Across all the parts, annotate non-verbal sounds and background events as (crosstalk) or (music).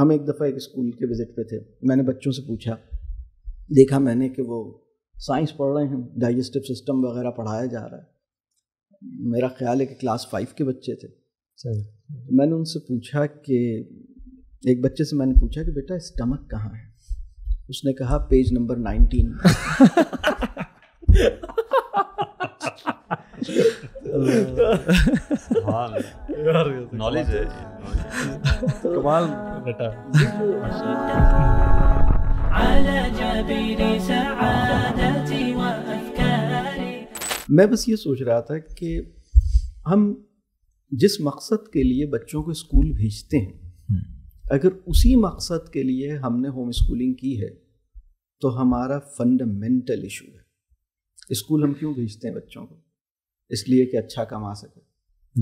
हम एक दफ़ा एक स्कूल के विज़िट पे थे मैंने बच्चों से पूछा देखा मैंने कि वो साइंस पढ़ रहे हैं डाइजेस्टिव सिस्टम वगैरह पढ़ाया जा रहा है मेरा ख्याल है कि क्लास फाइव के बच्चे थे मैंने उनसे पूछा कि एक बच्चे से मैंने पूछा कि बेटा स्टमक कहाँ है उसने कहा पेज नंबर नाइनटीन (laughs) (laughs) (laughs) नॉलेज है कमाल बेटा मैं बस ये सोच रहा था कि हम जिस मकसद के लिए बच्चों को स्कूल भेजते हैं हम्म। अगर उसी मकसद के लिए हमने होम स्कूलिंग की है तो हमारा फंडामेंटल इशू है स्कूल हम क्यों भेजते हैं बच्चों को इसलिए कि अच्छा कमा सके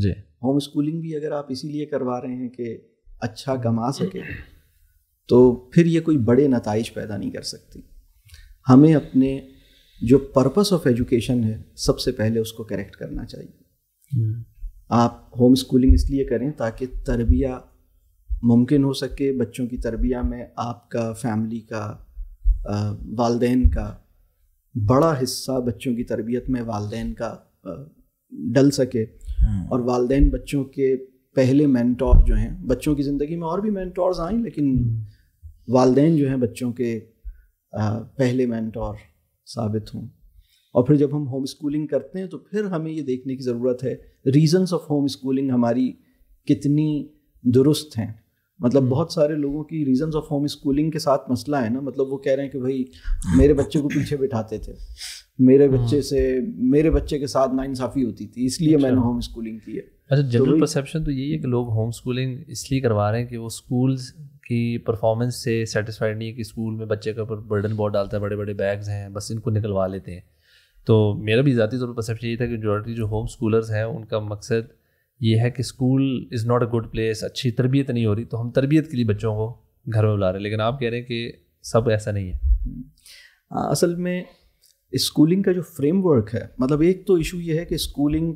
जी होम स्कूलिंग भी अगर आप इसीलिए करवा रहे हैं कि अच्छा कमा सके (clears throat) तो फिर ये कोई बड़े नतज पैदा नहीं कर सकती हमें अपने जो पर्पस ऑफ एजुकेशन है सबसे पहले उसको करेक्ट करना चाहिए हम्म। आप होम स्कूलिंग इसलिए करें ताकि तरबिया मुमकिन हो सके बच्चों की तरबिया में आपका फैमिली का वालदेन का बड़ा हिस्सा बच्चों की तरबियत में वालदेन का डल सके हाँ। और वालदे बच्चों के पहले मैंटोर जो हैं बच्चों की ज़िंदगी में और भी मैंटोर्स आए लेकिन हम्म। वालदे जो हैं बच्चों के पहले मैंटोर साबित हों और फिर जब हम होम स्कूलिंग करते हैं तो फिर हमें ये देखने की ज़रूरत है रीजंस ऑफ होम स्कूलिंग हमारी कितनी दुरुस्त हैं मतलब हम्म। बहुत सारे लोगों की रीजंस ऑफ होम स्कूलिंग के साथ मसला है ना मतलब वो कह रहे हैं कि भाई मेरे बच्चे को पीछे बिठाते थे मेरे हाँ। बच्चे से मेरे बच्चे के साथ नाइंसाफ़ी होती थी इसलिए अच्छा। मैंने होम स्कूलिंग की है अच्छा जनरल तो परसेप्शन तो यही है कि लोग होम स्कूलिंग इसलिए करवा रहे हैं कि वो स्कूल्स की परफॉर्मेंस से सेटिस्फाइड नहीं है कि स्कूल में बच्चे के ऊपर बर्डन बहुत डालता है बड़े बड़े बैग्स हैं बस इनको निकलवा लेते हैं तो मेरा भी ज़ाती तौर पर परसेप्शन यही था कि मेजोरिटी जो होम स्कूलर्स हैं उनका मकसद ये है कि school is not a good place अच्छी तरबियत नहीं हो रही तो हम तरबियत के लिए बच्चों को घर में बुला रहे हैं लेकिन आप कह रहे हैं कि सब ऐसा नहीं है हम्म। हाँ, असल में स्कूलिंग का जो फ्रेमवर्क है मतलब एक तो इशू ये है कि स्कूलिंग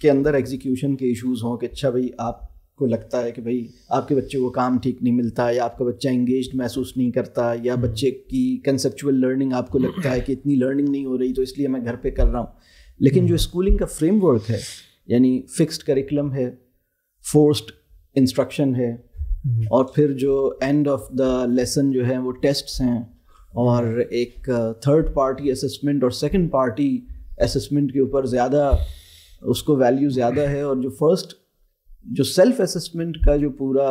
के अंदर एग्जीक्यूशन के इश्यूज हों कि अच्छा भाई आपको लगता है कि भाई आपके बच्चे को काम ठीक नहीं मिलता या आपका बच्चा इंगेज महसूस नहीं करता या हम्म। बच्चे की कंसेप्चुअल लर्निंग आपको लगता है कि इतनी लर्निंग नहीं हो रही तो इसलिए मैं घर पे कर रहा हूँ लेकिन जो स्कूलिंग हम्म। का फ्रेमवर्क है यानी फिक्स्ड करिकुलम है फोर्स्ड इंस्ट्रक्शन है हम्म। और फिर जो एंड ऑफ द लेसन जो है वो टेस्ट्स हैं और एक थर्ड पार्टी असेसमेंट और सेकंड पार्टी असेसमेंट के ऊपर ज़्यादा उसको वैल्यू ज़्यादा है और जो फर्स्ट जो सेल्फ असेसमेंट का जो पूरा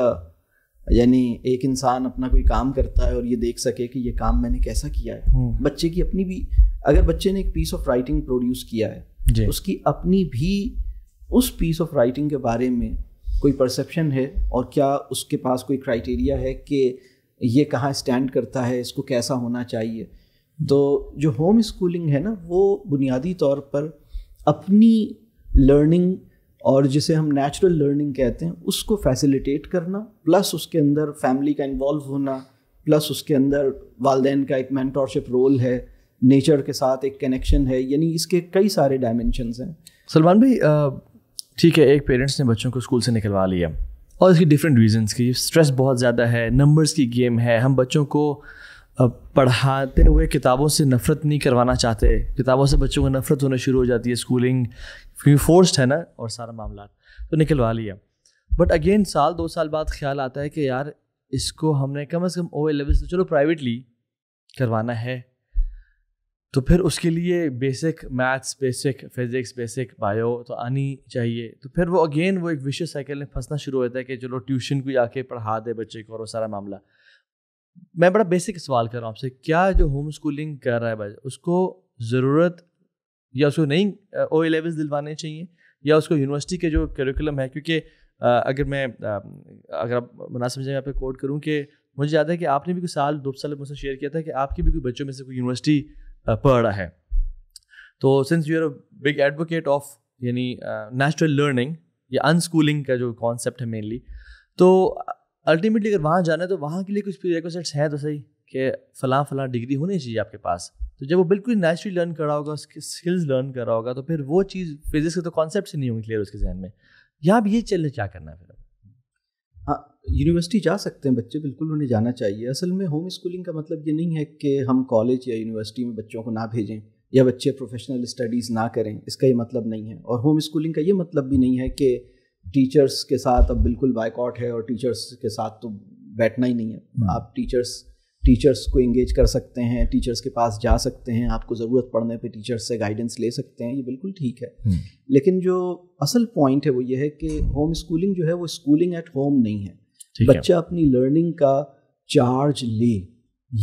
यानी एक इंसान अपना कोई काम करता है और ये देख सके कि ये काम मैंने कैसा किया है हम्म। बच्चे की अपनी भी अगर बच्चे ने एक पीस ऑफ राइटिंग प्रोड्यूस किया है उसकी अपनी भी उस पीस ऑफ राइटिंग के बारे में कोई परसेप्शन है और क्या उसके पास कोई क्राइटेरिया है कि ये कहाँ स्टैंड करता है इसको कैसा होना चाहिए तो जो होम स्कूलिंग है ना वो बुनियादी तौर पर अपनी लर्निंग और जिसे हम नेचुरल लर्निंग कहते हैं उसको फैसिलिटेट करना प्लस उसके अंदर फैमिली का इन्वॉल्व होना प्लस उसके अंदर वालदेन का एक मैंटोरशिप रोल है नेचर के साथ एक कनेक्शन है यानी इसके कई सारे डायमेंशनस हैं सलमान भाई ठीक है एक पेरेंट्स ने बच्चों को स्कूल से निकलवा लिया और इसके डिफरेंट रीजंस की स्ट्रेस बहुत ज़्यादा है नंबर्स की गेम है हम बच्चों को पढ़ाते हुए किताबों से नफरत नहीं करवाना चाहते किताबों से बच्चों को नफरत होना शुरू हो जाती है स्कूलिंग क्योंकि फोर्स्ड है ना और सारा मामला तो निकलवा लिया बट अगेन साल दो साल बाद ख्याल आता है कि यार इसको हमने कम अज़ कम ओ लेवल से चलो प्राइवेटली करवाना है तो फिर उसके लिए basic maths basic physics basic bio तो आनी चाहिए तो फिर वो अगेन वो एक विशेष साइकिल में फंसना शुरू होता है कि चलो ट्यूशन को जाके पढ़ा दे बच्चे को और वो सारा मामला मैं बड़ा बेसिक सवाल कर रहा हूँ आपसे क्या जो होम स्कूलिंग कर रहा है बच्चा उसको ज़रूरत या उसको नहीं ओ एलेवल्स दिलवाने चाहिए या उसको यूनिवर्सिटी के जो करिकुलम है क्योंकि अगर मैं अगर आप मना समझें मैं कोट करूँ कि मुझे याद है कि आपने भी कुछ साल दो साल मुझसे शेयर किया था कि आपके भी कोई बच्चों में से कोई यूनिवर्सिटी पढ़ रहा है तो since you are a big advocate of यानी नेचुरल लर्निंग या अनस्कूलिंग का जो कॉन्सेप्ट है मेनली तो अल्टीमेटली अगर वहाँ जाना है तो वहाँ के लिए कुछ रिक्वेस्ट हैं तो सही कि फ़लाँ फ़लाँ डिग्री होनी चाहिए आपके पास तो जब वो बिल्कुल नेचुरली लर्न कर रहा होगा उसके स्किल्स लर्न कर रहा होगा तो फिर वो चीज़ फिजिक्स के तो कॉन्सेप्ट से नहीं होंगे क्लियर उसके जहन में या अब ये चलने क्या करना है फिर यूनिवर्सिटी जा सकते हैं बच्चे बिल्कुल उन्हें जाना चाहिए असल में होम स्कूलिंग का मतलब ये नहीं है कि हम कॉलेज या यूनिवर्सिटी में बच्चों को ना भेजें या बच्चे प्रोफेशनल स्टडीज़ ना करें इसका ये मतलब नहीं है और होम स्कूलिंग का ये मतलब भी नहीं है कि टीचर्स के साथ अब बिल्कुल बाइकआउट है और टीचर्स के साथ तो बैठना ही नहीं है हम्म। आप टीचर्स टीचर्स को इंगेज कर सकते हैं टीचर्स के पास जा सकते हैं आपको ज़रूरत पड़ने पे टीचर्स से गाइडेंस ले सकते हैं ये बिल्कुल ठीक है हम्म। लेकिन जो असल पॉइंट है वो ये है कि होम स्कूलिंग जो है वो स्कूलिंग एट होम नहीं है बच्चा अपनी लर्निंग का चार्ज ले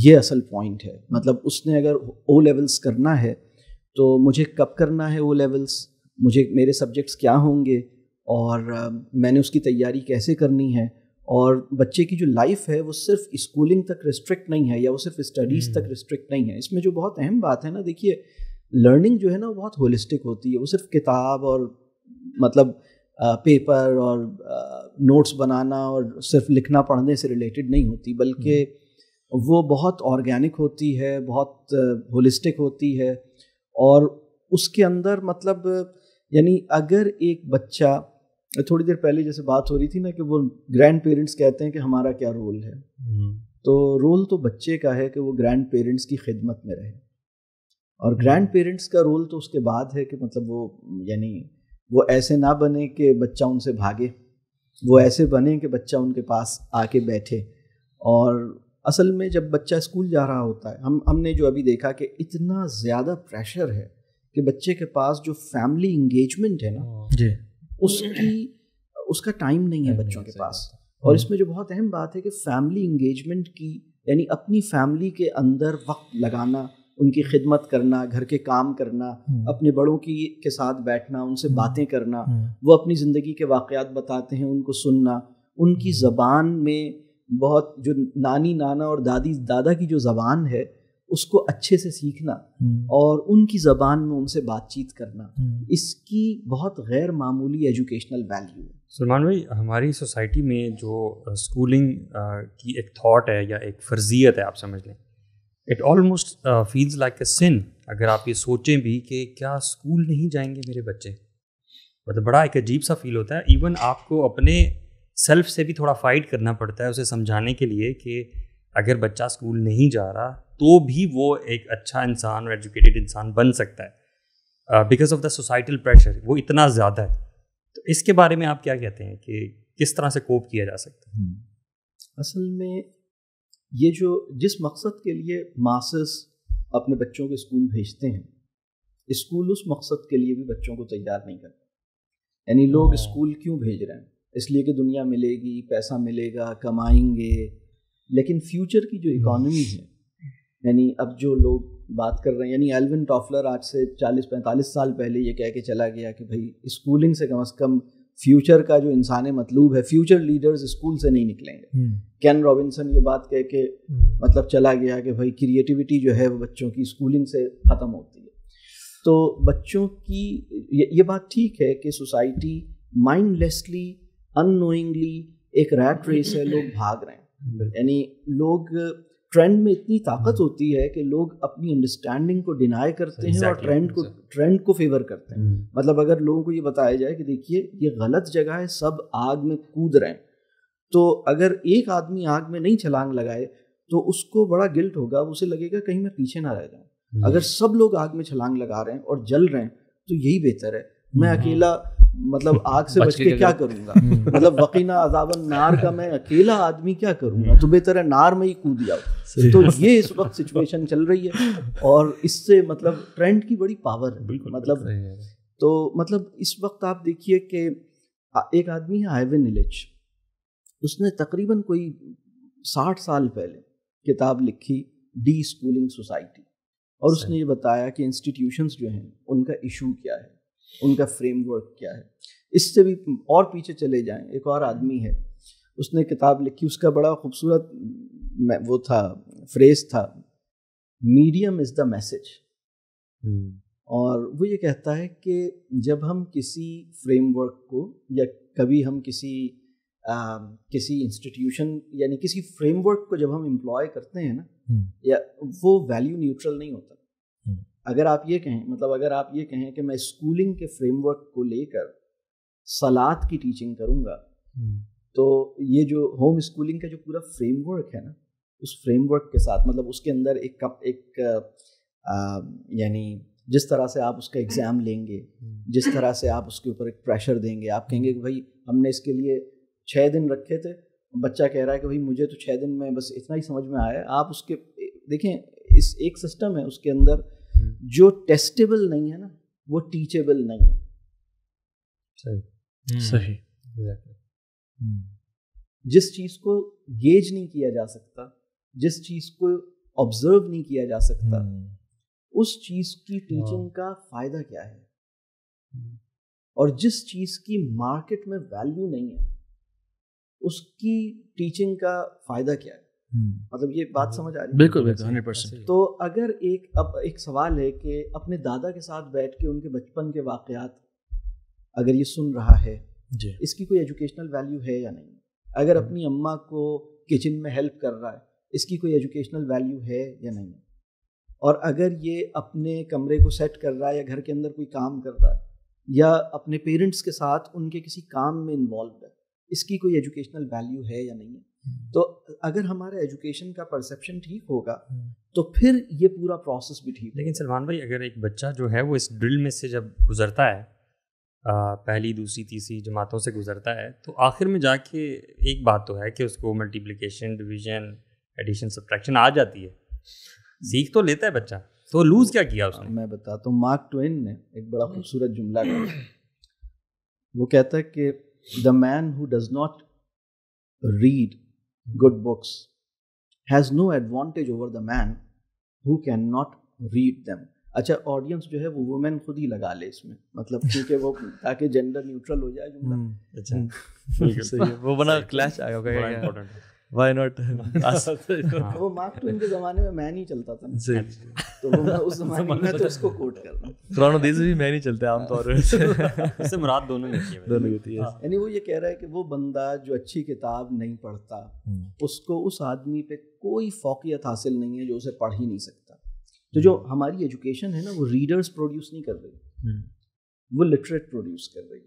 ये असल पॉइंट है मतलब उसने अगर ओ लेवल्स करना है तो मुझे कब करना है ओ लेवल्स मुझे मेरे सब्जेक्ट्स क्या होंगे और मैंने उसकी तैयारी कैसे करनी है और बच्चे की जो लाइफ है वो सिर्फ स्कूलिंग तक रिस्ट्रिक्ट नहीं है या वो सिर्फ स्टडीज़ हम्म। तक रिस्ट्रिक्ट नहीं है इसमें जो बहुत अहम बात है ना देखिए लर्निंग जो है ना वो बहुत होलिस्टिक होती है वो सिर्फ किताब और मतलब पेपर और नोट्स बनाना और सिर्फ लिखना पढ़ने से रिलेटेड नहीं होती बल्कि हम्म। वो बहुत ऑर्गेनिक होती है बहुत होलिस्टिक होती है और उसके अंदर मतलब यानी अगर एक बच्चा थोड़ी देर पहले जैसे बात हो रही थी ना कि वो ग्रैंड पेरेंट्स कहते हैं कि हमारा क्या रोल है हम्म। तो रोल तो बच्चे का है कि वो ग्रैंड पेरेंट्स की खिदमत में रहे और ग्रैंड हम्म। पेरेंट्स का रोल तो उसके बाद है कि मतलब वो यानी वो ऐसे ना बने कि बच्चा उनसे भागे वो ऐसे बने कि बच्चा उनके पास आके बैठे और असल में जब बच्चा स्कूल जा रहा होता है हम हमने जो अभी देखा कि इतना ज़्यादा प्रेशर है कि बच्चे के पास जो फैमिली इंगेजमेंट है ना हाँ। जी उसकी उसका टाइम नहीं है बच्चों के पास और हम्म। इसमें जो बहुत अहम बात है कि फैमिली इंगेजमेंट की यानी अपनी फैमिली के अंदर वक्त लगाना उनकी खिदमत करना घर के काम करना हम्म। अपने बड़ों की के साथ बैठना उनसे हम्म। बातें करना हम्म। वो अपनी ज़िंदगी के वाक़ात बताते हैं उनको सुनना उनकी ज़बान में बहुत जो नानी नाना और दादी दादा की जो ज़बान है उसको अच्छे से सीखना और उनकी ज़बान में उनसे बातचीत करना इसकी बहुत गैर मामूली एजुकेशनल वैल्यू है सलमान भाई हमारी सोसाइटी में जो स्कूलिंग की एक थाट है या एक फर्जियत है आप समझ लें it almost feels like a sin अगर आप ये सोचें भी कि क्या स्कूल नहीं जाएंगे मेरे बच्चे मतलब बड़ा एक अजीब सा फील होता है इवन आपको अपने सेल्फ से भी थोड़ा फाइट करना पड़ता है उसे समझाने के लिए कि अगर बच्चा स्कूल नहीं जा रहा तो भी वो एक अच्छा इंसान और एजुकेटेड इंसान बन सकता है because of the societal pressure वो इतना ज़्यादा है तो इसके बारे में आप क्या कहते हैं कि किस तरह से कोप किया जा सकता है हम्म। असल में ये जो जिस मकसद के लिए मासस अपने बच्चों को स्कूल भेजते हैं स्कूल उस मकसद के लिए भी बच्चों को तैयार नहीं करते यानी लोग हाँ। स्कूल क्यों भेज रहे हैं इसलिए कि दुनिया मिलेगी पैसा मिलेगा कमाएंगे लेकिन फ्यूचर की जो इकोनॉमी है यानी अब जो लोग बात कर रहे हैं यानी एल्विन टॉफलर आज से 40-45 साल पहले ये कह के चला गया कि भाई स्कूलिंग से कम अज़ कम फ्यूचर का जो इंसान मतलूब है फ्यूचर लीडर्स स्कूल से नहीं निकलेंगे हम्म। कैन रॉबिन्सन ये बात कह के हम्म। मतलब चला गया कि भाई क्रिएटिविटी जो है वो बच्चों की स्कूलिंग से ख़त्म होती है तो बच्चों की ये, ये बात ठीक है कि सोसाइटी माइंडलेसली अनोइंगली एक रैट रेस है लोग भाग रहे हैं यानी लोग ट्रेंड में इतनी ताकत हम्म। होती है कि लोग अपनी अंडरस्टैंडिंग को डिनाई करते हैं और ट्रेंड को ट्रेंड को फेवर करते हैं हम्म। मतलब अगर लोगों को ये बताया जाए कि देखिए ये गलत जगह है सब आग में कूद रहे हैं तो अगर एक आदमी आग में नहीं छलांग लगाए तो उसको बड़ा गिल्ट होगा उसे लगेगा कहीं मैं पीछे ना रह जाऊँ हम्म। अगर सब लोग आग में छलांग लगा रहे हैं और जल रहे हैं तो यही बेहतर है मैं अकेला मतलब (laughs) आग से बच के क्या करूंगा मतलब वकीना अजाबन नार का मैं अकेला आदमी क्या करूंगा हम्म। तो बेहतर है नार में ही कूद जाओ तो ये इस वक्त सिचुएशन चल रही है और इससे मतलब ट्रेंड की बड़ी पावर है मतलब तो मतलब इस वक्त आप देखिए कि एक आदमी है हाईवे नीलेज उसने तकरीबन कोई साठ साल पहले किताब लिखी डी स्कूलिंग सोसाइटी और उसने ये बताया कि इंस्टीट्यूशंस जो हैं उनका इशू क्या है उनका फ्रेमवर्क क्या है इससे भी और पीछे चले जाएं एक और आदमी है उसने किताब लिखी उसका बड़ा खूबसूरत वो था फ्रेज था मीडियम इज़ द मैसेज और वो ये कहता है कि जब हम किसी फ्रेमवर्क को या कभी हम किसी आ, किसी इंस्टीट्यूशन यानी किसी फ्रेमवर्क को जब हम एम्प्लॉय करते हैं ना हम्म। या वो वैल्यू न्यूट्रल नहीं होता अगर आप ये कहें मतलब अगर आप ये कहें कि मैं स्कूलिंग के फ्रेमवर्क को लेकर सलाद की टीचिंग करूँगा हम्म। तो ये जो होम स्कूलिंग का जो पूरा फ्रेमवर्क है ना उस फ्रेमवर्क के साथ मतलब उसके अंदर एक कप एक यानी जिस तरह से आप उसका एग्ज़ाम लेंगे हम्म। जिस तरह से आप उसके ऊपर एक प्रेशर देंगे आप कहेंगे कि भाई हमने इसके लिए छः दिन रखे थे बच्चा कह रहा है कि भाई मुझे तो छः दिन में बस इतना ही समझ में आया आप उसके देखें इस एक सिस्टम है उसके अंदर हम्म। जो टेस्टेबल नहीं है ना वो टीचेबल नहीं है सही हम्म। सही हम्म। जिस चीज को गेज नहीं किया जा सकता जिस चीज को ऑब्जर्व नहीं किया जा सकता उस चीज की टीचिंग हाँ। का फायदा क्या है और जिस चीज की मार्केट में वैल्यू नहीं है उसकी टीचिंग का फायदा क्या है मतलब ये बात हम्म। समझ आ रही है बिल्कुल बिल्कुल हंड्रेड परसेंट तो अगर एक अब एक सवाल है कि अपने दादा के साथ बैठ के उनके बचपन के वाकयात अगर ये सुन रहा है जी इसकी कोई एजुकेशनल वैल्यू है या नहीं अगर हम्म। अपनी अम्मा को किचन में हेल्प कर रहा है इसकी कोई एजुकेशनल वैल्यू है या नहीं और अगर ये अपने कमरे को सेट कर रहा है या घर के अंदर कोई काम कर रहा है या अपने पेरेंट्स के साथ उनके किसी काम में इन्वॉल्व है इसकी कोई एजुकेशनल वैल्यू है या नहीं है तो अगर हमारा एजुकेशन का परसेप्शन ठीक होगा हम्म। तो फिर ये पूरा प्रोसेस भी ठीक लेकिन सलमान भाई अगर एक बच्चा जो है वो इस ड्रिल में से जब गुजरता है पहली दूसरी तीसरी जमातों से गुजरता है तो आखिर में जाके एक बात तो है कि उसको मल्टीप्लिकेशन डिवीजन एडिशन सब्ट्रैक्शन आ जाती है सीख तो लेता है बच्चा तो लूज क्या किया उसने मैं बताता तो हूँ मार्क ट्वेन ने एक बड़ा हम्म। खूबसूरत जुमला कहा वो कहता है कि the man who does not read good books has no advantage over the man who cannot read them अच्छा ऑडियंस जो है वो वुमेन खुद ही लगा ले इसमें मतलब (laughs) क्योंकि वो ताकि जेंडर न्यूट्रल हो जाए मतलब हम्म, अच्छा हम्म। (laughs) वो बना क्लैश आएगा इंपॉर्टेंट वाई (laughs) (laughs) (laughs) नॉट वो मार्क टू के जमाने में मैं नहीं चलता था तो वो उस जमाने में तो उसको कोट कर रहा हूं पुराना देश भी मैं नहीं चलता आमतौर पर इससे मुराद दोनों ने है दोनों की थी यानी वो ये कह रहा है कि वो बंदा जो अच्छी किताब नहीं पढ़ता हम्म। उसको उस आदमी पे कोई फौकियत हासिल नहीं है जो उसे पढ़ ही नहीं सकता तो जो हम्म। हमारी एजुकेशन है ना वो रीडर्स प्रोड्यूस नहीं कर रही हम्म। वो लिटरेट प्रोड्यूस कर रही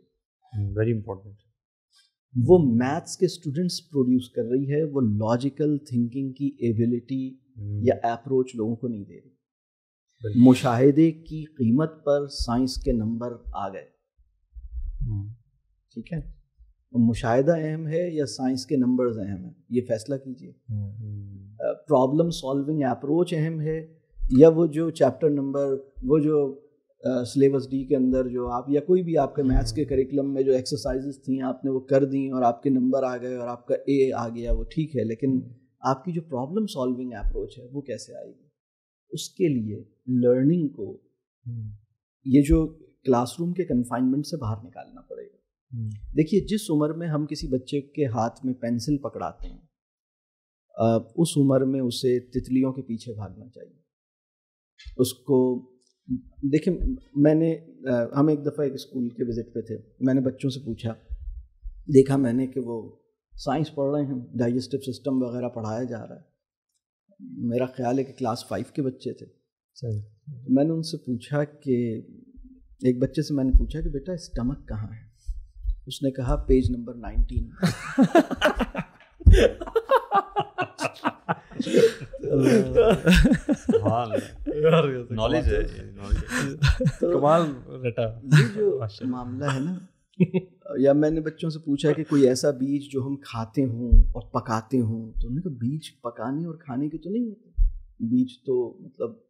है वेरी इंपॉर्टेंट वो मैथ्स के स्टूडेंट्स प्रोड्यूस कर रही है वो लॉजिकल थिंकिंग की एबिलिटी हम्म। या अप्रोच लोगों को नहीं दे रही मुशाहिदे की कीमत पर साइंस के नंबर आ गए हम्म। ठीक है मुशाहिदा अहम है या साइंस के नंबर्स अहम है ये फैसला कीजिए प्रॉब्लम सॉल्विंग अप्रोच अहम है या वो जो चैप्टर नंबर वो जो सिलेबस डी के अंदर जो आप या कोई भी आपके मैथ्स हम्म। के करिकुलम में जो एक्सरसाइजेस थी आपने वो कर दी और आपके नंबर आ गए और आपका ए आ गया वो ठीक है लेकिन हम्म। आपकी जो प्रॉब्लम सॉल्विंग अप्रोच है वो कैसे आएगी उसके लिए लर्निंग को हम्म। ये जो क्लासरूम के कन्फाइनमेंट से बाहर निकालना पड़ेगा देखिए जिस उम्र में हम किसी बच्चे के हाथ में पेंसिल पकड़ाते हैं उस उम्र में उसे तितलियों के पीछे भागना चाहिए उसको देखिए मैंने हम एक दफ़ा एक स्कूल के विज़िट पे थे मैंने बच्चों से पूछा देखा मैंने कि वो साइंस पढ़ रहे हैं डाइजेस्टिव सिस्टम वगैरह पढ़ाया जा रहा है मेरा ख्याल है कि क्लास फाइव के बच्चे थे मैंने उनसे पूछा कि एक बच्चे से मैंने पूछा कि बेटा स्टमक कहाँ है उसने कहा पेज नंबर नाइनटीन (laughs) (laughs) (laughs) नॉलेज तो है तो कमाल रटा जो मामला है ना या मैंने बच्चों से पूछा है कि कोई ऐसा बीज जो हम खाते हों और पकाते हों तो उन्होंने कहा बीज पकाने और खाने के तो नहीं होते बीज तो मतलब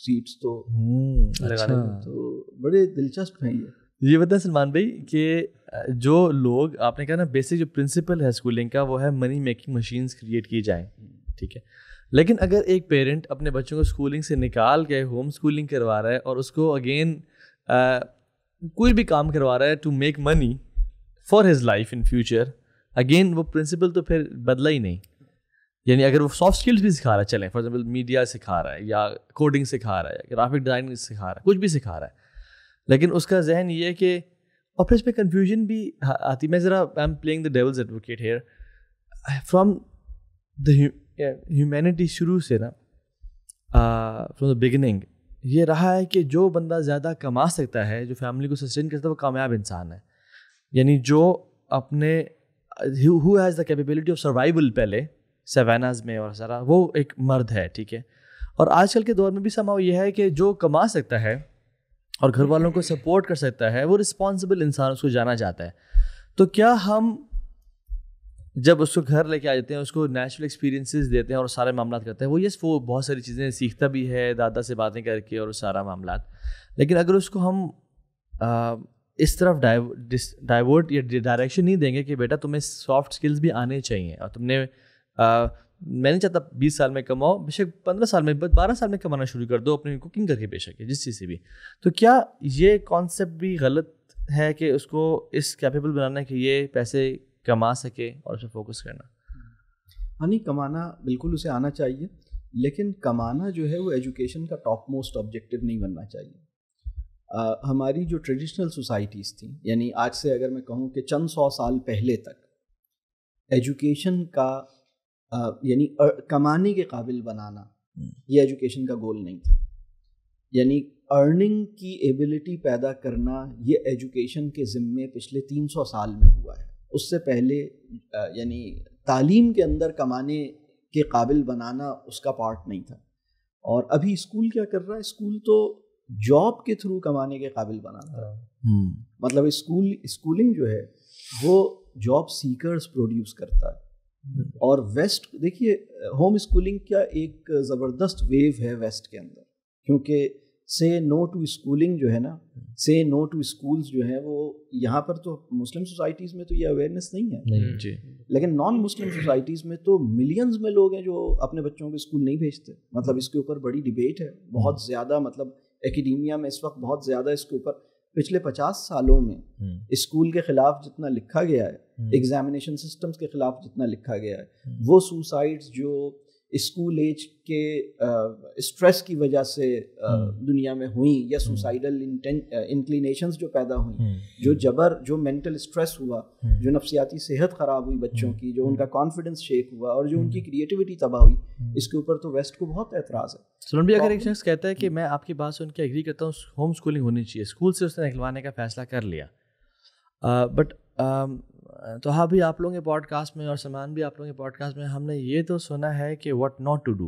सीड्स तो हम्म, अच्छा। तो बड़े दिलचस्प हैं ये ये बताएं सलमान भाई कि जो लोग आपने कहा ना बेसिक जो प्रिंसिपल है स्कूलिंग का वो है मनी मेकिंग मशीन्स क्रिएट की जाए ठीक है लेकिन अगर एक पेरेंट अपने बच्चों को स्कूलिंग से निकाल के होम स्कूलिंग करवा रहा है और उसको अगेन कोई भी काम करवा रहा है to make money for his life in future again वो प्रिंसिपल तो फिर बदला ही नहीं यानी अगर वो सॉफ्ट स्किल्स भी सिखा रहा है चलें फॉर एग्जाम्पल मीडिया सिखा रहा है या कोडिंग सिखा रहा है या ग्राफिक डिज़ाइनिंग सिखा रहा है कुछ भी सिखा रहा है लेकिन उसका जहन ये है कि और फिर इसमें कन्फ्यूजन भी आती मैं ज़रा I am playing the devil's advocate here from humanity शुरू से ना फ्रॉम द बिगिनिंग ये रहा है कि जो बंदा ज़्यादा कमा सकता है जो फैमिली को सस्टेन कर सकता है वो कामयाब इंसान है यानी जो अपने who has the capability of survival पहले सेवानाज में और सारा वो एक मर्द है ठीक है और आजकल के दौर में भी समाव यह है कि जो कमा सकता है और घर वालों को सपोर्ट कर सकता है वो रिस्पॉन्सिबल इंसान उसको जाना जाता है तो क्या हम जब उसको घर लेके आ जाते हैं उसको नेचुरल एक्सपीरियंसेस देते हैं और सारे मामला करते हैं वो ये वो बहुत सारी चीज़ें सीखता भी है दादा से बातें करके और सारा मामला लेकिन अगर उसको हम आ, इस तरफ डाइवर्ट या डायरेक्शन नहीं देंगे कि बेटा तुम्हें सॉफ्ट स्किल्स भी आने चाहिए और तुमने आ, मैं नहीं चाहता बीस साल में कमाओ बेशक पंद्रह साल में बारह साल में कमाना शुरू कर दो अपनी कुकिंग करके बेशक जिस चीज़ से भी तो क्या ये कॉन्सेप्ट भी गलत है कि उसको इस कैपेबल बनाना है कि ये पैसे कमा सके और उस पर फोकस करना हाँ कमाना बिल्कुल उसे आना चाहिए लेकिन कमाना जो है वो एजुकेशन का टॉप मोस्ट ऑब्जेक्टिव नहीं बनना चाहिए आ, हमारी जो ट्रेडिशनल सोसाइटीज़ थी यानी आज से अगर मैं कहूँ कि चंद सौ साल पहले तक एजुकेशन का यानी कमाने के काबिल बनाना हम्म। ये एजुकेशन का गोल नहीं था यानी अर्निंग की एबिलिटी पैदा करना ये एजुकेशन के ज़िम्मे पिछले 300 साल में हुआ है उससे पहले यानी तालीम के अंदर कमाने के काबिल बनाना उसका पार्ट नहीं था और अभी स्कूल क्या कर रहा है स्कूल तो जॉब के थ्रू कमाने के काबिल बना रहा है हाँ। हम्म। मतलब स्कूल स्कूलिंग जो है वो जॉब सीकर्स प्रोड्यूस करता है हम्म। और वेस्ट देखिए होम स्कूलिंग का एक ज़बरदस्त वेव है वेस्ट के अंदर क्योंकि से नो टू स्कूलिंग जो है ना से नो टू स्कूल्स जो है वो यहाँ पर तो मुस्लिम सोसाइटीज़ में तो ये अवेयरनेस नहीं है नहीं हम्म, जी लेकिन नॉन मुस्लिम सोसाइटीज़ में तो मिलियंस में लोग हैं जो अपने बच्चों को स्कूल नहीं भेजते मतलब इसके ऊपर बड़ी डिबेट है बहुत हम्म। ज़्यादा मतलब एकेडीमिया में इस वक्त बहुत ज़्यादा इसके ऊपर पिछले पचास सालों में हम्म। स्कूल के खिलाफ जितना लिखा गया है एग्जामिनेशन सिस्टम्स के खिलाफ जितना लिखा गया है वो सुसाइड्स जो स्कूल एज के स्ट्रेस की वजह से हम्म। दुनिया में हुई या सुसाइडल हम्म। इंक्लिनेशंस जो पैदा हुई हम्म। जो जबर जो मेंटल स्ट्रेस हुआ जो नफसियाती सेहत ख़राब हुई बच्चों की जो उनका कॉन्फिडेंस शेक हुआ और जो उनकी क्रिएटिविटी तबाह हुई इसके ऊपर तो वेस्ट को बहुत एतराज़ है सुन भी अगर एक शख्स कहता है कि मैं आपकी बात सुन के एग्री करता हूँ होम स्कूलिंग होनी चाहिए स्कूल से उसने निकलवाने का फैसला कर लिया बट तो हाँ भी आप लोगों के पॉडकास्ट में और समान भी आप लोगों के पॉडकास्ट में हमने ये तो सुना है कि what not to do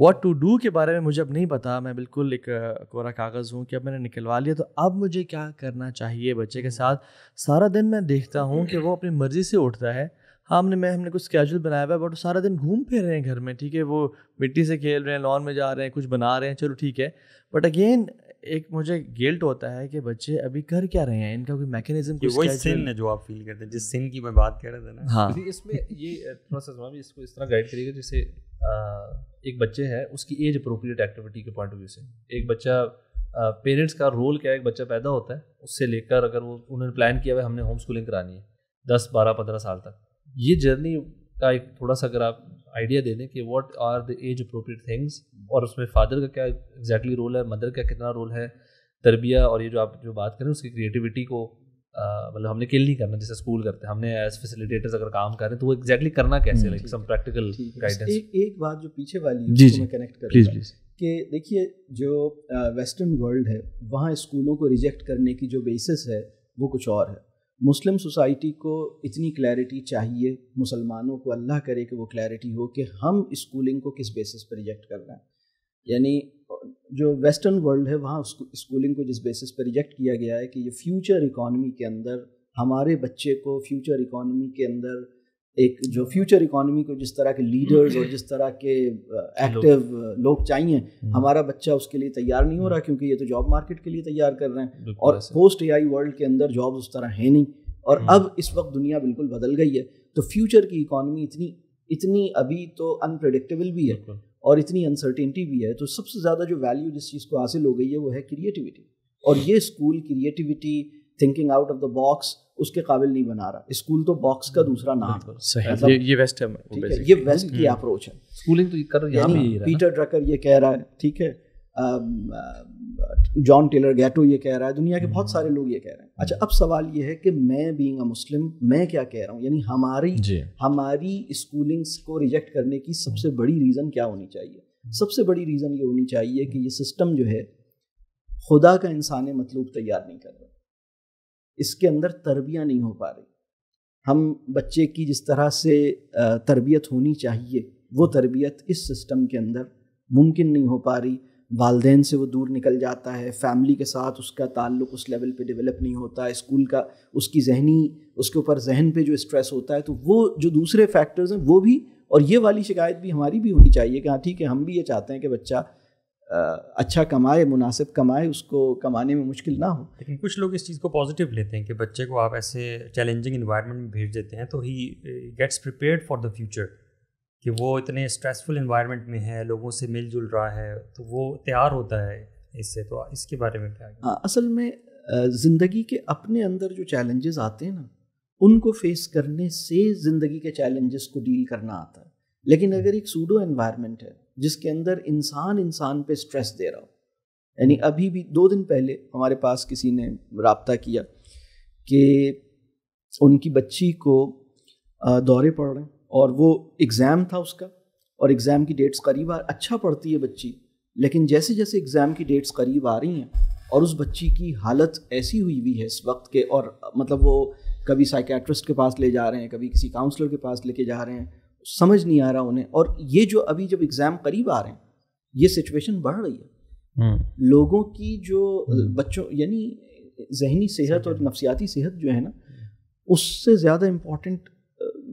what to do के बारे में मुझे अब नहीं पता मैं बिल्कुल एक कोरा कागज़ हूँ कि अब मैंने निकलवा लिया तो अब मुझे क्या करना चाहिए बच्चे के साथ सारा दिन मैं देखता हूँ कि वो अपनी मर्ज़ी से उठता है हाँ हमने मैं हमने कुछ स्केजूल बनाया हुआ है बट सारा दिन घूम फिर रहे हैं घर में ठीक है वो मिट्टी से खेल रहे हैं लॉन में जा रहे हैं कुछ बना रहे हैं चलो ठीक है बट अगेन एक मुझे गिल्ट होता है कि बच्चे अभी कर क्या रहे हैं इनका कोई मैकेनिज्म कुछ वही सिन है जो आप फील करते हैं जिस सिन hmm. की मैं बात कर रहा था ना हाँ इसमें ये थोड़ा सा इसको इस तरह गाइड करिएगा जैसे एक बच्चे है उसकी एज अप्रोप्रिएट एक्टिविटी के पॉइंट ऑफ व्यू से एक बच्चा पेरेंट्स का रोल क्या है एक बच्चा पैदा होता है उससे लेकर अगर वो उन्होंने प्लान किया हुआ है हमने होम स्कूलिंग करानी है दस बारह पंद्रह साल तक ये जर्नी का एक थोड़ा सा अगर आप आइडिया दे दें कि what are the age appropriate things और उसमें फादर का क्या एग्जैक्टली रोल है मदर का कितना रोल है तरबिया और ये जो आप जो बात करें उसकी क्रिएटिविटी को मतलब हमने किल नहीं करना जैसे स्कूल करते हैं हमने एज फैसिलिटेटर्स अगर काम करें तो वो एग्जैक्टली exactly करना कैसे लाइक सम प्रैक्टिकल गाइडेंस एक एक बात जो पीछे वाली है जी, जी, कनेक्ट कर प्लीज प्लीज कि देखिए जो वेस्टर्न वर्ल्ड है वहाँ स्कूलों को रिजेक्ट करने की जो बेसिस है वो कुछ और है मुस्लिम सोसाइटी को इतनी क्लैरिटी चाहिए मुसलमानों को अल्लाह करे कि वो क्लैरिटी हो कि हम स्कूलिंग को किस बेसिस पर रिजेक्ट कर रहे हैं यानी जो वेस्टर्न वर्ल्ड है वहाँ स्कूलिंग को जिस बेसिस पर रिजेक्ट किया गया है कि ये फ्यूचर इकॉनमी के अंदर हमारे बच्चे को फ्यूचर इकॉनमी के अंदर एक जो फ्यूचर इकोनॉमी को जिस तरह के लीडर्स और जिस तरह के एक्टिव uh, uh, लोग चाहिए हम्म। हमारा बच्चा उसके लिए तैयार नहीं हो रहा क्योंकि ये तो जॉब मार्केट के लिए तैयार कर रहे हैं और पोस्ट एआई वर्ल्ड के अंदर जॉब्स उस तरह है नहीं और हम्म। अब इस वक्त दुनिया बिल्कुल बदल गई है तो फ्यूचर की इकोनॉमी इतनी इतनी अभी तो अनप्रडिक्टेबल भी है और इतनी अनसर्टेनिटी भी है तो सबसे ज़्यादा जो वैल्यू जिस चीज़ को हासिल हो गई है वो है क्रिएटिविटी और ये school creativity thinking out of the box उसके काबिल नहीं बना रहा स्कूल तो बॉक्स का दूसरा नाम है मतलब ये, ये वेस्ट है ये वेस्ट की अप्रोच हम्म। है स्कूलिंग तो कर यहाँ पे पीटर ड्रकर ये कह रहा है ठीक है जॉन टेलर गैटो ये कह रहा है दुनिया के बहुत सारे लोग ये कह रहे हैं अच्छा अब सवाल ये है कि मैं बीइंग अ मुस्लिम मैं क्या कह रहा हूँ यानी हमारी हमारी स्कूलिंग्स को रिजेक्ट करने की सबसे बड़ी रीज़न क्या होनी चाहिए सबसे बड़ी रीज़न ये होनी चाहिए कि ये सिस्टम जो है खुदा का इंसान मतलूब तैयार नहीं कर रहा इसके अंदर तरबिया नहीं हो पा रही हम बच्चे की जिस तरह से तरबियत होनी चाहिए वो तरबियत इस सिस्टम के अंदर मुमकिन नहीं हो पा रही वालदेन से वो दूर निकल जाता है फैमिली के साथ उसका ताल्लुक उस लेवल पे डेवलप नहीं होता स्कूल का उसकी जहनी उसके ऊपर जहन पे जो स्ट्रेस होता है तो वो जो दूसरे फैक्टर्स हैं वो भी और ये वाली शिकायत भी हमारी भी होनी चाहिए कि हाँ ठीक है हम भी ये चाहते हैं कि बच्चा अच्छा कमाए मुनासिब कमाए उसको कमाने में मुश्किल ना हो लेकिन कुछ लोग इस चीज़ को पॉजिटिव लेते हैं कि बच्चे को आप ऐसे चैलेंजिंग इन्वायरमेंट में भेज देते हैं तो he gets prepared for the future कि वो इतने स्ट्रेसफुल इन्वायरमेंट में है लोगों से मिलजुल रहा है तो वो तैयार होता है इससे तो इसके बारे में क्या हाँ असल में ज़िंदगी के अपने अंदर जो चैलेंजेस आते हैं ना उनको फेस करने से ज़िंदगी के चैलेंजेस को डील करना आता है लेकिन अगर एक सूडो एनवायरनमेंट है जिसके अंदर इंसान इंसान पे स्ट्रेस दे रहा हो यानी अभी भी दो दिन पहले हमारे पास किसी ने रबता किया कि उनकी बच्ची को दौरे पड़ रहे हैं और वो एग्ज़ाम था उसका और एग्ज़ाम की डेट्स करीब आ अच्छा पढ़ती है बच्ची लेकिन जैसे जैसे एग्ज़ाम की डेट्स करीब आ रही हैं और उस बच्ची की हालत ऐसी हुई हुई है इस वक्त के और मतलब वो कभी साइकेट्रिस्ट के पास ले जा रहे हैं कभी किसी काउंसलर के पास लेके जा रहे हैं समझ नहीं आ रहा उन्हें और ये जो अभी जब एग्ज़ाम करीब आ रहे हैं ये सिचुएशन बढ़ रही है हम्म। लोगों की जो हम्म। बच्चों यानी जहनी सेहत और नफसियाती सेहत जो है ना उससे ज़्यादा इम्पोर्टेंट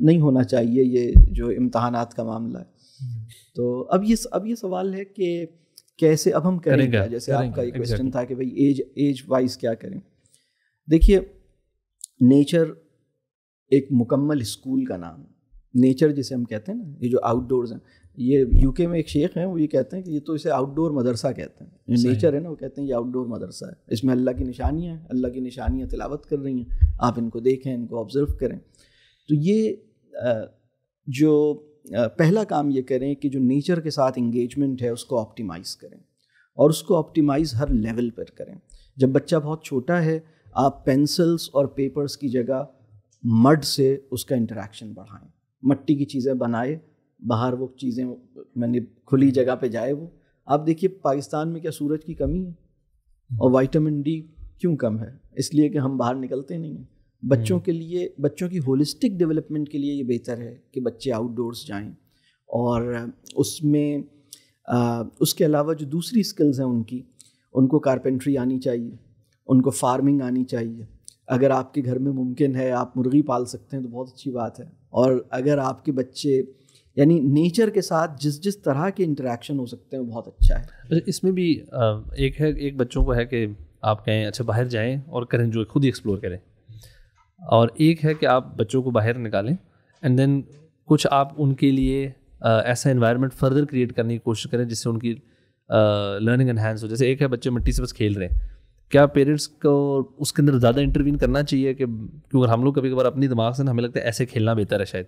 नहीं होना चाहिए ये जो इम्तहान का मामला है हम्म। तो अब ये अब ये सवाल है कि कैसे अब हम करें क्या जैसे करेंगा, आपका एक क्वेश्चन exactly. था कि भाई एज एज वाइज क्या करें देखिए नेचर एक मुकम्मल स्कूल का नाम है नेचर जिसे हम कहते हैं ना ये जो आउटडोर्स हैं ये यूके में एक शेख हैं वो ये कहते हैं कि ये तो इसे आउटडोर मदरसा कहते हैं जो नेचर है ना वो कहते हैं ये आउटडोर मदरसा है इसमें अल्लाह की निशानियाँ हैं अल्लाह की निशानियाँ तिलावत कर रही हैं आप इनको देखें इनको ऑब्ज़र्व करें तो ये जो पहला काम ये करें कि जो नेचर के साथ इंगेजमेंट है उसको ऑप्टिमाइज़ करें और उसको ऑप्टिमाइज़ हर लेवल पर करें जब बच्चा बहुत छोटा है आप पेंसिल्स और पेपर्स की जगह मड से उसका इंटरेक्शन बढ़ाएं मट्टी की चीज़ें बनाए बाहर वो चीज़ें मैंने खुली जगह पे जाए वो आप देखिए पाकिस्तान में क्या सूरज की कमी है और वाइटामिन डी क्यों कम है इसलिए कि हम बाहर निकलते नहीं हैं बच्चों हम्म। के लिए बच्चों की होलिस्टिक डेवलपमेंट के लिए ये बेहतर है कि बच्चे आउटडोर्स जाएं और उसमें आ, उसके अलावा जो दूसरी स्किल्स हैं उनकी उनको कारपेंट्री आनी चाहिए उनको फार्मिंग आनी चाहिए अगर आपके घर में मुमकिन है आप मुर्गी पाल सकते हैं तो बहुत अच्छी बात है और अगर आपके बच्चे यानी नेचर के साथ जिस जिस तरह के इंटरेक्शन हो सकते हैं बहुत अच्छा है अच्छा, इसमें भी एक है एक बच्चों को है कि आप कहें अच्छा बाहर जाएं और करें जो खुद ही एक्सप्लोर करें और एक है कि आप बच्चों को बाहर निकालें एंड देन कुछ आप उनके लिए ऐसा इन्वायरमेंट फर्दर क्रिएट करने की कोशिश करें जिससे उनकी लर्निंग एनहेंस हो जैसे एक है बच्चे मिट्टी से बस खेल रहे हैं क्या पेरेंट्स को उसके अंदर ज़्यादा इंटरवीन करना चाहिए कि क्योंकि हम लोग कभी कभार अपने दिमाग से हमें लगता है ऐसे खेलना बेहतर है शायद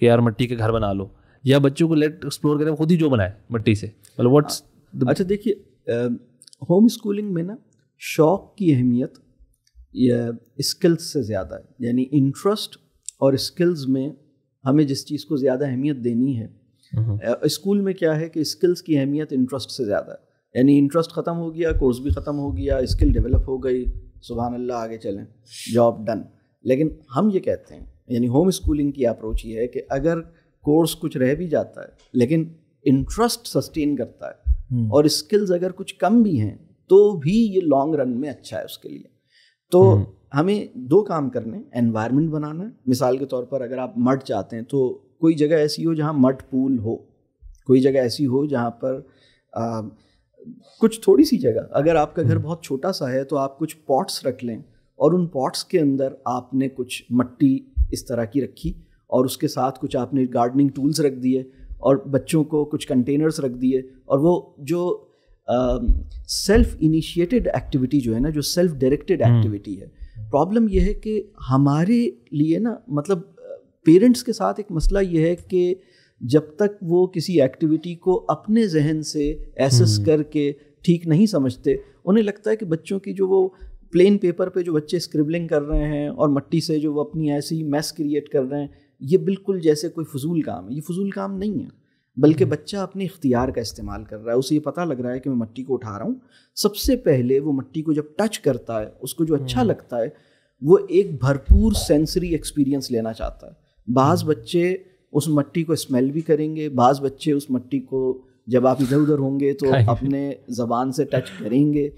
कि यार मिट्टी के घर बना लो या बच्चों को लेट एक्सप्लोर करें खुद ही जो बनाए मिट्टी से मतलब व्हाट्स अच्छा देखिए होम स्कूलिंग में ना शौक की अहमियत स्किल्स से ज़्यादा है यानी इंटरेस्ट और स्किल्स में हमें जिस चीज़ को ज़्यादा अहमियत देनी है स्कूल हम्म। में क्या है कि स्किल्स की अहमियत इंटरेस्ट से ज़्यादा है यानी इंटरेस्ट ख़त्म हो गया कोर्स भी ख़त्म हो गया स्किल डेवलप हो गई सुबह अल्लाह आगे चलें जॉब डन लेकिन हम ये कहते हैं यानी होम स्कूलिंग की अप्रोच ये है कि अगर कोर्स कुछ रह भी जाता है लेकिन इंटरेस्ट सस्टेन करता है हम्म। और स्किल्स अगर कुछ कम भी हैं तो भी ये लॉन्ग रन में अच्छा है उसके लिए तो हम्म। हमें दो काम करने एनवायरनमेंट बनाना है मिसाल के तौर पर अगर आप मठ चाहते हैं तो कोई जगह ऐसी हो जहाँ मठ पूल हो कोई जगह ऐसी हो जहाँ पर आ, कुछ थोड़ी सी जगह अगर आपका घर हम्म। बहुत छोटा सा है तो आप कुछ पॉट्स रख लें और उन पॉट्स के अंदर आपने कुछ मट्टी इस तरह की रखी और उसके साथ कुछ आपने गार्डनिंग टूल्स रख दिए और बच्चों को कुछ कंटेनर्स रख दिए और वो जो सेल्फ इनिशिएटेड एक्टिविटी जो है ना जो सेल्फ डायरेक्टेड एक्टिविटी है प्रॉब्लम यह है कि हमारे लिए ना मतलब पेरेंट्स के साथ एक मसला यह है कि जब तक वो किसी एक्टिविटी को अपने जहन से एसेस हम्म। करके ठीक नहीं समझते उन्हें लगता है कि बच्चों की जो वो प्लेन पेपर पे जो बच्चे स्क्रिबलिंग कर रहे हैं और मट्टी से जो वो अपनी ऐसी मैस क्रिएट कर रहे हैं ये बिल्कुल जैसे कोई फजूल काम है ये फजूल काम नहीं है बल्कि हम्म। बच्चा अपने इख्तियार का इस्तेमाल कर रहा है उसे ये पता लग रहा है कि मैं मट्टी को उठा रहा हूँ सबसे पहले वो मट्टी को जब टच करता है उसको जो अच्छा हम्म। लगता है वो एक भरपूर सेंसरी एक्सपीरियंस लेना चाहता है बाज़ बच्चे उस मट्टी को स्मेल भी करेंगे बाज़ बच्चे उस मट्टी को जब आप इधर उधर होंगे तो अपने ज़बान से टच करेंगे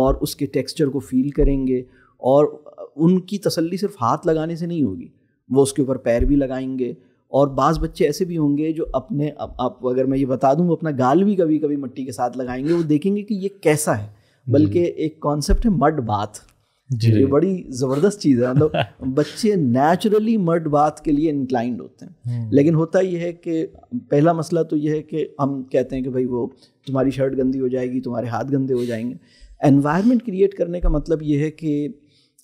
और उसके टेक्सचर को फील करेंगे और उनकी तसल्ली सिर्फ हाथ लगाने से नहीं होगी वो उसके ऊपर पैर भी लगाएंगे और बाज़ बच्चे ऐसे भी होंगे जो अपने अब आप अगर मैं ये बता दूँ वो अपना गाल भी कभी कभी मट्टी के साथ लगाएंगे वो देखेंगे कि ये कैसा है बल्कि एक कॉन्सेप्ट है मड बाथ ये बड़ी ज़बरदस्त चीज़ है मतलब (laughs) बच्चे नेचुरली मर्द बात के लिए इंक्लाइंड होते हैं हम्म। लेकिन होता यह है कि पहला मसला तो यह है कि हम कहते हैं कि भाई वो तुम्हारी शर्ट गंदी हो जाएगी तुम्हारे हाथ गंदे हो जाएंगे एनवायरनमेंट क्रिएट करने का मतलब यह है कि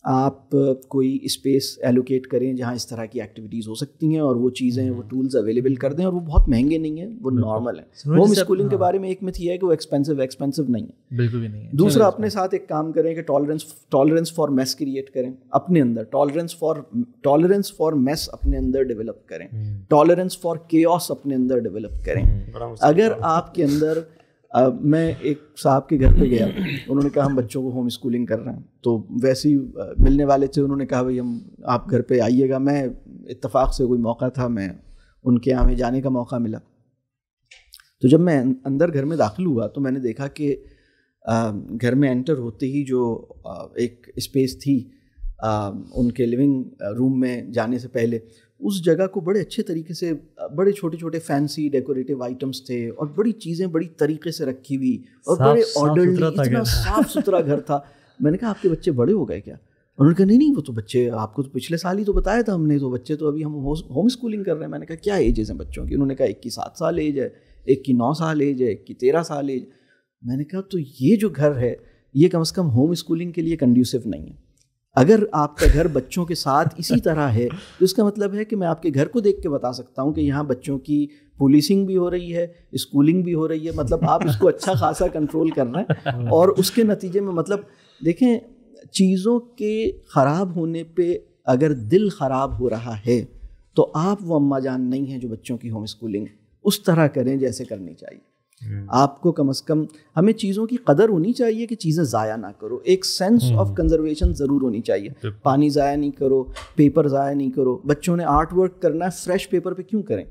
आप कोई स्पेस एलोकेट करें जहाँ इस तरह की एक्टिविटीज़ हो सकती हैं और वो चीज़ें वो टूल्स हम्म। अवेलेबल कर दें और वो बहुत महंगे नहीं हैं वो नॉर्मल है होम स्कूलिंग हाँ। के बारे में एक मिथ ये है कि वो एक्सपेंसिव एक्सपेंसिव नहीं है बिल्कुल भी नहीं है दूसरा अपने साथ एक काम करें कि tolerance tolerance for mess create करें अपने अंदर tolerance for tolerance for mess अपने अंदर डेवलप करें टॉलरेंस फॉर के अपने अंदर डेवलप करें हम्म। अगर आपके अंदर अब मैं एक साहब के घर पे गया (clears throat) उन्होंने कहा हम बच्चों को होम स्कूलिंग कर रहे हैं तो वैसे ही मिलने वाले थे उन्होंने कहा भाई हम आप घर पे आइएगा मैं इतफाक़ से कोई मौका था मैं उनके यहाँ में जाने का मौका मिला तो जब मैं अं-, अंदर घर में दाखिल हुआ तो मैंने देखा कि घर में एंटर होते ही जो एक स्पेस थी उनके लिविंग रूम में जाने से पहले उस जगह को बड़े अच्छे तरीके से बड़े छोटे छोटे फैंसी डेकोरेटिव आइटम्स थे और बड़ी चीज़ें बड़ी तरीके से रखी हुई और बड़े ऑर्डरली साफ सुथरा घर था मैंने कहा आपके बच्चे बड़े हो गए क्या उन्होंने कहा नहीं नहीं वो तो बच्चे आपको तो पिछले साल ही तो बताया था हमने तो बच्चे तो अभी हम होम स्कूलिंग कर रहे हैं मैंने कहा क्या एजेस हैं बच्चों की उन्होंने कहा एक की सात साल एज है एक की नौ साल एज है एक की तेरह साल एज मैंने कहा तो ये जो घर है ये कम अज़ कम होम स्कूलिंग के लिए कंड्यूसिव नहीं है अगर आपका घर बच्चों के साथ इसी (laughs) तरह है तो इसका मतलब है कि मैं आपके घर को देख के बता सकता हूँ कि यहाँ बच्चों की पुलिसिंग भी हो रही है स्कूलिंग भी हो रही है मतलब आप इसको अच्छा खासा कंट्रोल कर रहे हैं (laughs) और उसके नतीजे में मतलब देखें चीज़ों के ख़राब होने पे अगर दिल ख़राब हो रहा है तो आप वो अम्मा जान नहीं हैं जो बच्चों की होम स्कूलिंग उस तरह करें जैसे करनी चाहिए हम्म। आपको कम अज़ कम हमें चीज़ों की कदर होनी चाहिए कि चीज़ें ज़ाया ना करो एक सेंस ऑफ कंजर्वेशन ज़रूर होनी चाहिए पानी ज़ाया नहीं करो पेपर ज़ाया नहीं करो बच्चों ने आर्ट वर्क करना है फ्रेश पेपर पे क्यों करें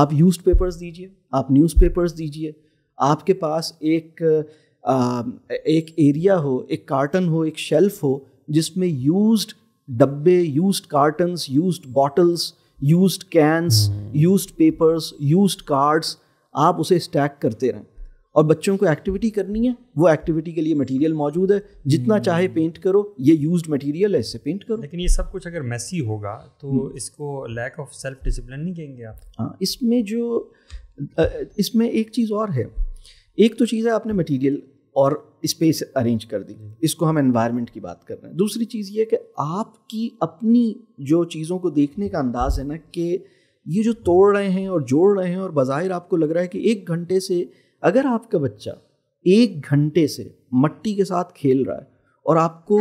आप यूज पेपर्स दीजिए आप न्यूज़ पेपर्स दीजिए आपके पास एक आ, एक एरिया हो एक कार्टन हो एक शेल्फ हो जिसमें यूज्ड डब्बे used cartons used bottles used cans used papers used cards आप उसे स्टैक करते रहें और बच्चों को एक्टिविटी करनी है वो एक्टिविटी के लिए मटेरियल मौजूद है जितना hmm. चाहे पेंट करो ये यूज्ड मटेरियल है इससे पेंट करो लेकिन ये सब कुछ अगर मैसी होगा तो hmm. इसको लैक ऑफ सेल्फ डिसिप्लिन नहीं कहेंगे आप हाँ इसमें जो इसमें एक चीज़ और है एक तो चीज़ है आपने मटेरियल और स्पेस अरेंज कर दी hmm. इसको हम एनवायरनमेंट की बात कर रहे हैं दूसरी चीज़ ये कि आपकी अपनी जो चीज़ों को देखने का अंदाज है ना कि ये जो तोड़ रहे हैं और जोड़ रहे हैं और बाहिर आपको लग रहा है कि एक घंटे से अगर आपका बच्चा एक घंटे से मट्टी के साथ खेल रहा है और आपको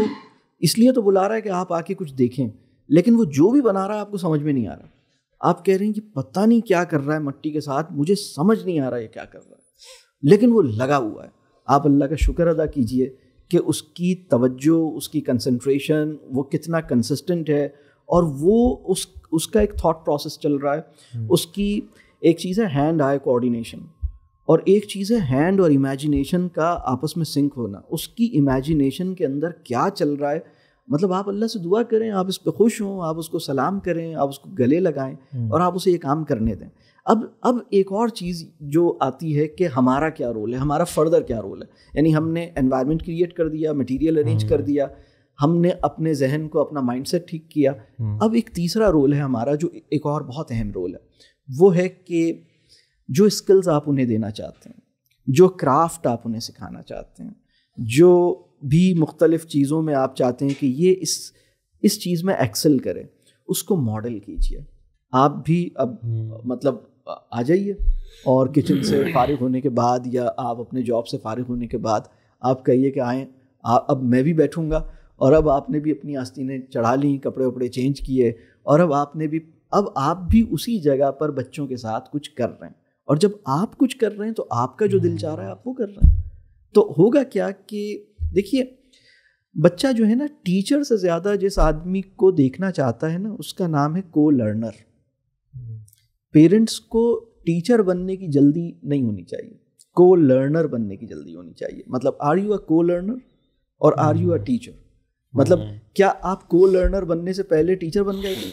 इसलिए तो बुला रहा है कि आप आके कुछ देखें लेकिन वो जो भी बना रहा है आपको समझ में नहीं आ रहा आप कह रहे हैं कि पता नहीं क्या कर रहा है मट्टी के साथ मुझे समझ नहीं आ रहा है क्या कर रहा है लेकिन वो लगा हुआ है आप अल्लाह का शुक्र अदा कीजिए कि उसकी तवज्जो उसकी कंसंट्रेशन वो कितना कंसिस्टेंट है और वो उस उसका एक थॉट प्रोसेस चल रहा है हम्म। उसकी एक चीज़ है हैंड आई कोऑर्डिनेशन और एक चीज़ है हैंड और इमेजिनेशन का आपस में सिंक होना उसकी इमेजिनेशन के अंदर क्या चल रहा है मतलब आप अल्लाह से दुआ करें आप इस पर खुश हों आप उसको सलाम करें आप उसको गले लगाएं हम्म। और आप उसे ये काम करने दें अब अब एक और चीज़ जो आती है कि हमारा क्या रोल है हमारा फर्दर क्या रोल है यानी हमने एनवायरनमेंट क्रिएट कर दिया मटेरियल अरेंज कर हम्म। दिया हमने अपने जहन को अपना माइंडसेट ठीक किया हम्म। अब एक तीसरा रोल है हमारा जो एक और बहुत अहम रोल है वो है कि जो स्किल्स आप उन्हें देना चाहते हैं जो क्राफ्ट आप उन्हें सिखाना चाहते हैं जो भी मुख्तलिफ़ चीज़ों में आप चाहते हैं कि ये इस इस चीज़ में एक्सेल करें उसको मॉडल कीजिए आप भी अब हम्म। मतलब आ जाइए और किचन से (clears throat) फारिग होने के बाद या आप अपने जॉब से फारिग होने के बाद आप कहिए कि आएँ अब मैं भी बैठूंगा और अब आपने भी अपनी आस्तीनें चढ़ा ली कपड़े वपड़े चेंज किए और अब आपने भी अब आप भी उसी जगह पर बच्चों के साथ कुछ कर रहे हैं और जब आप कुछ कर रहे हैं तो आपका जो दिल हम्म। चाह रहा है आप वो कर रहे हैं तो होगा क्या कि देखिए बच्चा जो है ना टीचर से ज़्यादा जिस आदमी को देखना चाहता है ना उसका नाम है को लर्नर हम्म। पेरेंट्स को टीचर बनने की जल्दी नहीं होनी चाहिए को लर्नर बनने की जल्दी होनी चाहिए मतलब are you a co learner और आर यू अ टीचर मतलब हम्म। क्या आप को लर्नर बनने से पहले टीचर बन गए थे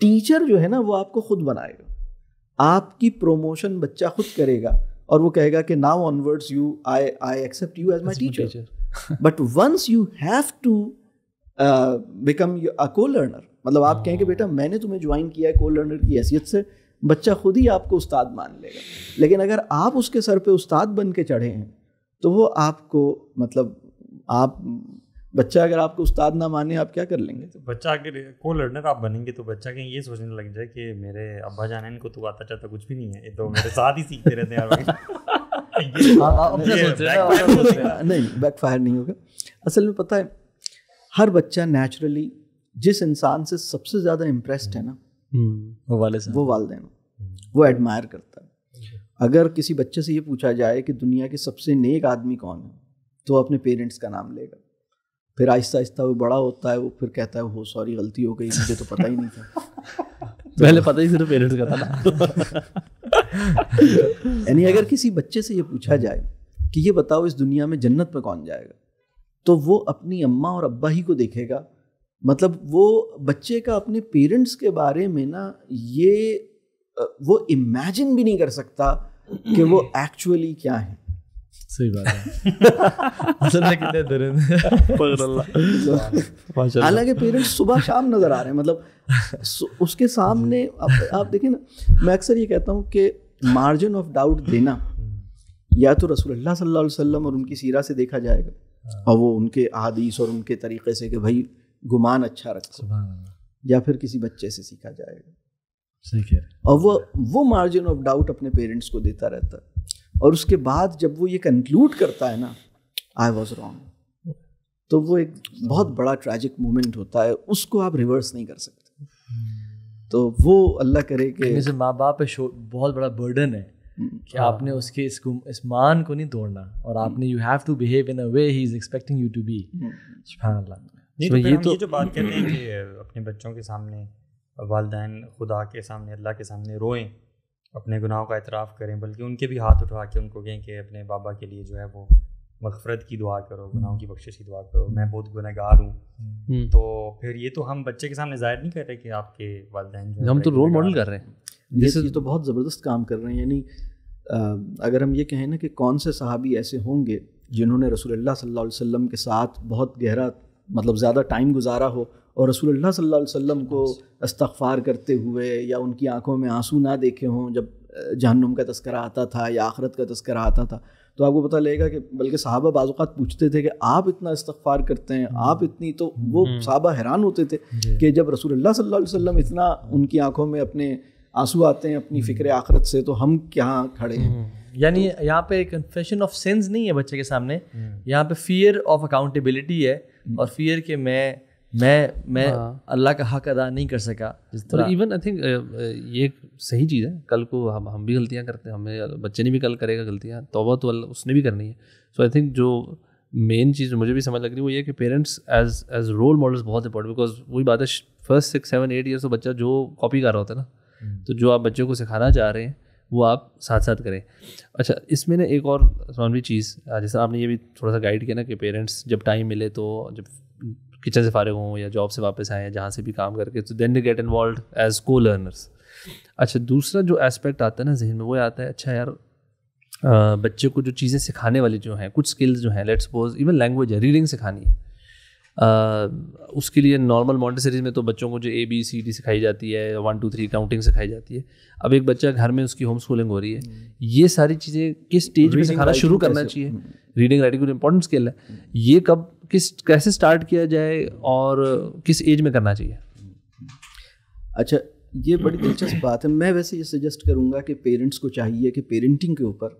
टीचर जो है ना वो आपको खुद बनाएगा आपकी प्रोमोशन बच्चा खुद करेगा और वो कहेगा कि now onwards you I I accept you as my teacher but once you have to become a co learner मतलब आप कहें कि बेटा हाँ। मैंने तुम्हें ज्वाइन किया है को लर्नर की हैसियत से बच्चा खुद ही आपको उस्ताद मान लेगा लेकिन अगर आप उसके सर पे उस्ताद बन के चढ़े हैं तो वो आपको मतलब आप बच्चा अगर आपको उस्ताद ना माने आप क्या कर लेंगे तो बच्चा अगर को लर्नर आप बनेंगे तो बच्चा कहीं ये सोचने लग जाए कि मेरे अब्बा जान इनको तो आता चाहता कुछ भी नहीं है तो मेरे साथ ही सीखते रहते हैं (laughs) नहीं बैकफायर नहीं होगा असल में पता है हर बच्चा नेचुरली जिस इंसान से सबसे ज़्यादा इम्प्रेस्ड है ना हम्म, वो वाले वो वालदे हम्म। वो एडमायर करता है अगर किसी बच्चे से ये पूछा जाए कि दुनिया के सबसे नेक आदमी कौन है तो अपने पेरेंट्स का नाम लेगा फिर आहिस्ता आहिस्ता वो बड़ा होता है वो फिर कहता है वो सॉरी गलती हो गई मुझे तो पता ही नहीं था तो (laughs) पहले पता ही सिर्फ पेरेंट्स का था ना (laughs) यानी अगर किसी बच्चे से ये पूछा जाए कि ये बताओ इस दुनिया में जन्नत में कौन जाएगा तो वो अपनी अम्मा और अब्बा ही को देखेगा मतलब वो बच्चे का अपने पेरेंट्स के बारे में ना ये वो इमेजिन भी नहीं कर सकता कि वो एक्चुअली (clears throat) क्या है सही (laughs) बात मतलब है कितने हालांकि पेरेंट्स सुबह शाम नज़र आ रहे हैं मतलब उसके सामने आप, आप ना मैं अक्सर ये कहता हूँ कि मार्जिन ऑफ डाउट देना हम्म। या तो रसूलुल्लाह सल्लल्लाहु अलैहि वसल्लम और उनकी सीरा से देखा जाएगा हाँ। और वो उनके अहादीस और उनके तरीक़े से कि भाई गुमान अच्छा रखो या फिर किसी बच्चे से सीखा जाएगा सही और वो वो मार्जिन ऑफ डाउट अपने पेरेंट्स को देता रहता है और उसके बाद जब वो ये कंक्लूड करता है ना आई वॉज रॉन्ग तो वो एक बहुत बड़ा ट्रैजिक मोमेंट होता है उसको आप रिवर्स नहीं कर सकते तो वो अल्लाह करे कि माँ बाप पे बहुत बड़ा बर्डन है हम्म, कि आपने हाँ। उसके इस इस मान को नहीं तोड़ना और हम्म। आपने you have to behave in a way he is expecting you to be नहीं तो ये तो ये जो बात कहते हैं कि अपने बच्चों के सामने वालदेन खुदा के सामने अल्लाह के सामने रोएं अपने गुनाहों का इतराफ़ करें बल्कि उनके भी हाथ उठा के उनको कहें कि अपने बाबा के लिए जो है वो मफफरत की दुआ करो हम्म। गुनाहों की बख्शिश की दुआ करो मैं बहुत गुनहगार हूँ हम्म। तो फिर ये तो हम बच्चे के सामने जाहिर नहीं कर रहे कि आपके वालदेन हम तो रोल मॉडल कर रहे हैं जैसे तो बहुत ज़बरदस्त काम कर रहे हैं यानी अगर हम ये कहें ना कि कौन से सहाबी ऐसे होंगे जिन्होंने रसूलुल्लाह सल्लल्लाहु अलैहि वसल्लम के साथ बहुत गहरा मतलब ज़्यादा टाइम गुजारा हो और रसूलुल्लाह सल्लल्लाहु अलैहि वसल्लम को इस्तगफार करते हुए या उनकी आंखों में आंसू ना देखे हों जब जहन्नुम का तस्करा आता था या आखरत का तस्करा आता था तो आपको पता लगेगा कि बल्कि साहबा बाज़ात पूछते थे कि आप इतना इस्तफ़ार करते हैं आप हम्म। इतनी तो वो हम्म। साहबा हैरान होते थे कि जब अल्लाह सल्लल्लाहु अलैहि वसल्लम इतना उनकी आंखों में अपने आंसू आते हैं अपनी फ़िक्र हम्म। आखरत से तो हम क्या खड़े हैं यानी तो, यहाँ पे कन्फेशन ऑफ सेंस नहीं है बच्चे के सामने यहाँ पे फियर ऑफ अकाउंटेबिलिटी है और फियर के मैं मैं मैं हाँ। अल्लाह का हक अदा नहीं कर सका तो इवन आई थिंक ये एक सही चीज़ है कल को हम हम भी गलतियाँ करते हैं हमें बच्चे ने भी कल करेगा गलतियाँ तोबा तो अल्लाह उसने भी करनी है सो आई थिंक जो मेन चीज़ मुझे भी समझ लग रही है वो ये कि parents as as role models बहुत इंपॉर्टेंट बिकॉज वही बात है first six seven eight years तो बच्चा जो कॉपी कर रहा होता है ना हम्म। तो जो आप बच्चों को सिखाना चाह रहे हैं वो आप साथ साथ करें अच्छा इसमें ना एक और सोनवी चीज़ जैसे आपने ये भी थोड़ा सा गाइड किया ना कि पेरेंट्स जब टाइम मिले तो जब किचन से फारिग हों या जॉब से वापस आए जहाँ से भी काम करके तो then they get involve as co learners अच्छा दूसरा जो एस्पेक्ट आता है ना जहन में वो आता है अच्छा यार बच्चे को जो चीज़ें सिखाने वाली जो हैं कुछ स्किल्स जो हैं लेट सपोज इवन लैंग्वेज है रीडिंग सिखानी है आ, उसके लिए नॉर्मल मॉन्टेसरीज में तो बच्चों को जो ए बी सी डी सिखाई जाती है वन टू थ्री काउंटिंग सिखाई जाती है अब एक बच्चा घर में उसकी होम स्कूलिंग हो रही है हम्म। ये सारी चीज़ें किस स्टेज में सिखाना शुरू करना चाहिए रीडिंग राइटिंग इंपॉर्टेंट स्किल है हम्म। ये कब किस कैसे स्टार्ट किया जाए और किस एज में करना चाहिए अच्छा ये बड़ी दिलचस्प बात है मैं वैसे ये सजेस्ट करूँगा कि पेरेंट्स को चाहिए कि पेरेंटिंग के ऊपर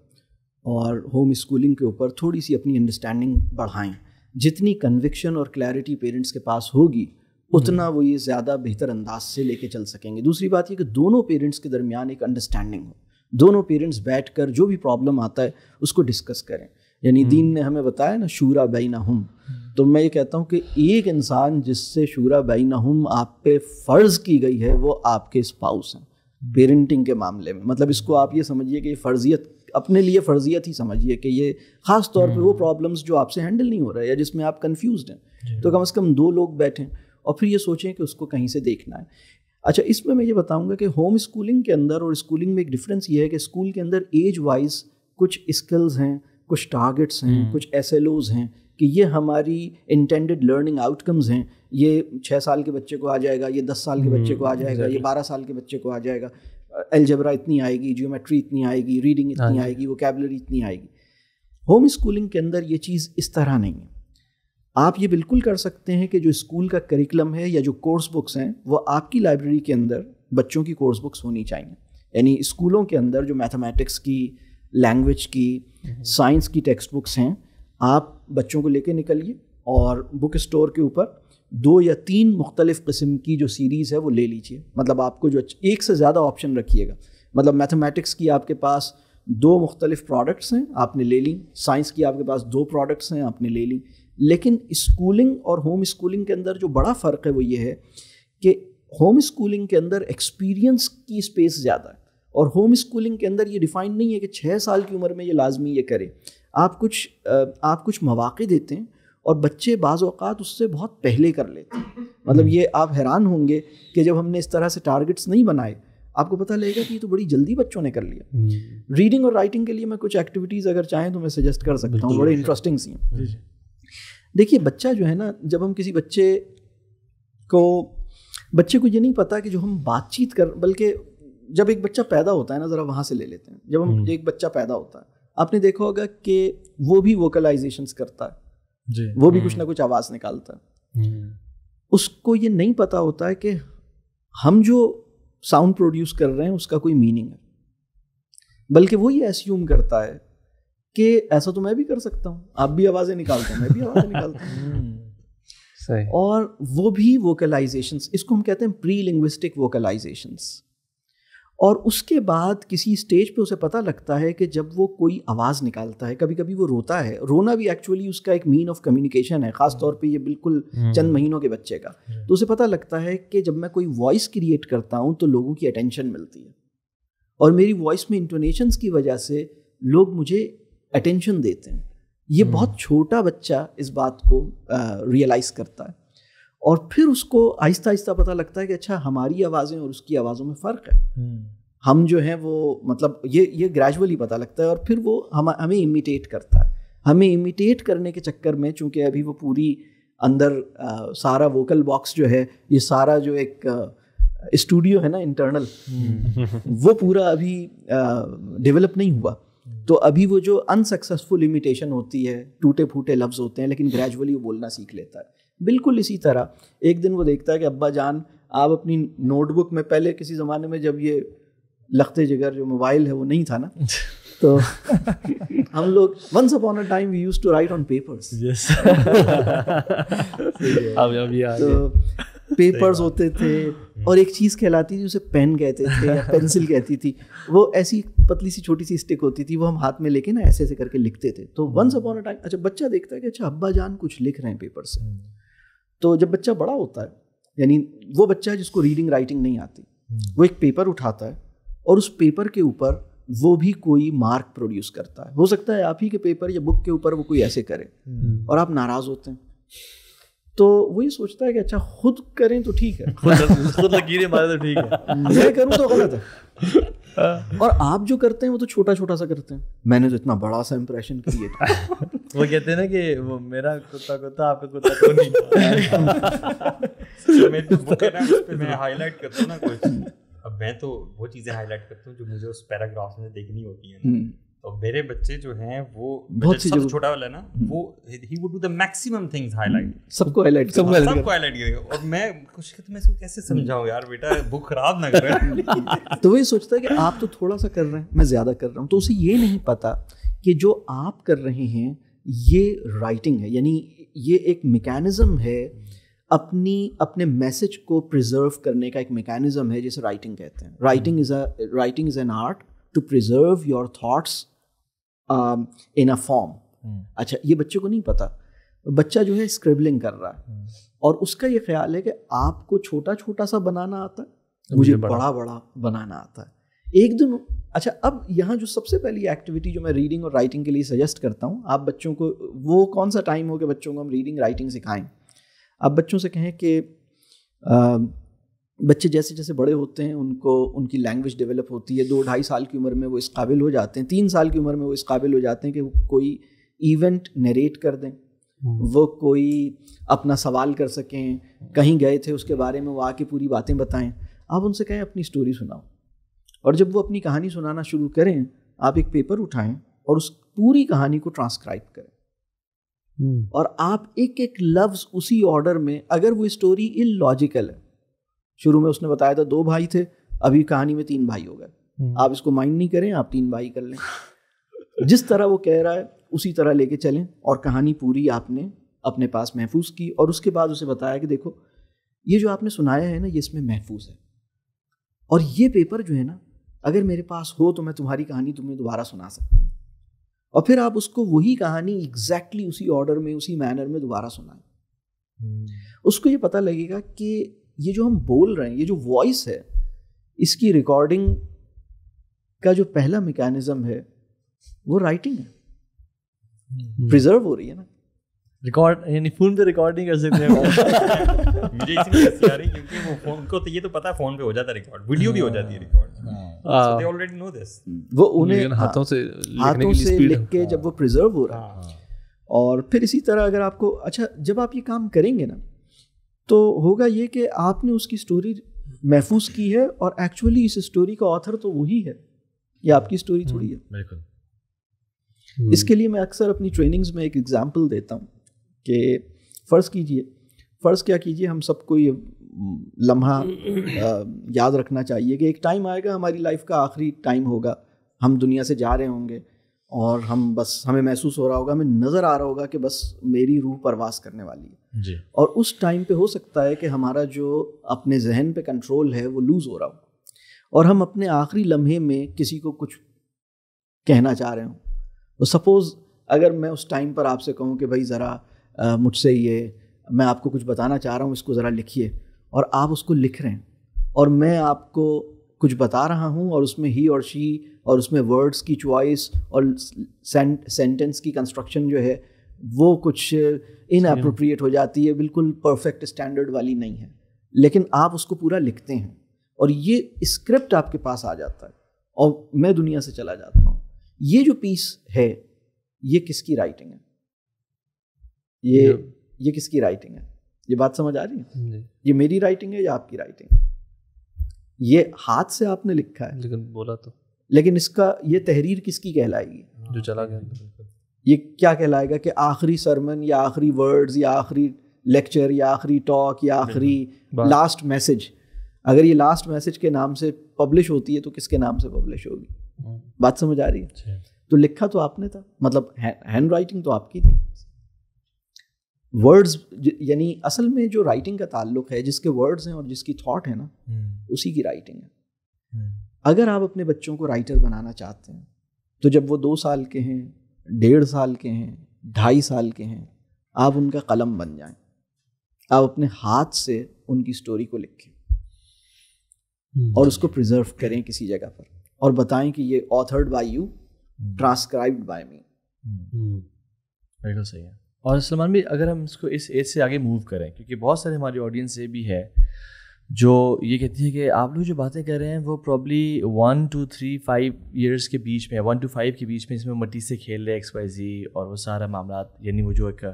और होम स्कूलिंग के ऊपर थोड़ी सी अपनी अंडरस्टैंडिंग बढ़ाएं जितनी कन्विक्शन और क्लैरिटी पेरेंट्स के पास होगी उतना वो ये ज़्यादा बेहतर अंदाज से लेके चल सकेंगे दूसरी बात ये कि दोनों पेरेंट्स के दरमियान एक अंडरस्टैंडिंग हो दोनों पेरेंट्स बैठ कर जो भी प्रॉब्लम आता है उसको डिस्कस करें यानी हम्म। दीन ने हमें बताया ना शूरा बैना हम तो मैं ये कहता हूँ कि एक इंसान जिससे शूरा बाई नहुम आप पे फ़र्ज़ की गई है वो आपके स्पाउस हैं पेरेंटिंग के मामले में मतलब इसको आप ये समझिए कि ये फ़र्जियत अपने लिए फ़र्जियत ही समझिए कि ये ख़ास तौर पे वो प्रॉब्लम्स हम्म। जो आपसे हैंडल नहीं हो रहा है या जिसमें आप कन्फ्यूज़ हैं तो कम अज़ कम दो लोग बैठें और फिर ये सोचें कि उसको कहीं से देखना है अच्छा इसमें मैं ये बताऊँगा कि होम स्कूलिंग के अंदर और स्कूलिंग में एक डिफरेंस ये है कि स्कूल के अंदर एज वाइज कुछ स्किल्स हैं कुछ टारगेट्स हैं हम्म। कुछ एस हैं कि ये हमारी इंटेंडेड लर्निंग आउटकम्स हैं ये छः साल के बच्चे को आ जाएगा ये दस साल के हम्म, बच्चे को आ जाएगा ये बारह साल के बच्चे को आ जाएगा एलजबरा इतनी आएगी जियोमेट्री इतनी आएगी रीडिंग हाँ इतनी आएगी वोकेबलरी इतनी आएगी होम स्कूलिंग के अंदर ये चीज़ इस तरह नहीं है आप ये बिल्कुल कर सकते हैं कि जो स्कूल का करिकुलम है या जो कोर्स बुक्स हैं वो आपकी लाइब्रेरी के अंदर बच्चों की कोर्स बुक्स होनी चाहिए यानी स्कूलों के अंदर जो मैथमेटिक्स की लैंग्वेज की साइंस हम्म। की टेक्स्ट बुक्स हैं आप बच्चों को लेके निकलिए और बुक स्टोर के ऊपर दो या तीन मुख्तलिफ़ किस्म की जो सीरीज़ है वो ले लीजिए मतलब आपको जो एक से ज़्यादा ऑप्शन रखिएगा मतलब मैथमेटिक्स की आपके पास दो मुख्तलिफ प्रोडक्ट्स हैं आपने ले ली साइंस की आपके पास दो प्रोडक्ट्स हैं आपने ले ली लेकिन स्कूलिंग और होम स्कूलिंग के अंदर जो बड़ा फ़र्क है वो ये है कि होम स्कूलिंग के अंदर एक्सपीरियंस की स्पेस ज़्यादा है और होम स्कूलिंग के अंदर ये डिफाइंड नहीं है कि छः साल की उम्र में ये लाजमी ये करें आप कुछ आप कुछ मौाक़े देते हैं और बच्चे बाज़ात उससे बहुत पहले कर लेते हैं मतलब ये आप हैरान होंगे कि जब हमने इस तरह से टारगेट्स नहीं बनाए आपको पता लगेगा कि ये तो बड़ी जल्दी बच्चों ने कर लिया रीडिंग हम्म। और राइटिंग के लिए मैं कुछ एक्टिविटीज़ अगर चाहें तो मैं सजेस्ट कर सकता हूँ बड़े इंटरेस्टिंग सी देखिए बच्चा जो है ना जब हम किसी बच्चे को बच्चे को ये नहीं पता कि जो हम बातचीत कर बल्कि जब एक बच्चा पैदा होता है ना ज़रा वहाँ से ले लेते हैं जब हम हम्म। एक बच्चा पैदा होता है आपने देखा होगा कि वो भी वोकलाइजेशंस करता है जी वो भी हम्म। कुछ ना कुछ आवाज़ निकालता है हम्म। उसको ये नहीं पता होता है कि हम जो साउंड प्रोड्यूस कर रहे हैं उसका कोई मीनिंग है बल्कि वो ये एस्यूम करता है कि ऐसा तो मैं भी कर सकता हूँ आप भी आवाज़ें निकालते हैं मैं भी आवाज़ें (laughs) निकालता हूँ हम्म। सही और वो भी वोकलाइजेशंस इसको हम कहते हैं प्री लिंग्विस्टिक वोकलाइजेशंस और उसके बाद किसी स्टेज पे उसे पता लगता है कि जब वो कोई आवाज़ निकालता है कभी कभी वो रोता है रोना भी एक्चुअली उसका एक मीन ऑफ कम्युनिकेशन है ख़ास तौर पे ये बिल्कुल हम्म। चंद महीनों के बच्चे का हम्म। तो उसे पता लगता है कि जब मैं कोई वॉइस क्रिएट करता हूँ तो लोगों की अटेंशन मिलती है और मेरी वॉइस में इंटोनेशंस की वजह से लोग मुझे अटेंशन देते हैं ये हम्म। बहुत छोटा बच्चा इस बात को रियलाइज़ करता है और फिर उसको आहिस्ता आहिस्ता पता लगता है कि अच्छा हमारी आवाज़ें और उसकी आवाज़ों में फ़र्क है हम्म। हम जो हैं वो मतलब ये ये ग्रेजुअली पता लगता है और फिर वो हम हमें इमिटेट करता है हमें इमिटेट करने के चक्कर में चूँकि अभी वो पूरी अंदर आ, सारा वोकल बॉक्स जो है ये सारा जो एक स्टूडियो है ना इंटरनल हम्म। वो पूरा अभी डेवलप नहीं हुआ हम्म। तो अभी वो जो अनसक्सेसफुल इमिटेशन होती है टूटे फूटे लफ्ज़ होते हैं लेकिन ग्रेजुअली वो बोलना सीख लेता है बिल्कुल इसी तरह एक दिन वो देखता है कि अब्बा जान आप अपनी नोटबुक में पहले किसी ज़माने में जब ये लखते जिगर जो मोबाइल है वो नहीं था ना (laughs) तो हम लोग once upon a time we use to write on papers तो पेपर्स होते थे हम्म। और एक चीज़ कहलाती थी उसे पेन कहते थे या पेंसिल कहती थी वो ऐसी पतली सी छोटी सी स्टिक होती थी वो हम हाथ में लेके ना ऐसे ऐसे करके लिखते थे तो वंस अपॉन अ टाइम अच्छा बच्चा देखता है कि अच्छा अब्बा जान कुछ लिख रहे हैं पेपर से हम्म। तो जब बच्चा बड़ा होता है यानी वो बच्चा है जिसको रीडिंग राइटिंग नहीं आती हम्म। वो एक पेपर उठाता है और उस पेपर के ऊपर वो भी कोई मार्क प्रोड्यूस करता है हो सकता है आप ही के पेपर या बुक के ऊपर वो कोई ऐसे करे हम्म। और आप नाराज होते हैं तो वो ये सोचता है कि अच्छा खुद करें तो ठीक है खुद लकीरें मारे तो ठीक है (laughs) मैं करूं तो गलत है हाँ। और आप जो करते हैं वो तो छोटा छोटा सा करते हैं मैंने तो इतना बड़ा सा इंप्रेशन क्रिएट (laughs) वो कहते हैं ना कि वो मेरा कुत्ता कुत्ता आपका कुत्ता तो नहीं (laughs) मैं तो वो कह रहा मैं हाईलाइट करता हूँ ना कुछ अब मैं तो वो चीज़ें हाईलाइट करता हूँ जो मुझे उस पैराग्राफ में देखनी होती है हम्म। तो मेरे बच्चे जो हैं वो बहुत सब छोटा वाला ना हम्म। वो he would do the maximum things highlight सबको हाईलाइट सबको हाईलाइट सबको हाईलाइट करेगा और मैं कुछ कि मैं इसको कैसे समझाऊं यार बेटा बुक खराब ना कर (laughs) तो वही सोचता है कि आप तो थोड़ा सा कर रहे हैं मैं ज्यादा कर रहा हूं तो उसे ये नहीं पता कि जो आप कर रहे हैं ये राइटिंग है यानी ये एक मेकैनिज़्म है अपनी अपने मैसेज को प्रिजर्व करने का एक मेकैनिज़्म है जिसे राइटिंग कहते हैं writing is a writing is an art to preserve your thoughts in a form अच्छा ये बच्चे को नहीं पता बच्चा जो है स्क्रिबलिंग कर रहा है hmm. और उसका ये ख्याल है कि आपको छोटा छोटा सा बनाना आता है मुझे बड़ा बड़ा बनाना आता है एक दिन अच्छा अब यहाँ जो सबसे पहली एक्टिविटी जो मैं रीडिंग और राइटिंग के लिए सजेस्ट करता हूँ आप बच्चों को वो कौन सा टाइम हो कि बच्चों को हम रीडिंग राइटिंग सिखाएं आप बच्चों से कहें कि बच्चे जैसे जैसे बड़े होते हैं उनको उनकी लैंग्वेज डेवलप होती है दो ढाई साल की उम्र में वो इस काबिल हो जाते हैं तीन साल की उम्र में वो इस काबिल हो जाते हैं कि वो कोई इवेंट नरेट कर दें हम्म। वो कोई अपना सवाल कर सकें कहीं गए थे उसके बारे में वो आके पूरी बातें बताएं आप उनसे कहें अपनी स्टोरी सुनाओ और जब वो अपनी कहानी सुनाना शुरू करें आप एक पेपर उठाएं और उस पूरी कहानी को ट्रांसक्राइब करें हम्म। और आप एक एक लफ्ज उसी ऑर्डर में अगर वो स्टोरी लॉजिकल है शुरू में उसने बताया था दो भाई थे अभी कहानी में तीन भाई हो गए हम्म। आप इसको माइंड नहीं करें आप तीन भाई कर लें जिस तरह वो कह रहा है उसी तरह लेके चलें और कहानी पूरी आपने अपने पास महफूज की और उसके बाद उसे बताया कि देखो ये जो आपने सुनाया है ना ये इसमें महफूज है और ये पेपर जो है ना अगर मेरे पास हो तो मैं तुम्हारी कहानी तुम्हें दोबारा सुना सकता हूँ और फिर आप उसको वही कहानी एग्जैक्टली exactly उसी ऑर्डर में उसी मैनर में दोबारा सुनाए hmm. हम्म। उसको ये पता लगेगा कि ये जो हम बोल रहे हैं ये जो वॉइस है इसकी रिकॉर्डिंग का जो पहला मेकैनिज़्म है वो राइटिंग है प्रिजर्व हम्म। hmm. हो रही है ना रिकॉर्ड यानी फोन पे रिकॉर्ड नहीं कर सकते (laughs) मुझे इसलिए हंसी आ रही क्योंकि वो फोन को तो ये तो पता है फोन पे हो जाता है रिकॉर्ड वीडियो भी हो जाती है record they already know this वो उन्हें हाथों हाँ, से हाथों से लिख के हाँ। जब वो प्रिजर्व हो रहा है हाँ। और फिर इसी तरह अगर आपको अच्छा जब आप ये काम करेंगे ना तो होगा ये कि आपने उसकी स्टोरी महफूज की है और एक्चुअली इस स्टोरी का ऑथर तो वही है ये आपकी स्टोरी थोड़ी हम्म, है बिल्कुल हम्म। इसके लिए मैं अक्सर अपनी ट्रेनिंग्स में एक एग्जांपल देता हूँ कि फ़र्ज़ कीजिए फ़र्ज़ क्या कीजिए हम सबको ये लम्हा याद रखना चाहिए कि एक टाइम आएगा हमारी लाइफ का आखिरी टाइम होगा हम दुनिया से जा रहे होंगे और हम बस हमें महसूस हो रहा होगा हमें नज़र आ रहा होगा कि बस मेरी रूह परवास करने वाली है जी। और उस टाइम पे हो सकता है कि हमारा जो अपने जहन पे कंट्रोल है वो लूज़ हो रहा हो और हम अपने आखिरी लम्हे में किसी को कुछ कहना चाह रहे हों तो सपोज़ अगर मैं उस टाइम पर आपसे कहूँ कि भाई ज़रा मुझसे ये मैं आपको कुछ बताना चाह रहा हूँ इसको ज़रा लिखिए और आप उसको लिख रहे हैं और मैं आपको कुछ बता रहा हूँ और उसमें ही और शी और उसमें वर्ड्स की चॉइस और सेंटेंस की कंस्ट्रक्शन जो है वो कुछ इन अप्रोप्रिएट हो जाती है बिल्कुल परफेक्ट स्टैंडर्ड वाली नहीं है लेकिन आप उसको पूरा लिखते हैं और ये स्क्रिप्ट आपके पास आ जाता है और मैं दुनिया से चला जाता हूँ ये जो पीस है ये किसकी राइटिंग है ये ये किसकी राइटिंग है ये बात समझ आ रही है ये मेरी राइटिंग है या आपकी राइटिंग है ये हाथ से आपने लिखा है लेकिन बोला तो लेकिन इसका ये तहरीर किसकी कहलाएगी जो चला गया ये क्या कहलाएगा कि आखिरी सरमन या आखिरी वर्ड्स या आखिरी लेक्चर या आखिरी टॉक या आखिरी लास्ट मैसेज अगर ये लास्ट मैसेज के नाम से पब्लिश होती है तो किसके नाम से पब्लिश होगी हम्म। बात समझ आ रही है तो लिखा तो आपने था मतलब हैंड राइटिंग तो आपकी थी वर्ड्स यानी असल में जो राइटिंग का ताल्लुक है जिसके वर्ड्स हैं और जिसकी थॉट है ना हम्म। उसी की राइटिंग है हम्म। अगर आप अपने बच्चों को राइटर बनाना चाहते हैं तो जब वो दो साल के हैं डेढ़ साल के हैं ढाई साल के हैं आप उनका कलम बन जाएं आप अपने हाथ से उनकी स्टोरी को लिखें हम्म। और उसको प्रिजर्व करें किसी जगह पर और बताएं कि ये authored by you transcribed by me बिल्कुल सही है और सलमान भी अगर हम इसको इस एज से आगे मूव करें क्योंकि बहुत सारे हमारे ऑडियंस से भी है जो ये कहती है कि आप लोग जो बातें कर रहे हैं वो probably one two three five years के बीच में वन टू फाइव के बीच में इसमें मट्टी से खेल रहे एक्स वाई जी और वो सारा मामला यानी वो जो एक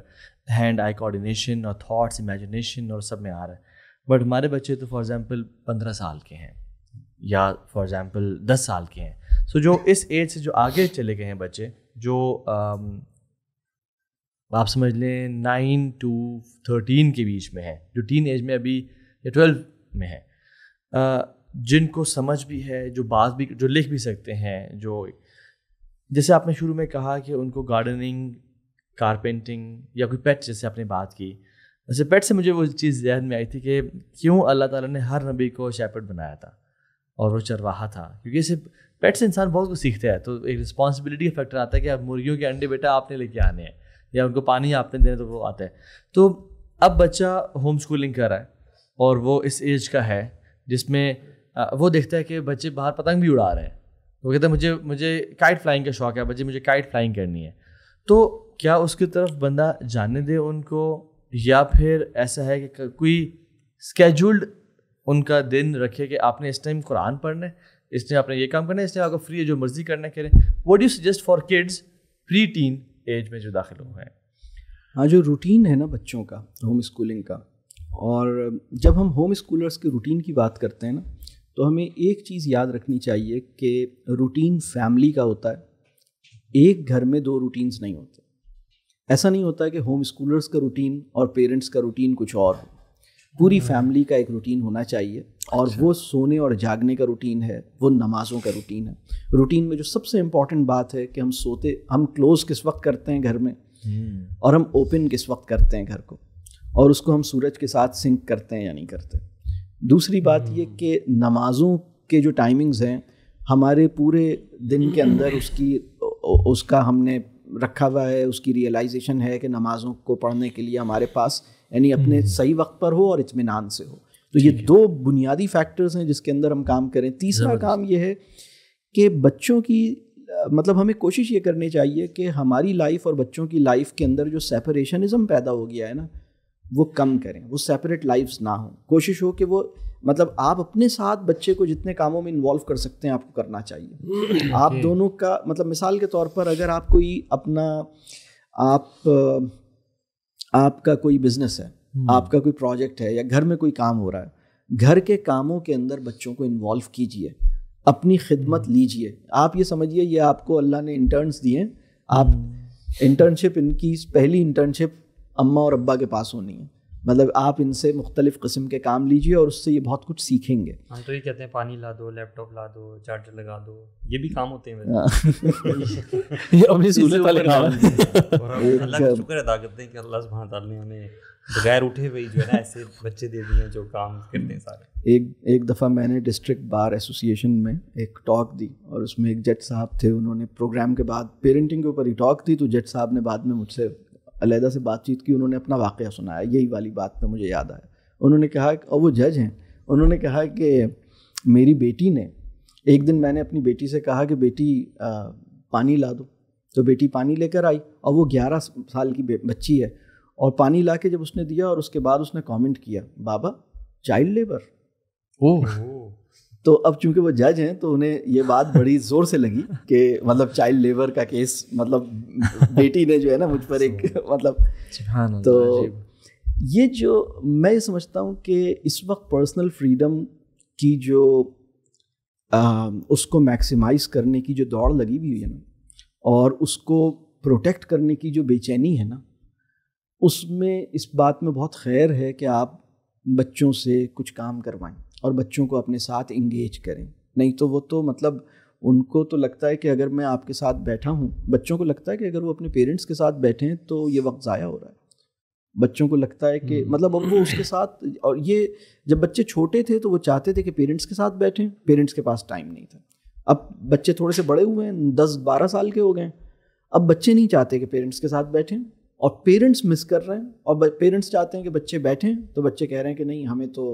हैंड आई कोऑर्डिनेशन और थॉट्स इमेजिनेशन और सब में आ रहा है बट हमारे बच्चे तो फॉर एग्ज़ाम्पल पंद्रह साल के हैं या फॉर एग्ज़ाम्पल दस साल के हैं सो so, जो इस एज से जो आगे चले गए हैं बच्चे जो तो आप समझ लें नाइन टू थर्टीन के बीच में है जो टीन एज में अभी या ट्वेल्व में है जिनको समझ भी है जो बात भी जो लिख भी सकते हैं जो जैसे आपने शुरू में कहा कि उनको गार्डनिंग कारपेंटिंग या कोई पेट जैसे आपने बात की वैसे पेट से मुझे वो चीज़ जहन में आई थी कि क्यों अल्लाह ताला ने हर नबी को शैपट बनाया था और वो चरवाहा था क्योंकि इसे पेट से इंसान बहुत कुछ सीखता है तो एक रिस्पॉन्सिबिलिटी का फैक्टर आता है कि आप मुर्गियों के अंडे बेटा आपने लेके आने हैं या उनको पानी आपने देना तो वो आता है तो अब बच्चा होम स्कूलिंग कर रहा है और वो इस एज का है जिसमें वो देखता है कि बच्चे बाहर पतंग भी उड़ा रहे हैं वो कहते हैं मुझे मुझे काइट फ्लाइंग का शौक़ है बच्चे मुझे काइट फ्लाइंग करनी है तो क्या उसकी तरफ बंदा जाने दे उनको या फिर ऐसा है कि कोई स्केजूल्ड उनका दिन रखे कि आपने इस टाइम कुरान पढ़ना है इस टाइम आपने ये काम करना है इस टाइम आपको फ्री है जो मर्जी करना करें what you suggest for kids preteen age में जो दाखिल हुए हैं हाँ जो रूटीन है ना बच्चों का होम स्कूलिंग का और जब हम होम स्कूलर्स के रूटीन की बात करते हैं ना तो हमें एक चीज़ याद रखनी चाहिए कि रूटीन फैमिली का होता है एक घर में दो रूटीन्स नहीं होते ऐसा नहीं होता है कि होम स्कूलर्स का रूटीन और पेरेंट्स का रूटीन कुछ और हो पूरी फैमिली हम्म। का एक रूटीन होना चाहिए और अच्छा। वो सोने और जागने का रूटीन है वो नमाज़ों का रूटीन है रूटीन में जो सबसे इम्पॉर्टेंट बात है कि हम सोते हम क्लोज़ किस वक्त करते हैं घर में हम्म। और हम ओपन किस वक्त करते हैं घर को और उसको हम सूरज के साथ सिंक करते हैं या नहीं करते दूसरी बात ये हम्म। कि नमाज़ों के जो टाइमिंग्स हैं हमारे पूरे दिन के अंदर उसकी उसका हमने रखा हुआ है उसकी रियलाइजेशन है कि नमाज़ों को पढ़ने के लिए हमारे पास यानी अपने हम्म। सही वक्त पर हो और इतमान से हो तो ये दो बुनियादी फैक्टर्स हैं जिसके अंदर हम काम करें तीसरा काम ये है कि बच्चों की मतलब हमें कोशिश ये करनी चाहिए कि हमारी लाइफ और बच्चों की लाइफ के अंदर जो सेपरेशनिज़म पैदा हो गया है ना वो कम करें वो सेपरेट लाइफ्स ना हो कोशिश हो कि वो मतलब आप अपने साथ बच्चे को जितने कामों में इन्वॉल्व कर सकते हैं आपको करना चाहिए आप दोनों का मतलब मिसाल के तौर पर अगर आप कोई अपना आप आपका कोई बिजनेस है हम्म। आपका कोई प्रोजेक्ट है या घर में कोई काम हो रहा है घर के कामों के अंदर बच्चों को इन्वॉल्व कीजिए अपनी खिदमत हम्म। लीजिए आप ये समझिए ये आपको अल्लाह ने इंटर्न्स दिए आप इंटर्नशिप हम्म। इनकी पहली इंटर्नशिप अम्मा और अब्बा के पास होनी है मतलब आप इनसे मुख्तलिफ किस्म के काम लीजिए और उससे ये बहुत कुछ सीखेंगे हाँ तो ये कहते हैं पानी ला दो लैपटॉप ला दो चार्जर लगा दो ये भी काम होते हैं हाँ। (laughs) ये अपनी सहूलत वाले काम अच्छा। अल्लाह का शुक्र अदा करते हैं कि अल्लाह ने हमें बगैर उठे हुए जो है ना ऐसे बच्चे दे दिए जो काम करते हैं सारे एक एक दफ़ा मैंने डिस्ट्रिक्ट बार एसोसिएशन में एक टॉक दी और उसमें एक जज साहब थे उन्होंने प्रोग्राम के बाद पेरेंटिंग के ऊपर ही टॉक दी तो जज साहब ने बाद में मुझसे अलहदा से बातचीत की उन्होंने अपना वाक़ सुनाया यही वाली बात पर मुझे याद आया उन्होंने कहा और वो जज हैं उन्होंने कहा कि मेरी बेटी ने एक दिन मैंने अपनी बेटी से कहा कि बेटी आ, पानी ला दो तो बेटी पानी लेकर आई और वो ग्यारह साल की बच्ची है और पानी ला के जब उसने दिया और उसके बाद उसने कमेंट किया बाबा चाइल्ड लेबर ओह तो अब चूंकि वो जज हैं तो उन्हें ये बात बड़ी (laughs) जोर से लगी कि मतलब चाइल्ड लेबर का केस मतलब बेटी ने जो है ना मुझ पर एक (laughs) मतलब तो ये जो मैं ये समझता हूँ कि इस वक्त पर्सनल फ्रीडम की जो आ, उसको मैक्सिमाइज करने की जो दौड़ लगी हुई है ना और उसको प्रोटेक्ट करने की जो बेचैनी है ना उसमें इस बात में बहुत खैर है कि आप बच्चों से कुछ काम करवाएं और बच्चों को अपने साथ इंगेज करें नहीं तो वो तो मतलब उनको तो लगता है कि अगर मैं आपके साथ बैठा हूँ बच्चों को लगता है कि अगर वो अपने पेरेंट्स के साथ बैठे हैं तो ये वक्त ज़ाया हो रहा है बच्चों को लगता है कि हम्म। मतलब अब वो उसके साथ और ये जब बच्चे छोटे थे तो वो चाहते थे कि पेरेंट्स के साथ बैठें पेरेंट्स के पास टाइम नहीं था अब बच्चे थोड़े से बड़े हुए हैं दस बारह साल के हो गए अब बच्चे नहीं चाहते कि पेरेंट्स के साथ बैठें और पेरेंट्स मिस कर रहे हैं और पेरेंट्स चाहते हैं कि बच्चे बैठें तो बच्चे कह रहे हैं कि नहीं हमें तो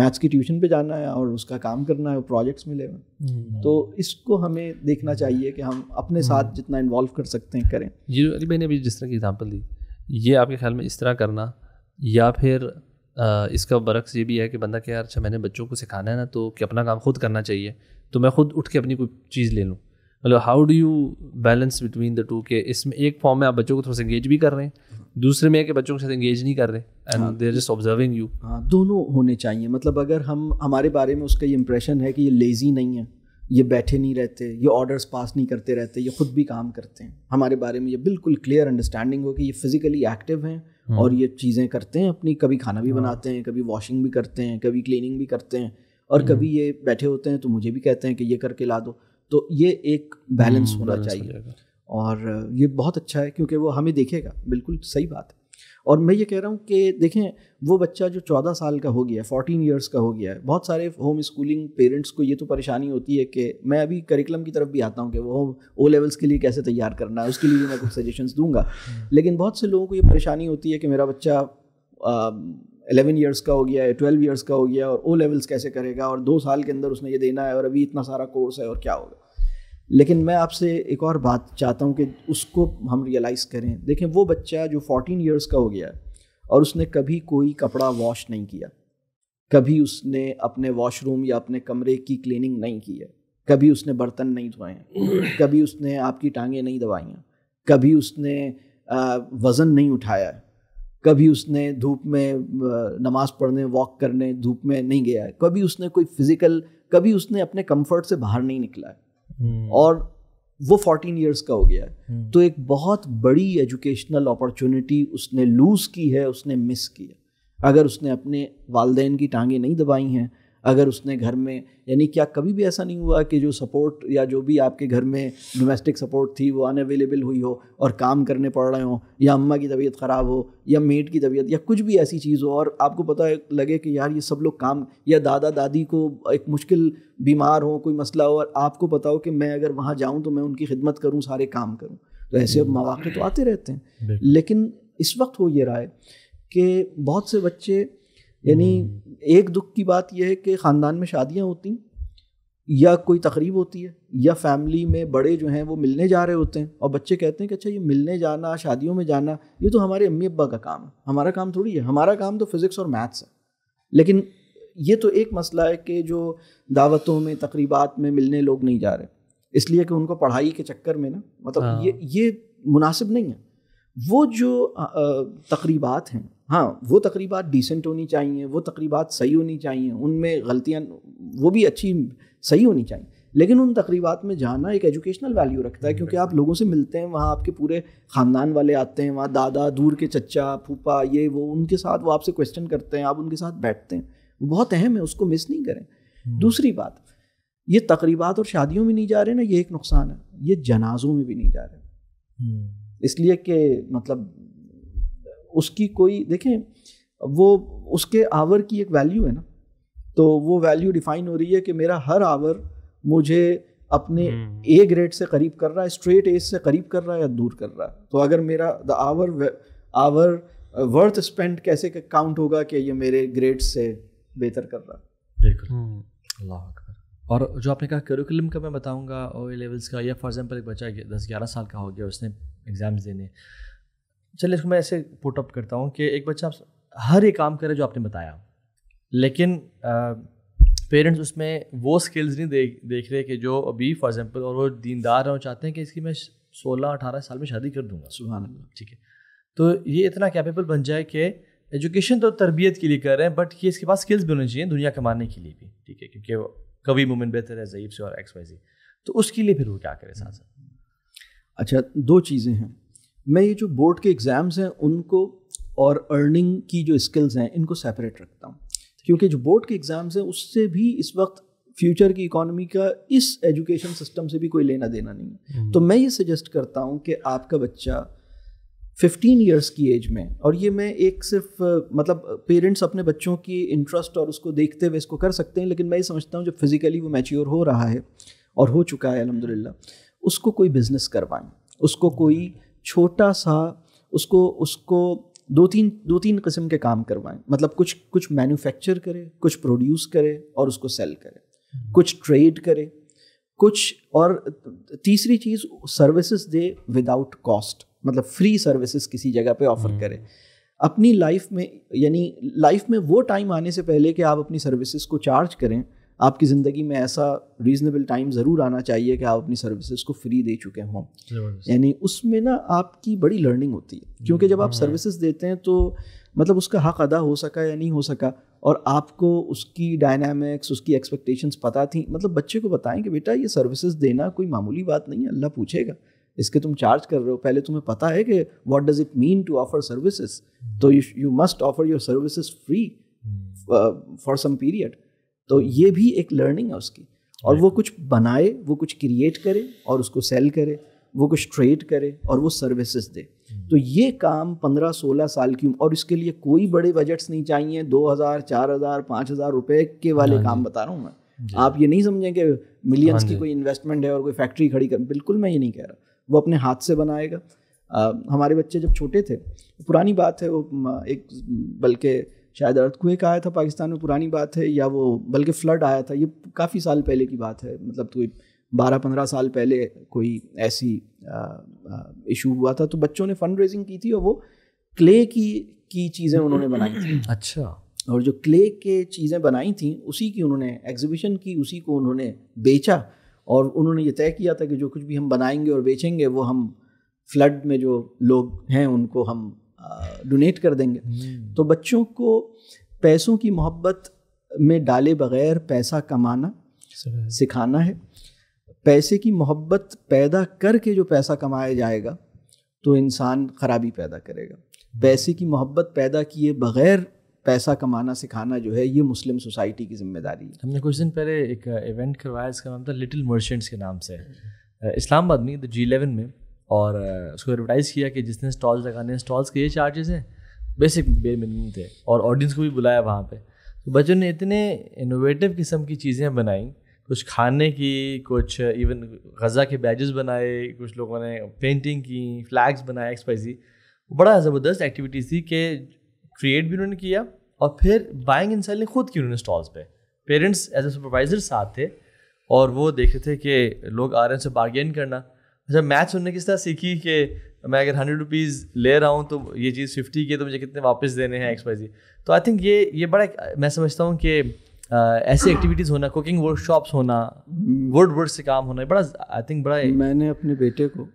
मैथ्स की ट्यूशन पे जाना है और उसका काम करना है प्रोजेक्ट्स में लेना तो इसको हमें देखना चाहिए कि हम अपने हम्म। साथ जितना इन्वॉल्व कर सकते हैं करें ये अली भाई ने अभी जिस तरह की एग्जाम्पल दी ये आपके ख्याल में इस तरह करना या फिर आ, इसका बरक्स ये भी है कि बंदा क्या अच्छा मैंने बच्चों को सिखाना है ना तो कि अपना काम खुद करना चाहिए तो मैं खुद उठ के अपनी कोई चीज़ ले लूँ मतलब how do you balance between the two के इसमें एक फॉर्म में आप बच्चों को थोड़ा सा इंगेज भी कर रहे हैं दूसरे में के बच्चों के साथ एंगेज नहीं कर रहे एंड जस्ट ऑब्जर्विंग यू हाँ दोनों होने चाहिए मतलब अगर हम हमारे बारे में उसका ये इम्प्रेशन है कि ये लेज़ी नहीं है ये बैठे नहीं रहते ये ऑर्डर्स पास नहीं करते रहते ये खुद भी काम करते हैं हमारे बारे में ये बिल्कुल क्लियर अंडरस्टैंडिंग हो कि ये फिज़िकली एक्टिव हैं हम्म। और ये चीज़ें करते हैं अपनी कभी खाना भी हाँ। बनाते हैं कभी वॉशिंग भी करते हैं कभी क्लीनिंग भी करते हैं और कभी हम्म। ये बैठे होते हैं तो मुझे भी कहते हैं कि ये करके ला दो तो ये एक बैलेंस हम्म, होना चाहिए और ये बहुत अच्छा है क्योंकि वो हमें देखेगा बिल्कुल सही बात है और मैं ये कह रहा हूँ कि देखें वो बच्चा जो चौदह साल का हो गया फोर्टीन ईयर्स का हो गया है बहुत सारे होम स्कूलिंग पेरेंट्स को ये तो परेशानी होती है कि मैं अभी करिकुलम की तरफ भी आता हूँ कि वो ओ लेवल्स के लिए कैसे तैयार करना है उसके लिए मैं कुछ सजेशंस दूंगा (laughs) लेकिन बहुत से लोगों को ये परेशानी होती है कि मेरा बच्चा एलेवन ईयर्स का हो गया है ट्वेल्व ईयर्स का हो गया और ओ लेवल्स कैसे करेगा और दो साल के अंदर उसने ये देना है और अभी इतना सारा कोर्स है और क्या होगा लेकिन मैं आपसे एक और बात चाहता हूँ कि उसको हम रियलाइज़ करें देखें वो बच्चा जो 14 इयर्स का हो गया है और उसने कभी कोई कपड़ा वॉश नहीं किया कभी उसने अपने वॉशरूम या अपने कमरे की क्लीनिंग नहीं की है कभी उसने बर्तन नहीं धोए हैं (clears throat) कभी उसने आपकी टांगें नहीं दबाई हैं कभी उसने वज़न नहीं उठाया है कभी उसने धूप में नमाज़ पढ़ने वॉक करने धूप में नहीं गया है कभी उसने कोई फिज़िकल कभी उसने अपने कंफर्ट से बाहर नहीं निकला है हम्म। और वो फोर्टीन ईयर्स का हो गया है हम्म। तो एक बहुत बड़ी एजुकेशनल अपॉर्चुनिटी उसने लूज़ की है उसने मिस की है अगर उसने अपने वालदेन की टांगें नहीं दबाई हैं अगर उसने घर में यानी क्या कभी भी ऐसा नहीं हुआ कि जो सपोर्ट या जो भी आपके घर में डोमेस्टिक सपोर्ट थी वो अनअवेलेबल हुई हो और काम करने पड़ रहे हों या अम्मा की तबीयत ख़राब हो या मेट की तबीयत या कुछ भी ऐसी चीज़ हो और आपको पता लगे कि यार ये सब लोग काम या दादा दादी को एक मुश्किल बीमार हो कोई मसला हो और आपको पता हो कि मैं अगर वहाँ जाऊँ तो मैं उनकी खिदमत करूँ सारे काम करूँ तो ऐसे अब मौाक़े तो आते रहते हैं लेकिन इस वक्त हो ये रहा है कि बहुत से बच्चे यानी हम्म। एक दुख की बात यह है कि ख़ानदान में शादियाँ होती या कोई तकरीब होती है या फैमिली में बड़े जो हैं वो मिलने जा रहे होते हैं और बच्चे कहते हैं कि अच्छा ये मिलने जाना शादियों में जाना ये तो हमारे अम्मी अब्बा का काम है हमारा काम थोड़ी है हमारा काम तो फिज़िक्स और मैथ्स है लेकिन ये तो एक मसला है कि जो दावतों में तकरीबात में मिलने लोग नहीं जा रहे इसलिए कि उनको पढ़ाई के चक्कर में ना मतलब ये हाँ। ये मुनासिब नहीं है वो जो तकरीबात हैं हाँ वो तकरीबात डिसेंट होनी चाहिए वो तकरीबात सही होनी चाहिए उनमें गलतियाँ वो भी अच्छी सही होनी चाहिए लेकिन उन तकरीबात में जाना एक एजुकेशनल वैल्यू रखता है क्योंकि आप लोगों से मिलते हैं वहाँ आपके पूरे ख़ानदान वाले आते हैं वहाँ दादा दूर के चचा फूपा ये वो उनके साथ वो आपसे क्वेश्चन करते हैं आप उनके साथ बैठते हैं वो बहुत अहम है उसको मिस नहीं करें हम्म। दूसरी बात ये तकरीबात और शादियों में नहीं जा रहे ना ये एक नुकसान है ये जनाजों में भी नहीं जा रहे हम्म। इसलिए कि मतलब उसकी कोई देखें वो उसके आवर की एक वैल्यू है ना तो वो वैल्यू डिफाइन हो रही है कि मेरा हर आवर मुझे अपने ए हम्म। ग्रेड से करीब कर रहा है स्ट्रेट एज से करीब कर रहा है या दूर कर रहा है तो अगर मेरा the hour hour worth spend कैसे काउंट होगा कि ये मेरे ग्रेड से बेहतर कर रहा है बिल्कुल हम्म। अल्लाह और जो आपने कहा करिकुलम का मैं बताऊंगा और लेवल्स का या फॉर एग्जांपल एक बच्चा दस ग्यारह साल का हो गया उसने एग्ज़ाम्स देने चलिए इसको मैं ऐसे पुट अप करता हूँ कि एक बच्चा हर एक काम करे जो आपने बताया लेकिन पेरेंट्स उसमें वो स्किल्स नहीं देख देख रहे कि जो अभी फॉर एग्ज़ाम्पल और वो दीनदार होना चाहते हैं कि इसकी मैं सोलह अठारह साल में शादी कर दूंगा सुबह ठीक है तो ये इतना कैपेबल बन जाए कि एजुकेशन तो तरबियत के लिए कर रहे हैं बट ये इसके पास स्किल्स भी होनी चाहिए दुनिया कमाने के लिए भी ठीक है क्योंकि कभी मोमिन बेहतर है ज़यीफ़ से और एक्स वाई तो उसके लिए फिर वो क्या करें साथ साथ अच्छा दो चीज़ें हैं मैं ये जो बोर्ड के एग्ज़ाम्स हैं उनको और अर्निंग की जो स्किल्स हैं इनको सेपरेट रखता हूँ क्योंकि जो बोर्ड के एग्ज़ाम्स हैं उससे भी इस वक्त फ्यूचर की इकोनॉमी का इस एजुकेशन सिस्टम से भी कोई लेना देना नहीं है हम्म। तो मैं ये सजेस्ट करता हूँ कि आपका बच्चा फिफ्टीन ईयर्स की एज में और ये मैं एक सिर्फ मतलब पेरेंट्स अपने बच्चों की इंटरेस्ट और उसको देखते हुए इसको कर सकते हैं लेकिन मैं ये समझता हूँ जब फिज़िकली वो मैच्योर हो रहा है और हो चुका है अलहमदिल्ला उसको कोई बिज़नेस करवाएं उसको कोई छोटा सा उसको उसको दो तीन दो तीन किस्म के काम करवाएं मतलब कुछ कुछ मैन्युफैक्चर करे कुछ प्रोड्यूस करे और उसको सेल करे कुछ ट्रेड करे कुछ और तीसरी चीज़ सर्विसेज दे विदाउट कॉस्ट मतलब फ्री सर्विसेज किसी जगह पे ऑफर हम्म। करें अपनी लाइफ में यानी लाइफ में वो टाइम आने से पहले कि आप अपनी सर्विसेज को चार्ज करें आपकी ज़िंदगी में ऐसा रीज़नेबल टाइम ज़रूर आना चाहिए कि आप अपनी सर्विसेज को फ्री दे चुके हों यानी उसमें ना आपकी बड़ी लर्निंग होती है क्योंकि जब आप सर्विसेज हाँ। देते हैं तो मतलब उसका हक अदा हो सका या नहीं हो सका और आपको उसकी डायनामिक्स उसकी एक्सपेक्टेशंस पता थी मतलब बच्चे को बताएं कि बेटा ये सर्विसेज देना कोई मामूली बात नहीं है अल्लाह पूछेगा इसके तुम चार्ज कर रहे हो पहले तुम्हें पता है कि what does it mean to offer services तो you must offer your services free for some period तो hmm. ये भी एक लर्निंग है उसकी और वो कुछ बनाए वो कुछ क्रिएट करे और उसको सेल करे वो कुछ ट्रेड करे और वो सर्विसेज दे hmm. तो ये काम पंद्रह सोलह साल की और इसके लिए कोई बड़े बजट्स नहीं चाहिए दो हज़ार चार हज़ार पाँच हज़ार रुपये के वाले हाँ काम बता रहा हूँ मैं आप ये नहीं समझें कि मिलियंस की हाँ कोई इन्वेस्टमेंट है और कोई फैक्ट्री खड़ी कर बिल्कुल मैं ये नहीं कह रहा वो अपने हाथ से बनाएगा आ, हमारे बच्चे जब छोटे थे पुरानी बात है वो एक बल्कि शायद अर्थक्वेक आया था पाकिस्तान में पुरानी बात है या वो बल्कि फ्लड आया था ये काफ़ी साल पहले की बात है मतलब कोई बारह पंद्रह साल पहले कोई ऐसी इशू हुआ था तो बच्चों ने फंड रेजिंग की थी और वो क्ले की की चीज़ें उन्होंने बनाई थी (clears throat) अच्छा और जो क्ले के चीज़ें बनाई थी उसी की उन्होंने एग्जीबिशन की उसी को उन्होंने बेचा और उन्होंने ये तय किया था कि जो कुछ भी हम बनाएंगे और बेचेंगे वो हम फ्लड में जो लोग हैं उनको हम डोनेट कर देंगे हम्म। तो बच्चों को पैसों की मोहब्बत में डाले बगैर पैसा कमाना सिखाना है पैसे की मोहब्बत पैदा करके जो पैसा कमाया जाएगा तो इंसान खराबी पैदा करेगा पैसे की मोहब्बत पैदा किए बगैर पैसा कमाना सिखाना जो है ये मुस्लिम सोसाइटी की जिम्मेदारी है हमने कुछ दिन पहले एक इवेंट करवाया इसका नाम था लिटिल मर्चेंट्स के नाम से इस्लामाबाद में जी इलेवन में और उसको एडवर्टाइज़ किया कि जिसने स्टॉल्स लगाने हैं स्टॉल्स के ये चार्जेस हैं बेसिक बेर मिनिमम थे और ऑडियंस को भी बुलाया वहाँ पर तो बच्चों ने इतने इनोवेटिव किस्म की चीज़ें बनाई कुछ खाने की कुछ इवन गज़ा के बैजेस बनाए कुछ लोगों ने पेंटिंग की फ्लैग्स बनाए एक्सपाइजी बड़ा ज़बरदस्त एक्टिविटीज़ थी कि क्रिएट भी उन्होंने किया और फिर बाइंग एंड सेलिंग खुद की उन्होंने स्टॉल्स पे पेरेंट्स एज ए सुपरवाइजर साथ थे और वो देख रहे थे कि लोग आ रहे हैं उनसे बार्गेन करना अच्छा मैथ्स उन्होंने किस तरह सीखी कि मैं अगर हंड्रेड रुपीज़ ले रहा हूँ तो ये चीज़ फिफ्टी की तो मुझे कितने वापस देने हैं एक्स वाई तो आई थिंक ये ये बड़ा मैं समझता हूँ कि ऐसी एक्टिविटीज़ होना कुकिंग वर्कशॉप्स होना वर्ड हम्म। वर्ड से काम होना बड़ा आई थिंक बड़ा मैंने अपने बेटे को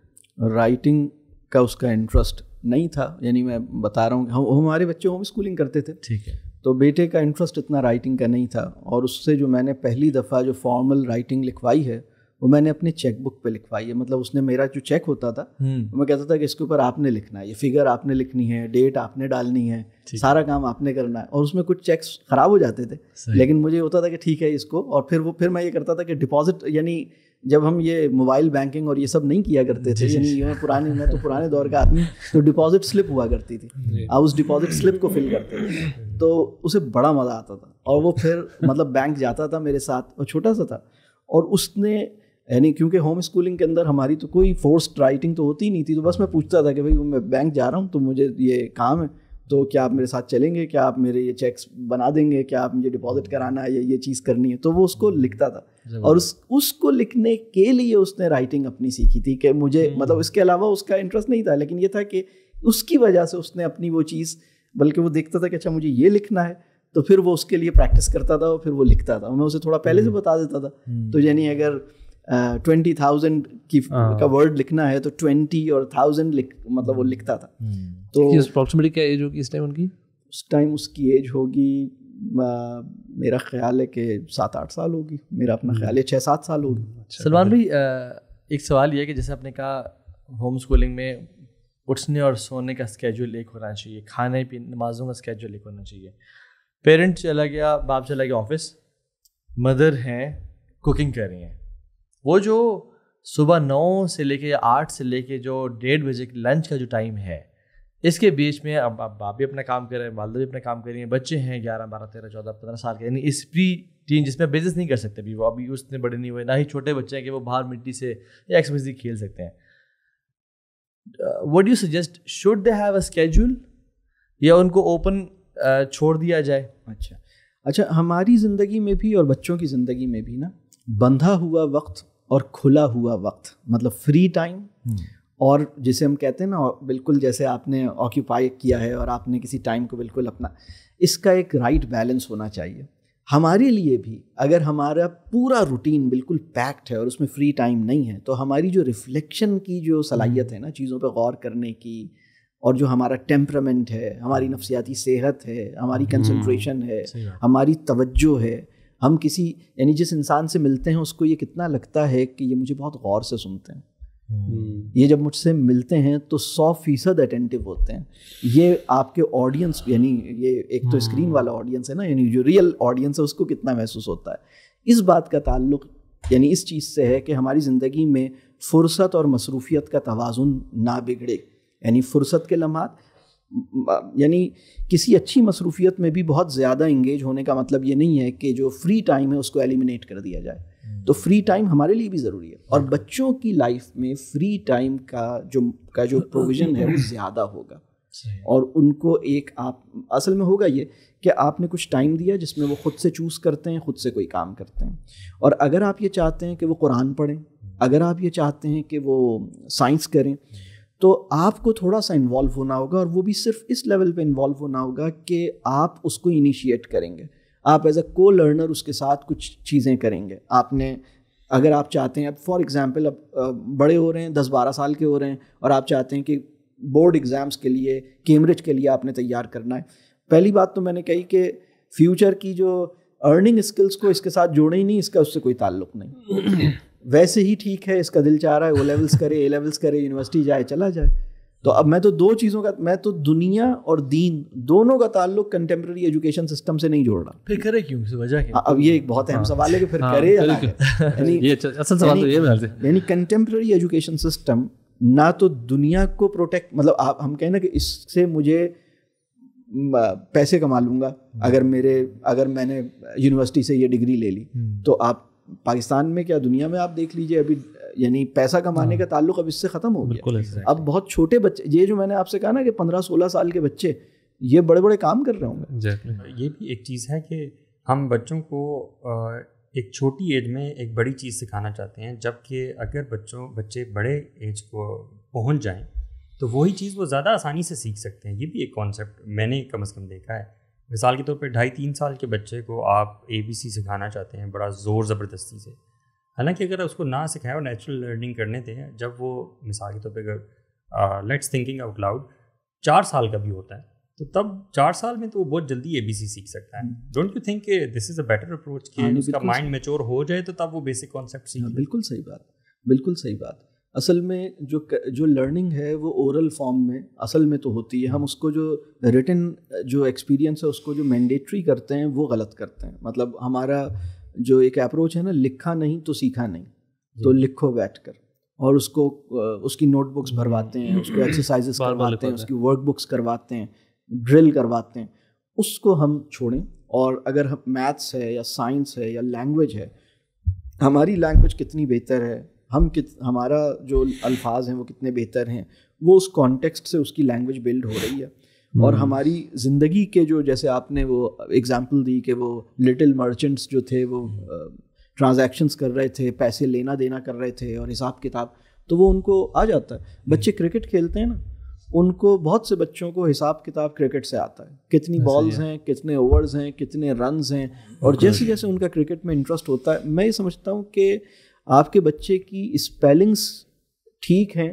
राइटिंग का उसका इंटरेस्ट नहीं था यानी मैं बता रहा हूँ हम हमारे बच्चे होम स्कूलिंग करते थे ठीक है तो बेटे का इंटरेस्ट इतना राइटिंग का नहीं था और उससे जो मैंने पहली दफ़ा जो फॉर्मल राइटिंग लिखवाई है वो मैंने अपने चेकबुक पे लिखवाई है मतलब उसने मेरा जो चेक होता था हम्म। मैं कहता था कि इसके ऊपर आपने लिखना है ये फिगर आपने लिखनी है डेट आपने डालनी है सारा काम आपने करना है और उसमें कुछ चेक्स खराब हो जाते थे लेकिन मुझे होता था कि ठीक है इसको और फिर वो फिर मैं ये करता था कि डिपॉजिट यानी जब हम ये मोबाइल बैंकिंग और ये सब नहीं किया करते थे यानी ये पुराने मैं तो पुराने दौर का आदमी तो डिपॉजिट स्लिप हुआ करती थी आप उस डिपॉजिट स्लिप को फिल करते थे तो उसे बड़ा मज़ा आता था और वो फिर मतलब बैंक जाता था मेरे साथ और छोटा सा था और उसने यानी क्योंकि होम स्कूलिंग के अंदर हमारी तो कोई फोर्स राइटिंग तो होती नहीं थी तो बस मैं पूछता था कि भाई मैं बैंक जा रहा हूँ तो मुझे ये काम है तो क्या आप मेरे साथ चलेंगे क्या आप मेरे ये चेक्स बना देंगे क्या आप मुझे डिपॉजिट कराना है या ये चीज़ करनी है तो वो उसको लिखता था और उस उसको लिखने के लिए उसने राइटिंग अपनी सीखी थी कि मुझे हम्म। मतलब इसके अलावा उसका इंटरेस्ट नहीं था लेकिन ये था कि उसकी वजह से उसने अपनी वो चीज़ बल्कि वो देखता था कि अच्छा मुझे ये लिखना है तो फिर वो उसके लिए प्रैक्टिस करता था और फिर वो लिखता था मैं उसे थोड़ा पहले से हम्म। बता देता था हम्म। तो यानी अगर ट्वेंटी uh, थाउजेंड की हाँ। का वर्ड लिखना है तो ट्वेंटी और थाउजेंड लिख मतलब वो हम्म। लिखता था हम्म। तो अप्रोक्सीमेटली क्या एज होगी इस टाइम उनकी उस टाइम उसकी एज होगी मेरा ख्याल है कि सात आठ साल होगी मेरा अपना हम्म। ख्याल है छः सात साल होगी अच्छा। सलमान भाई एक सवाल ये है कि जैसे आपने कहा होम स्कूलिंग में उठने और सोने का स्केजूल एक होना चाहिए खाने पीने नमाजों का स्केजूल एक होना चाहिए पेरेंट चला गया बाप चला गया ऑफिस मदर हैं कुकिंग कर रही हैं वो जो सुबह नौ से लेके आठ से लेके जो डेढ़ बजे लंच का जो टाइम है इसके बीच में अब आप आप भी अपना काम कर रहे हैं वालदा भी अपना काम कर रही हैं बच्चे हैं ग्यारह बारह तेरह चौदह पंद्रह साल के यानी इस प्री टीन जिसमें बिजनेस नहीं कर सकते अभी वो अभी उसने बड़े नहीं हुए ना ही छोटे बच्चे हैं कि वो बाहर मिट्टी से या एक्सपेंसिव खेल सकते हैं what you suggest should they have a schedule या उनको ओपन छोड़ दिया जाए अच्छा अच्छा हमारी ज़िंदगी में भी और बच्चों की ज़िंदगी में भी ना बंधा हुआ वक्त और खुला हुआ वक्त मतलब फ्री टाइम हम्म। और जिसे हम कहते हैं ना बिल्कुल जैसे आपने ऑक्यूपाई किया है और आपने किसी टाइम को बिल्कुल अपना इसका एक राइट बैलेंस होना चाहिए हमारे लिए भी अगर हमारा पूरा रूटीन बिल्कुल पैक्ड है और उसमें फ्री टाइम नहीं है तो हमारी जो रिफ्लेक्शन की जो हम्म। सलाहियत है ना चीज़ों पर गौर करने की और जो हमारा टेम्परामेंट है हमारी हम्म। नफसियाती सेहत है हमारी कंसनट्रेशन है हमारी तवज्जो है हम किसी यानी जिस इंसान से मिलते हैं उसको ये कितना लगता है कि ये मुझे बहुत गौर से सुनते हैं हम्म। ये जब मुझसे मिलते हैं तो सौ फीसद अटेंटिव होते हैं ये आपके ऑडियंस यानी ये एक तो स्क्रीन हम्म। वाला ऑडियंस है ना यानी जो रियल ऑडियंस है उसको कितना महसूस होता है इस बात का ताल्लुक यानी इस चीज़ से है कि हमारी ज़िंदगी में फुर्सत और मसरूफियत का तोज़ुन ना बिगड़े यानी फुर्सत के लम्हात यानी किसी अच्छी मसरूफियत में भी बहुत ज़्यादा इंगेज होने का मतलब ये नहीं है कि जो फ्री टाइम है उसको एलिमिनेट कर दिया जाए हम्म। तो फ्री टाइम हमारे लिए भी ज़रूरी है और हाँ। बच्चों की लाइफ में फ्री टाइम का जो का जो प्रोविज़न है वो ज़्यादा होगा और उनको एक आप असल में होगा ये कि आपने कुछ टाइम दिया जिसमें वो खुद से चूज़ करते हैं खुद से कोई काम करते हैं और अगर आप ये चाहते हैं कि वो कुरान पढ़ें हम्म। अगर आप ये चाहते हैं कि वो साइंस करें तो आपको थोड़ा सा इन्वॉल्व होना होगा और वो भी सिर्फ इस लेवल पे इन्वॉल्व होना होगा कि आप उसको इनिशिएट करेंगे आप एज अ को लर्नर उसके साथ कुछ चीज़ें करेंगे आपने अगर आप चाहते हैं अब फॉर एग्ज़ाम्पल अब बड़े हो रहे हैं दस बारह साल के हो रहे हैं और आप चाहते हैं कि बोर्ड एग्ज़ाम्स के लिए कैम्ब्रिज के लिए आपने तैयार करना है पहली बात तो मैंने कही कि फ्यूचर की जो अर्निंग स्किल्स को इसके साथ जोड़े ही नहीं इसका उससे कोई ताल्लुक नहीं (clears throat) वैसे ही ठीक है इसका दिल चाह रहा है ओ लेवल्स करे ए (laughs) लेवल्स करे यूनिवर्सिटी जाए चला जाए तो अब मैं तो दो चीज़ों का मैं तो दुनिया और दीन दोनों का ताल्लुक कंटेम्प्रेरी एजुकेशन सिस्टम से नहीं जोड़ रहा फिर करे क्यों वजह क्या हाँ, अब ये एक बहुत अहम हाँ। सवाल है कि फिर हाँ, करे (laughs) यानी असल अच्छा- अच्छा सवाल तो ये यानी कंटेम्प्रेरी एजुकेशन सिस्टम ना तो दुनिया को प्रोटेक्ट मतलब आप हम कहें ना कि इससे मुझे पैसे कमा लूंगा हम्म। अगर मेरे अगर मैंने यूनिवर्सिटी से ये डिग्री ले ली हम्म। तो आप पाकिस्तान में क्या दुनिया में आप देख लीजिए अभी यानी पैसा कमाने हाँ। का ताल्लुक अब इससे ख़त्म हो गया अब बहुत छोटे बच्चे ये जो मैंने आपसे कहा ना कि पंद्रह सोलह साल के बच्चे ये बड़े बड़े काम कर रहे होंगे हाँ, ये भी एक चीज़ है कि हम बच्चों को एक छोटी एज में एक बड़ी चीज़ सिखाना चाहते हैं जबकि अगर बच्चों बच्चे बड़े एज को पहुंच जाएं तो वही चीज़ वो ज़्यादा आसानी से सीख सकते हैं ये भी एक कॉन्सेप्ट मैंने कम अज़ कम देखा है मिसाल के तौर पर ढाई तीन साल के बच्चे को आप ए बी सी सिखाना चाहते हैं बड़ा ज़ोर ज़बरदस्ती से हालांकि अगर उसको ना सिखाएं और नेचुरल लर्निंग करने दें जब वो मिसाल के तौर पर अगर लेट्स थिंकिंग आउट लाउड चार साल का भी होता है तो तब चार साल में तो वो बहुत जल्दी ए बी सी सीख सकता है don't you think this is a better approach कि हाँ उसका माइंड मेच्योर हो जाए तो तब वो बेसिक कॉन्सेप्ट सीख हाँ, बिल्कुल सही बात बिल्कुल सही बात असल में जो जो लर्निंग है वो ओरल फॉर्म में असल में तो होती है हम उसको जो रिटन जो एक्सपीरियंस है उसको जो मैंडेटरी करते हैं वो गलत करते हैं मतलब हमारा जो एक अप्रोच है ना लिखा नहीं तो सीखा नहीं तो लिखो बैठ कर और उसको उसकी नोटबुक्स हम्म। भरवाते हैं उसको एक्सरसाइजेस हम्म। करवाते हैं उसकी वर्कबुक्स करवाते हैं ड्रिल करवाते हैं उसको हम छोड़ें और अगर हम मैथ्स है या साइंस है या लैंग्वेज है हमारी लैंग्वेज कितनी बेहतर है हम कित हमारा जो अल्फाज हैं वो कितने बेहतर हैं वो उस कॉन्टेक्स्ट से उसकी लैंग्वेज बिल्ड हो रही है और हम्म। हमारी ज़िंदगी के जो जैसे आपने वो एग्ज़ाम्पल दी कि वो लिटिल मर्चेंट्स जो थे वो ट्रांजेक्शन्स हम्म। कर रहे थे पैसे लेना देना कर रहे थे और हिसाब किताब तो वो उनको आ जाता है हम्म। बच्चे क्रिकेट खेलते हैं ना उनको बहुत से बच्चों को हिसाब किताब क्रिकेट से आता है कितनी बॉल्स हैं कितने ओवर्स हैं कितने रन्स हैं और जैसे जैसे उनका क्रिकेट में इंटरेस्ट होता है मैं ये समझता हूँ कि आपके बच्चे की स्पेलिंग्स ठीक हैं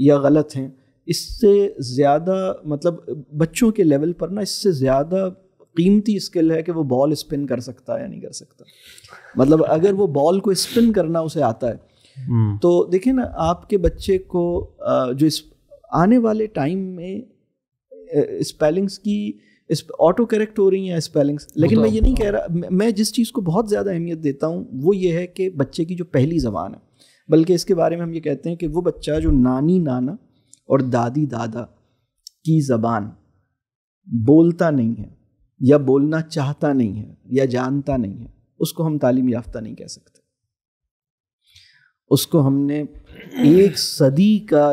या गलत हैं इससे ज़्यादा मतलब बच्चों के लेवल पर ना इससे ज़्यादा कीमती स्किल है कि वो बॉल स्पिन कर सकता है या नहीं कर सकता मतलब अगर वो बॉल को स्पिन करना उसे आता है हम्म। तो देखिए ना आपके बच्चे को जो इस आने वाले टाइम में स्पेलिंग्स की ऑटो करेक्ट हो रही हैं स्पेलिंग्स लेकिन मैं ये नहीं कह रहा मैं जिस चीज़ को बहुत ज़्यादा अहमियत देता हूँ वो ये है कि बच्चे की जो पहली ज़बान है बल्कि इसके बारे में हम ये कहते हैं कि वो बच्चा जो नानी नाना और दादी दादा की ज़बान बोलता नहीं है या बोलना चाहता नहीं है या जानता नहीं है उसको हम तालीम याफ्ता नहीं कह सकते उसको हमने एक सदी का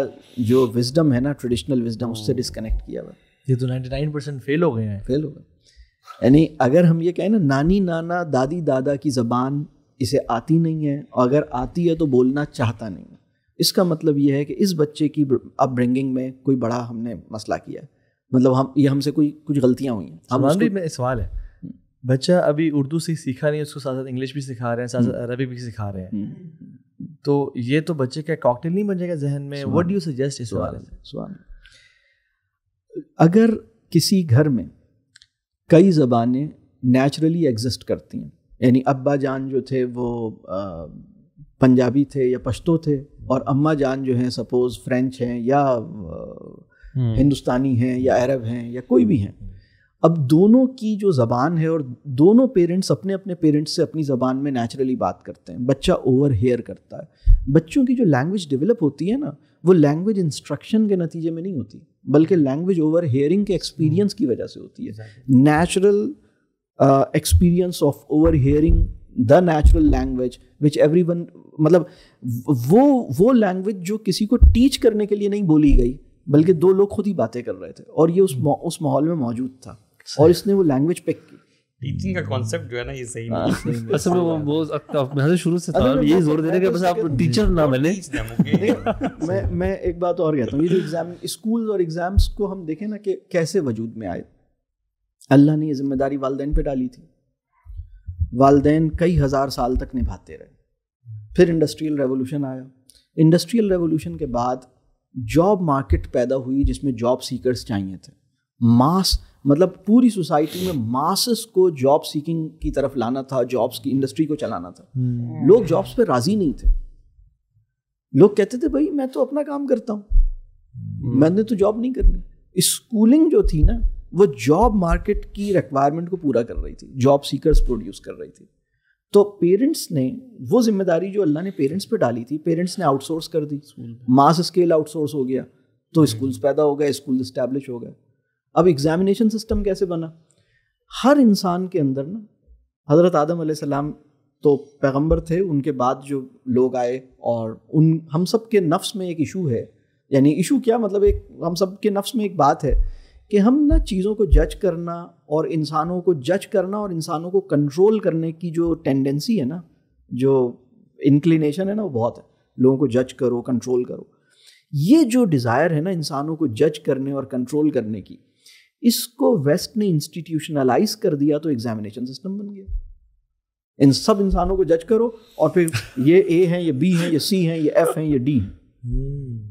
जो विजडम है ना ट्रेडिशनल विजडम उससे डिसकनेक्ट किया हुआ ये तो 99 परसेंट फेल हो गए हैं फेल हो गए यानी अगर हम ये कहें ना नानी नाना दादी दादा की ज़बान इसे आती नहीं है और अगर आती है तो बोलना चाहता नहीं है इसका मतलब ये है कि इस बच्चे की अपब्रिंगिंग में कोई बड़ा हमने मसला किया है मतलब हम ये हमसे कोई कुछ गलतियाँ हुई हैं हम में सवाल है हम्म। बच्चा अभी उर्दू से सीखा नहीं है उसको साथ साथ इंग्लिश भी सिखा रहे हैं साथ साथ हम्म। अरबी भी सिखा रहे हैं हम्म। तो ये तो बच्चे का कॉकटेल नहीं बन जाएगा जहन में वट डू सजेस्ट इस सवाल सवाल अगर किसी घर में कई ज़बानें नेचुरली एग्जिस्ट करती हैं यानी अब्बा जान जो थे वो पंजाबी थे या पश्तो थे और अम्मा जान जो हैं सपोज़ फ्रेंच हैं या हम्म। हिंदुस्तानी हैं या अरब हैं या कोई भी हैं हम्म। अब दोनों की जो ज़बान है और दोनों पेरेंट्स अपने अपने पेरेंट्स से अपनी ज़बान में नेचुरली बात करते हैं बच्चा ओवर हेयर करता है बच्चों की जो लैंग्वेज डेवलप होती है ना वो लैंग्वेज इंस्ट्रक्शन के नतीजे में नहीं होती बल्कि लैंग्वेज ओवर हेयरिंग के एक्सपीरियंस की वजह से होती है natural experience of overhearing the natural language which everyone मतलब वो वो लैंग्वेज जो किसी को टीच करने के लिए नहीं बोली गई बल्कि दो लोग खुद ही बातें कर रहे थे और ये उस हम्म। उस माहौल में मौजूद था और इसने वो लैंग्वेज पिक की टीचिंग का कॉन्सेप्ट जो है ना ये सही नहीं है हाँ। अच्छा, वो शुरू से था ये जोर बस आप टीचर ना बने मैं मैं एक बात और कहता हूँ ये जो एग्जाम स्कूल और एग्जाम्स को हम देखें ना कि कैसे वजूद में आए अल्लाह ने ये जिम्मेदारी वालदेन पे डाली थी वाले कई हज़ार साल तक निभाते रहे फिर इंडस्ट्रियल रेवोल्यूशन आया इंडस्ट्रियल रेवोल्यूशन के बाद जॉब मार्केट पैदा हुई जिसमें जॉब सीकर्स चाहिए थे मास मतलब पूरी सोसाइटी में मासस को जॉब सीकिंग की तरफ लाना था जॉब्स की इंडस्ट्री को चलाना था हम्म। लोग जॉब्स पे राजी नहीं थे लोग कहते थे भाई मैं तो अपना काम करता हूँ हम्म। मैंने तो जॉब नहीं करनी स्कूलिंग जो थी ना वो जॉब मार्केट की रिक्वायरमेंट को पूरा कर रही थी जॉब सीकर्स प्रोड्यूस कर रही थी तो पेरेंट्स ने वो जिम्मेदारी जो अल्लाह ने पेरेंट्स पे डाली थी पेरेंट्स ने आउटसोर्स कर दी मास स्केल आउटसोर्स हो गया तो स्कूल्स हम्म। पैदा हो गए स्कूल इस्टेब्लिश हो गए अब एग्जामिनेशन सिस्टम कैसे बना हर इंसान के अंदर ना हज़रत आदम सलाम तो पैगंबर थे उनके बाद जो लोग आए और उन हम सब के नफ्स में एक इशू है यानी इशू क्या मतलब एक हम सब के नफ्स में एक बात है कि हम ना चीज़ों को जज करना और इंसानों को जज करना और इंसानों को कंट्रोल करने की जो टेंडेंसी है ना जो इंक्लिनेशन है ना वो बहुत है लोगों को जज करो कंट्रोल करो ये जो डिज़ायर है ना इंसानों को जज करने और कंट्रोल करने की इसको वेस्ट ने इंस्टीट्यूशनलाइज कर दिया तो एग्जामिनेशन सिस्टम बन गया इन सब इंसानों को जज करो और फिर ये ए हैं ये बी हैं ये सी हैं ये एफ हैं ये डी हैं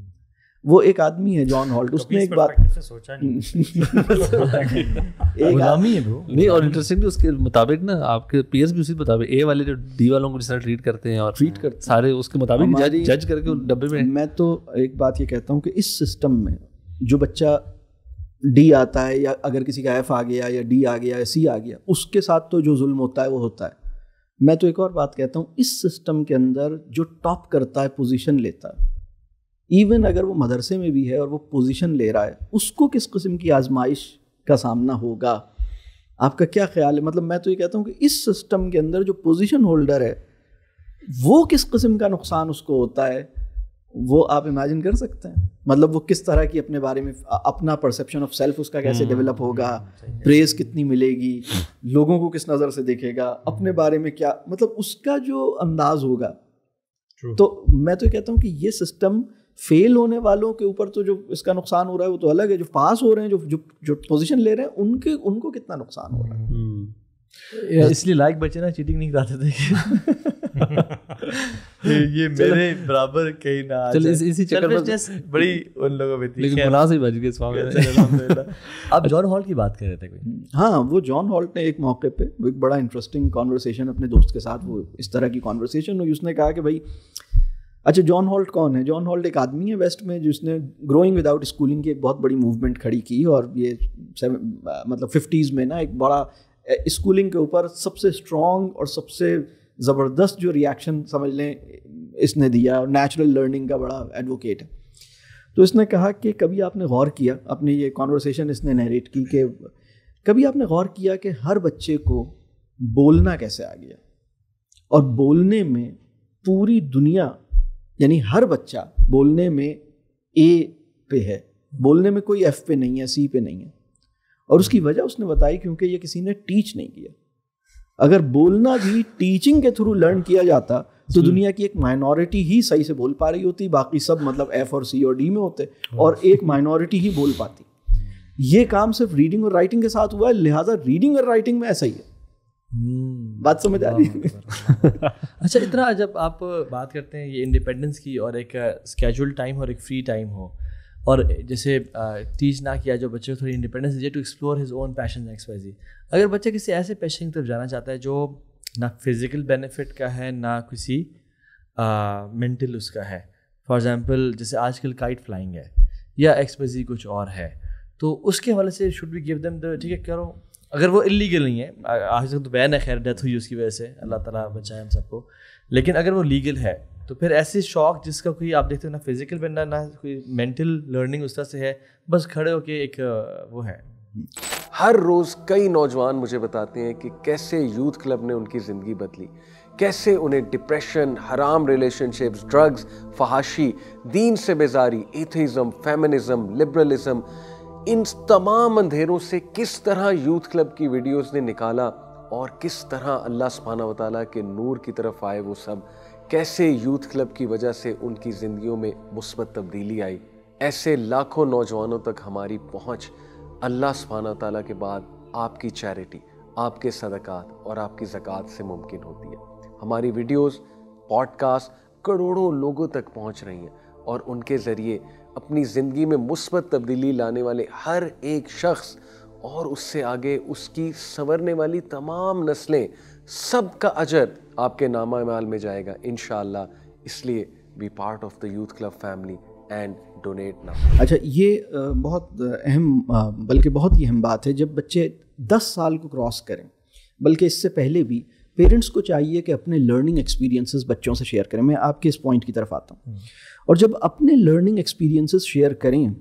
वो एक आदमी है जॉन हॉल्ट उसने एक बात सोचा नहीं (laughs) एक है नहीं और इंटरेस्टिंगली उसके मुताबिक ना आपके पीएस भी उसी मुताबिक ए वाले जो डी वालों को जिस ट्रीट करते हैं और ट्रीट कर सारे उसके मुताबिक जज करके डब्बे में मैं तो एक बात ये कहता हूँ कि इस सिस्टम में जो बच्चा डी आता है या अगर किसी का एफ आ गया या डी आ गया या सी आ गया उसके साथ तो जो जुल्म होता है वो होता है मैं तो एक और बात कहता हूँ इस सिस्टम के अंदर जो टॉप करता है पोजीशन लेता है इवन अगर वो मदरसे में भी है और वो पोजीशन ले रहा है उसको किस किस्म की आजमाइश का सामना होगा आपका क्या ख्याल है मतलब मैं तो ये कहता हूँ कि इस सिस्टम के अंदर जो पोजीशन होल्डर है वो किस किस्म का नुकसान उसको होता है वो आप इमेजिन कर सकते हैं मतलब वो किस तरह की अपने बारे में अपना परसेप्शन ऑफ सेल्फ उसका कैसे डेवलप हम्म, होगा प्रेज हम्म, कितनी मिलेगी लोगों को किस नज़र से देखेगा अपने बारे में क्या मतलब उसका जो अंदाज होगा तो मैं तो कहता हूँ कि ये सिस्टम फेल होने वालों के ऊपर तो जो इसका नुकसान हो रहा है वो तो अलग है जो पास हो रहे हैं जो जो जो पोजीशन ले रहे हैं उनके उनको कितना नुकसान हो रहा है हम्म। इसलिए लाइक बचे ना चीटिंग नहीं कराते थे (laughs) (laughs) ये (laughs) मेरे बराबर कहीं ना चल इस, इसी चक्कर में बड़ी उन लोगों में थी लेकिन ही बच गए स्वामी (laughs) मामले जॉन हॉल्ट की बात कर रहे थे कोई हाँ वो जॉन हॉल्ट ने एक मौके पे एक बड़ा इंटरेस्टिंग कॉन्वर्सेशन अपने दोस्त के साथ वो इस तरह की कॉन्वर्सेशन हुई उसने कहा कि भाई अच्छा जॉन हॉल्ट कौन है जॉन हॉल्ट एक आदमी है वेस्ट में जिसने ग्रोइंग विदाउट स्कूलिंग की एक बहुत बड़ी मूवमेंट खड़ी की और ये मतलब फिफ्टीज़ में ना एक बड़ा स्कूलिंग के ऊपर सबसे स्ट्रॉन्ग और सबसे ज़बरदस्त जो रिएक्शन समझ लें इसने दिया और नेचुरल लर्निंग का बड़ा एडवोकेट है तो इसने कहा कि कभी आपने गौर किया अपनी ये कॉन्वर्सेशन इसने नरेट की कि कभी आपने गौर किया कि हर बच्चे को बोलना कैसे आ गया और बोलने में पूरी दुनिया यानी हर बच्चा बोलने में ए पे है बोलने में कोई एफ पे नहीं है सी पे नहीं है और उसकी वजह उसने बताई क्योंकि ये किसी ने टीच नहीं किया अगर बोलना भी टीचिंग के थ्रू लर्न किया जाता तो दुनिया की एक माइनॉरिटी ही सही से बोल पा रही होती बाकी सब मतलब एफ और सी और डी में होते हाँ। और एक माइनॉरिटी ही बोल पाती ये काम सिर्फ रीडिंग और राइटिंग के साथ हुआ है लिहाजा रीडिंग और राइटिंग में ऐसा ही है हम्म। बात समझ आ रही है अच्छा इतना जब आप बात करते हैं ये इंडिपेंडेंस की और एक स्केजल टाइम और एक फ्री टाइम हो और जैसे टीच ना किया जो बच्चे को थोड़ी इंडिपेंडेंस दीजिए to explore his own passion एक्स अगर बच्चा किसी ऐसे पेशे की तरफ जाना चाहता है जो ना फिज़िकल बेनिफिट का है ना किसी मेंटल उसका है फॉर एग्ज़ाम्पल जैसे आजकल काइट फ्लाइंग है या एक्सपेजी कुछ और है तो उसके हवाले से should be give them the ठीक है करो अगर वो इलीगल नहीं है आज तक तो बैन है खैर डेथ हुई उसकी वजह से अल्लाह ताला बचाए हम सबको लेकिन अगर वो लीगल है तो फिर ऐसे शौक जिसका कोई आप देखते हो ना फिज़िकल बनना ना कोई मेंटल लर्निंग उस तरह से है बस खड़े होके एक वो है हर रोज़ कई नौजवान मुझे बताते हैं कि कैसे यूथ क्लब ने उनकी ज़िंदगी बदली कैसे उन्हें डिप्रेशन हराम रिलेशनशिप्स ड्रग्स फहाशी दीन से बेजारी एथिज्म फेमिनिज़म लिबरलिज्म इन तमाम अंधेरों से किस तरह यूथ क्लब की वीडियोस ने निकाला और किस तरह अल्लाह सुबहाना वाली के नूर की तरफ आए वो सब कैसे यूथ क्लब की वजह से उनकी ज़िंदगियों में मुस्बत तब्दीली आई ऐसे लाखों नौजवानों तक हमारी पहुँच अल्लाह सुबहाना तला के बाद आपकी चैरिटी आपके सदक़ात और आपकी ज़क़़त से मुमकिन होती है हमारी वीडियोस पॉडकास्ट करोड़ों लोगों तक पहुंच रही हैं और उनके ज़रिए अपनी ज़िंदगी में मुस्बत तब्दीली लाने वाले हर एक शख्स और उससे आगे उसकी संवरने वाली तमाम नस्लें सब का अजर आपके नामा माल में जाएगा इन इसलिए be part of the youth club family and donate now अच्छा ये बहुत अहम बल्कि बहुत ही अहम बात है जब बच्चे दस साल को क्रॉस करें बल्कि इससे पहले भी पेरेंट्स को चाहिए कि अपने लर्निंग एक्सपीरियंसेस बच्चों से शेयर करें मैं आपके इस पॉइंट की तरफ आता हूँ हम्म। और जब अपने लर्निंग एक्सपीरियंसेस शेयर करें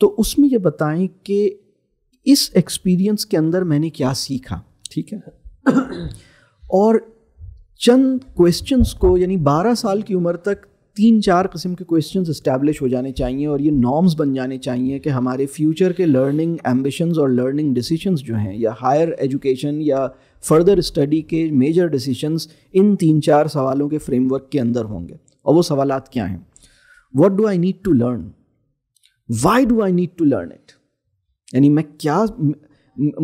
तो उसमें ये बताएं कि इस एक्सपीरियंस के अंदर मैंने क्या सीखा ठीक है और चंद क्वेश्चंस को यानी 12 साल की उम्र तक तीन चार किस्म के क्वेश्चंस इस्टेब्लिश हो जाने चाहिए और ये नॉर्म्स बन जाने चाहिए कि हमारे फ्यूचर के लर्निंग एम्बिशंस और लर्निंग डिसीजंस जो हैं या हायर एजुकेशन या फर्दर स्टडी के मेजर डिसीजंस इन तीन चार सवालों के फ्रेमवर्क के अंदर होंगे और वो सवाल क्या हैं what do I need to learn why do I need to learn it यानी मैं क्या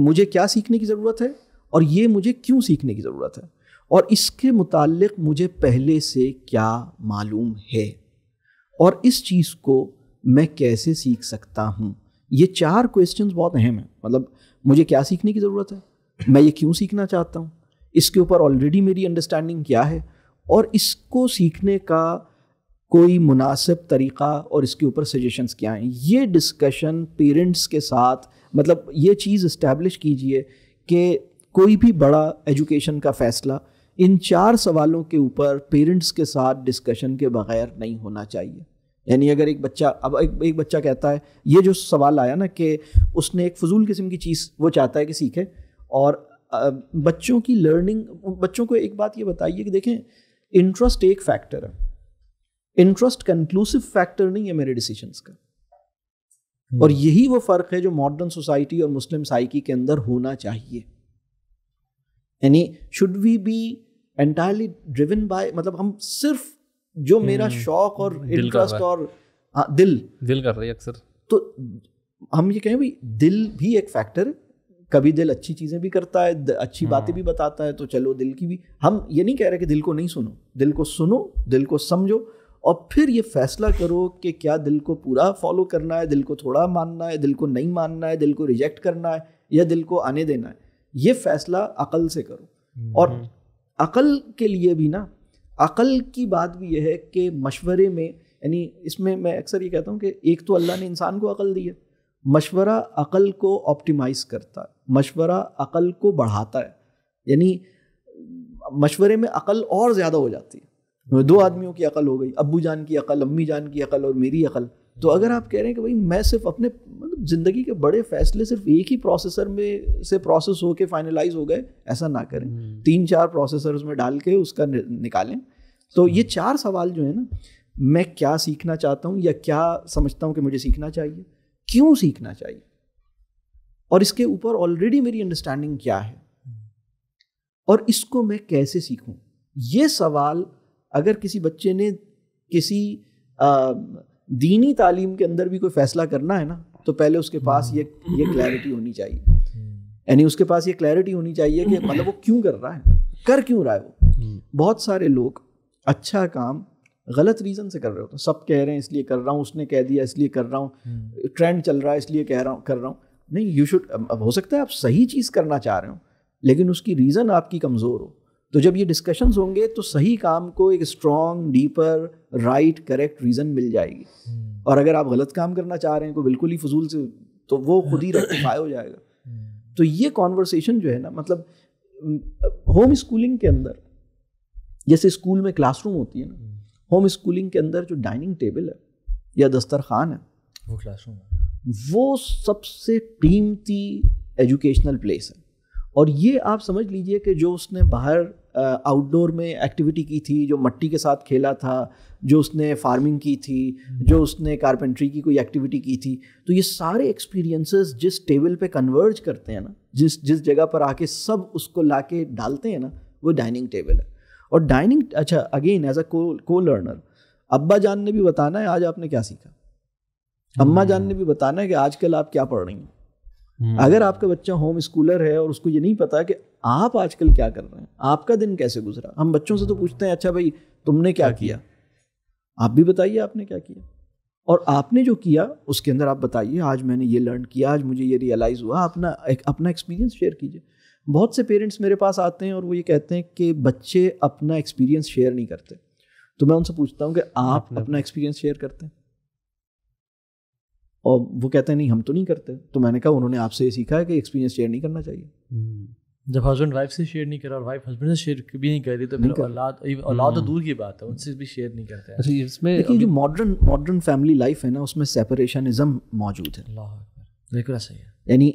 मुझे क्या सीखने की ज़रूरत है और ये मुझे क्यों सीखने की ज़रूरत है और इसके मुतालिक मुझे पहले से क्या मालूम है और इस चीज़ को मैं कैसे सीख सकता हूँ ये चार क्वेश्चंस बहुत अहम हैं मतलब मुझे क्या सीखने की ज़रूरत है मैं ये क्यों सीखना चाहता हूँ इसके ऊपर ऑलरेडी मेरी अंडरस्टैंडिंग क्या है और इसको सीखने का कोई मुनासिब तरीक़ा और इसके ऊपर सजेशंस क्या हैं ये डिस्कशन पेरेंट्स के साथ मतलब ये चीज़ इस्टेब्लिश कीजिए कि कोई भी बड़ा एजुकेशन का फ़ैसला इन चार सवालों के ऊपर पेरेंट्स के साथ डिस्कशन के बगैर नहीं होना चाहिए यानी अगर एक बच्चा अब एक एक बच्चा कहता है ये जो सवाल आया ना कि उसने एक फजूल किस्म की चीज़ वो चाहता है कि सीखे और बच्चों की लर्निंग बच्चों को एक बात ये बताइए कि देखें इंटरेस्ट एक फैक्टर है इंटरेस्ट कंक्लूसिव फैक्टर नहीं है मेरे डिसीजंस का हम्म। और यही वो फ़र्क है जो मॉडर्न सोसाइटी और मुस्लिम साइकी के अंदर होना चाहिए यानी should we be entirely driven by मतलब हम सिर्फ जो मेरा हम्म, शौक और इंटरेस्ट और हाँ, दिल दिल कर रही है अक्सर तो हम ये कहें भाई दिल भी एक फैक्टर कभी दिल अच्छी चीज़ें भी करता है अच्छी हम्म। बातें भी बताता है तो चलो दिल की भी हम ये नहीं कह रहे कि दिल को नहीं सुनो दिल को सुनो दिल को समझो और फिर ये फैसला करो कि क्या दिल को पूरा फॉलो करना है दिल को थोड़ा मानना है दिल को नहीं मानना है दिल को रिजेक्ट करना है या दिल को आने देना है ये फैसला अकल से करो और हम्म। अकल के लिए भी ना अकल की बात भी यह है कि मशवरे में यानी इसमें मैं अक्सर ये कहता हूँ कि एक तो अल्लाह ने इंसान को अकल दी है मशवरा अकल को ऑप्टिमाइज करता है मशवरा अकल को बढ़ाता है यानी मशवरे में अकल और ज़्यादा हो जाती है दो आदमियों की अकल हो गई अबू जान की अकल अम्मी जान की अकल और मेरी अकल तो अगर आप कह रहे हैं कि भाई मैं सिर्फ अपने मतलब ज़िंदगी के बड़े फैसले सिर्फ एक ही प्रोसेसर में से प्रोसेस होके फाइनलाइज हो गए ऐसा ना करें हम्म। तीन चार प्रोसेसर उसमें डाल के उसका निकालें तो ये हम्म। चार सवाल जो है ना मैं क्या सीखना चाहता हूँ या क्या समझता हूँ कि मुझे सीखना चाहिए क्यों सीखना चाहिए और इसके ऊपर ऑलरेडी मेरी अंडरस्टैंडिंग क्या है और इसको मैं कैसे सीखूं ये सवाल अगर किसी बच्चे ने किसी आ, दीनी तालीम के अंदर भी कोई फैसला करना है ना तो पहले उसके पास ये ये क्लैरिटी हम्म। होनी चाहिए यानी उसके पास ये क्लैरिटी होनी चाहिए कि मतलब वो क्यों कर रहा है कर क्यों रहा है वो हम्म। बहुत सारे लोग अच्छा काम गलत रीज़न से कर रहे होते हैं सब कह रहे हैं इसलिए कर रहा हूँ उसने कह दिया इसलिए कर रहा हूँ ट्रेंड हम्म। चल रहा है इसलिए कह रहा हूँ कर रहा हूँ नहीं यू शुड अब हो सकता है आप सही चीज़ करना चाह रहे हो लेकिन उसकी रीज़न आपकी कमज़ोर हो तो जब ये डिस्कशंस होंगे तो सही काम को एक strong deeper right correct reason मिल जाएगी हम्म। और अगर आप गलत काम करना चाह रहे हैं कोई बिल्कुल ही फजूल से तो वो खुद ही रेक्टिफाई हो जाएगा हम्म। तो ये कॉन्वर्सेशन जो है ना मतलब होम स्कूलिंग के अंदर जैसे स्कूल में क्लासरूम होती है ना होम हम्म। स्कूलिंग के अंदर जो डाइनिंग टेबल है या दस्तरखान है वो क्लासरूम है वो सबसे कीमती एजुकेशनल प्लेस है और ये आप समझ लीजिए कि जो उसने बाहर आउटडोर में एक्टिविटी की थी जो मट्टी के साथ खेला था जो उसने फार्मिंग की थी हम्म। जो उसने कारपेंट्री की कोई एक्टिविटी की थी तो ये सारे एक्सपीरियंसेस जिस टेबल पे कन्वर्ज करते हैं ना जिस जिस जगह पर आके सब उसको ला के डालते हैं ना वो डाइनिंग टेबल है और डाइनिंग अच्छा again as a co learner अब्बा जान ने भी बताना है आज आपने क्या सीखा अम्मा जान ने भी हम्म। बताना है कि आजकल आप क्या पढ़ रही हैं हम्म। अगर आपका बच्चा होम स्कूलर है और उसको ये नहीं पता कि आप आजकल क्या कर रहे हैं आपका दिन कैसे गुजरा हम बच्चों से तो पूछते हैं अच्छा भाई तुमने क्या किया आप भी बताइए आपने क्या किया और आपने जो किया उसके अंदर आप बताइए आज मैंने ये लर्न किया आज मुझे ये रियलाइज़ हुआ अपना एक, अपना एक्सपीरियंस शेयर कीजिए बहुत से पेरेंट्स मेरे पास आते हैं और वो ये कहते हैं कि बच्चे अपना एक्सपीरियंस शेयर नहीं करते तो मैं उनसे पूछता हूँ कि आप अपना एक्सपीरियंस शेयर करते हैं और वो कहते हैं नहीं हम तो नहीं करते तो मैंने कहा उन्होंने आपसे ये सीखा है कि एक्सपीरियंस शेयर नहीं करना चाहिए हम्म। जब हस्बैंड वाइफ से शेयर नहीं करा और वाइफ हस्बैंड से शेयर भी नहीं कर रही तो फिर औलाद औलाद तो हम्म। दूर की बात है उनसे भी शेयर नहीं करते हैं अच्छा इसमें लेकिन जो मॉडर्न मॉडर्न फैमिली लाइफ है ना उसमें सेपरेशनिज्म मौजूद है बिल्कुल सही है यानी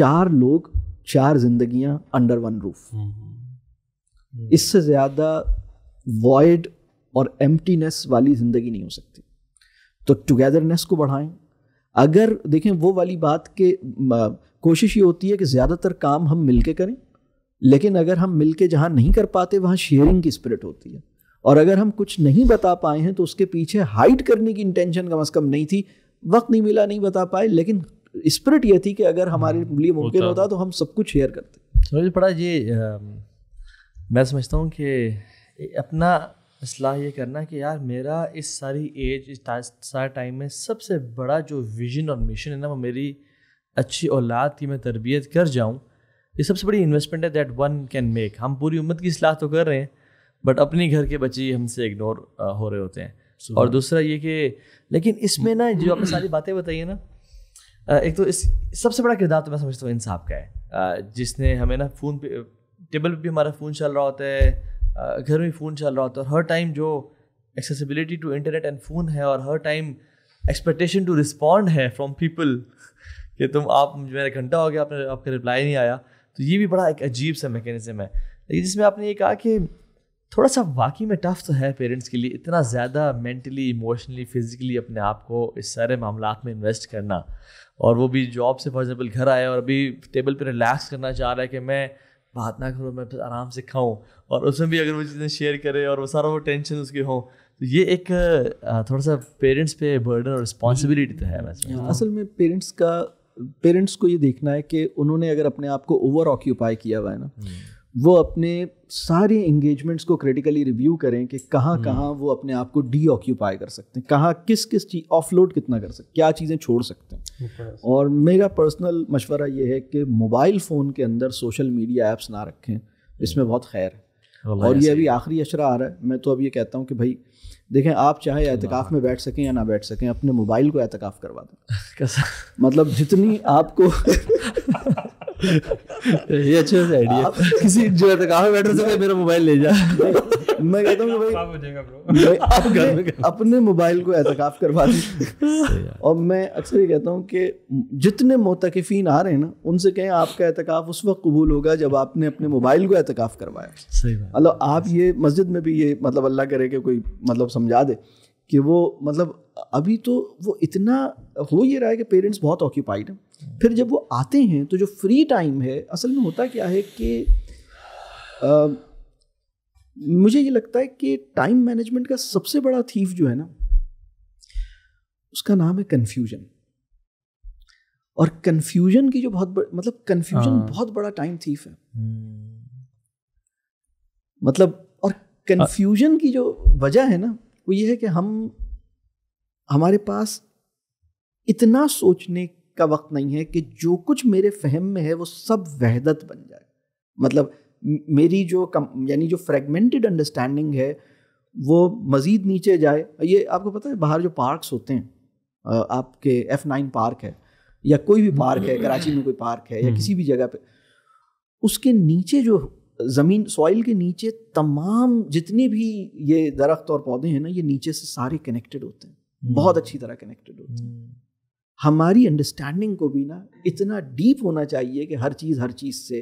चार लोग चार जिंदगियां अंडर वन रूफ इससे ज़्यादा वॉइड और एम्प्टीनेस वाली ज़िंदगी नहीं हो सकती तो टुगेदरनेस को बढ़ाएं अगर देखें वो वाली बात के कोशिश ये होती है कि ज़्यादातर काम हम मिलके करें लेकिन अगर हम मिल के जहाँ नहीं कर पाते वहाँ शेयरिंग की स्पिरिट होती है और अगर हम कुछ नहीं बता पाए हैं तो उसके पीछे हाइड करने की इंटेंशन कम अज़ कम नहीं थी वक्त नहीं मिला नहीं बता पाए लेकिन स्पिरिट ये थी कि अगर हमारे हम्म, लिए मुमकिन तो होता, होता तो हम सब कुछ शेयर करते समझ पड़ा ये मैं समझता हूँ कि अपना असलाह ये करना कि यार मेरा इस सारी एज इस सारे टाइम में सबसे बड़ा जो विजन और मिशन है ना वो मेरी अच्छी औलाद की मैं तरबियत कर जाऊँ ये सबसे बड़ी इन्वेस्टमेंट है दैट वन कैन मेक हम पूरी उम्मत की सलाह तो कर रहे हैं बट अपने घर के बच्चे हमसे इग्नोर uh, हो रहे होते हैं और दूसरा ये कि लेकिन इसमें ना जो आपने सारी बातें बताई है ना uh, एक तो इस सबसे बड़ा किरदार तो मैं समझता हूँ इन साहब का है uh, जिसने हमें ना फ़ोन पे टेबल पे भी हमारा फ़ोन चल रहा होता है घर में फ़ोन चल रहा होता है और हर टाइम जो accessibility to internet and phone है और हर टाइम एक्सपेक्टेशन टू रिस्पॉन्ड है फ्रॉम पीपल कि तुम आप मेरा घंटा हो गया आपने आपका रिप्लाई नहीं आया तो ये भी बड़ा एक अजीब सा मैकेनिज्म है लेकिन जिसमें आपने ये कहा कि थोड़ा सा वाकई में टफ तो है पेरेंट्स के लिए इतना ज़्यादा मेंटली इमोशनली फिज़िकली अपने आप को इस सारे मामला में इन्वेस्ट करना और वो भी जॉब से फॉर एग्जाम्पल घर आया और अभी टेबल पर रिलैक्स करना चाह रहा है कि मैं बात ना करूँ मैं आराम से खाऊँ और उसमें भी अगर वो चीज़ें शेयर करे और वो सारा वो टेंशन उसके हों तो ये एक थोड़ा सा पेरेंट्स पे बर्डन और रिस्पॉन्सिबिलिटी तो है वैसे असल में पेरेंट्स का पेरेंट्स को ये देखना है कि उन्होंने अगर अपने आप को ओवर ऑक्यूपाई किया हुआ है ना वो अपने सारे इंगेजमेंट्स को क्रिटिकली रिव्यू करें कि कहाँ कहाँ हम्म। वो अपने आप को डी ऑक्यूपाई कर सकते हैं कहाँ किस किस चीज़ ऑफलोड कितना कर सकते क्या चीज़ें छोड़ सकते हैं और मेरा पर्सनल मशवरा ये है कि मोबाइल फ़ोन के अंदर सोशल मीडिया ऐप्स ना रखें इसमें बहुत खैर है और ये अभी आखिरी अशरा आ रहा है मैं तो अब ये कहता हूँ कि भाई देखें आप चाहे अच्छा एहतिकाफ़ में बैठ सकें या ना बैठ सकें अपने मोबाइल को एहतिकाफ़ करवा दें (laughs) मतलब जितनी आपको ये अच्छा आइडिया किसी जो एहतिकाफ़ में बैठ रहे (laughs) मेरा मोबाइल ले जाए मैं कहता हूँ भाई (laughs) अपने, मोबाइल को एहतकाफ करवा दें और मैं अक्सर ये कहता हूँ कि जितने मोतकफिन आ रहे हैं ना उनसे कहें आपका एहतकाफ उस वक्त कबूल होगा जब आपने अपने मोबाइल को एहतकाफ करवाया मतलब आप ये मस्जिद में भी ये मतलब अल्लाह करे कि कोई मतलब समझा दे कि वो मतलब अभी तो वो इतना हो ये रहा है कि पेरेंट्स बहुत ऑक्यूपाइड हैं फिर जब वो आते हैं तो जो फ्री टाइम है असल में होता क्या है कि मुझे ये लगता है कि टाइम मैनेजमेंट का सबसे बड़ा थीफ जो है ना उसका नाम है कन्फ्यूजन और कन्फ्यूजन की जो बहुत बड़, मतलब कन्फ्यूजन हाँ। बहुत बड़ा टाइम थीफ है हम्म। मतलब और कन्फ्यूजन की जो वजह है ना वो ये है कि हम हमारे पास इतना सोचने का वक्त नहीं है कि जो कुछ मेरे फहम में है वो सब वहदत बन जाए मतलब मेरी जो यानी जो फ्रेगमेंटेड अंडरस्टैंडिंग है वो मज़ीद नीचे जाए ये आपको पता है बाहर जो पार्क्स होते हैं आपके एफ़ नाइन पार्क है या कोई भी पार्क है कराची में कोई पार्क है या हम्म। किसी भी जगह पे उसके नीचे जो ज़मीन सॉइल के नीचे तमाम जितने भी ये दरख्त और पौधे हैं ना ये नीचे से सारे कनेक्टेड होते हैं हम्म। बहुत अच्छी तरह कनेक्टेड होते हैं हमारी अंडरस्टैंडिंग को भी ना इतना डीप होना चाहिए कि हर चीज़ हर चीज़ से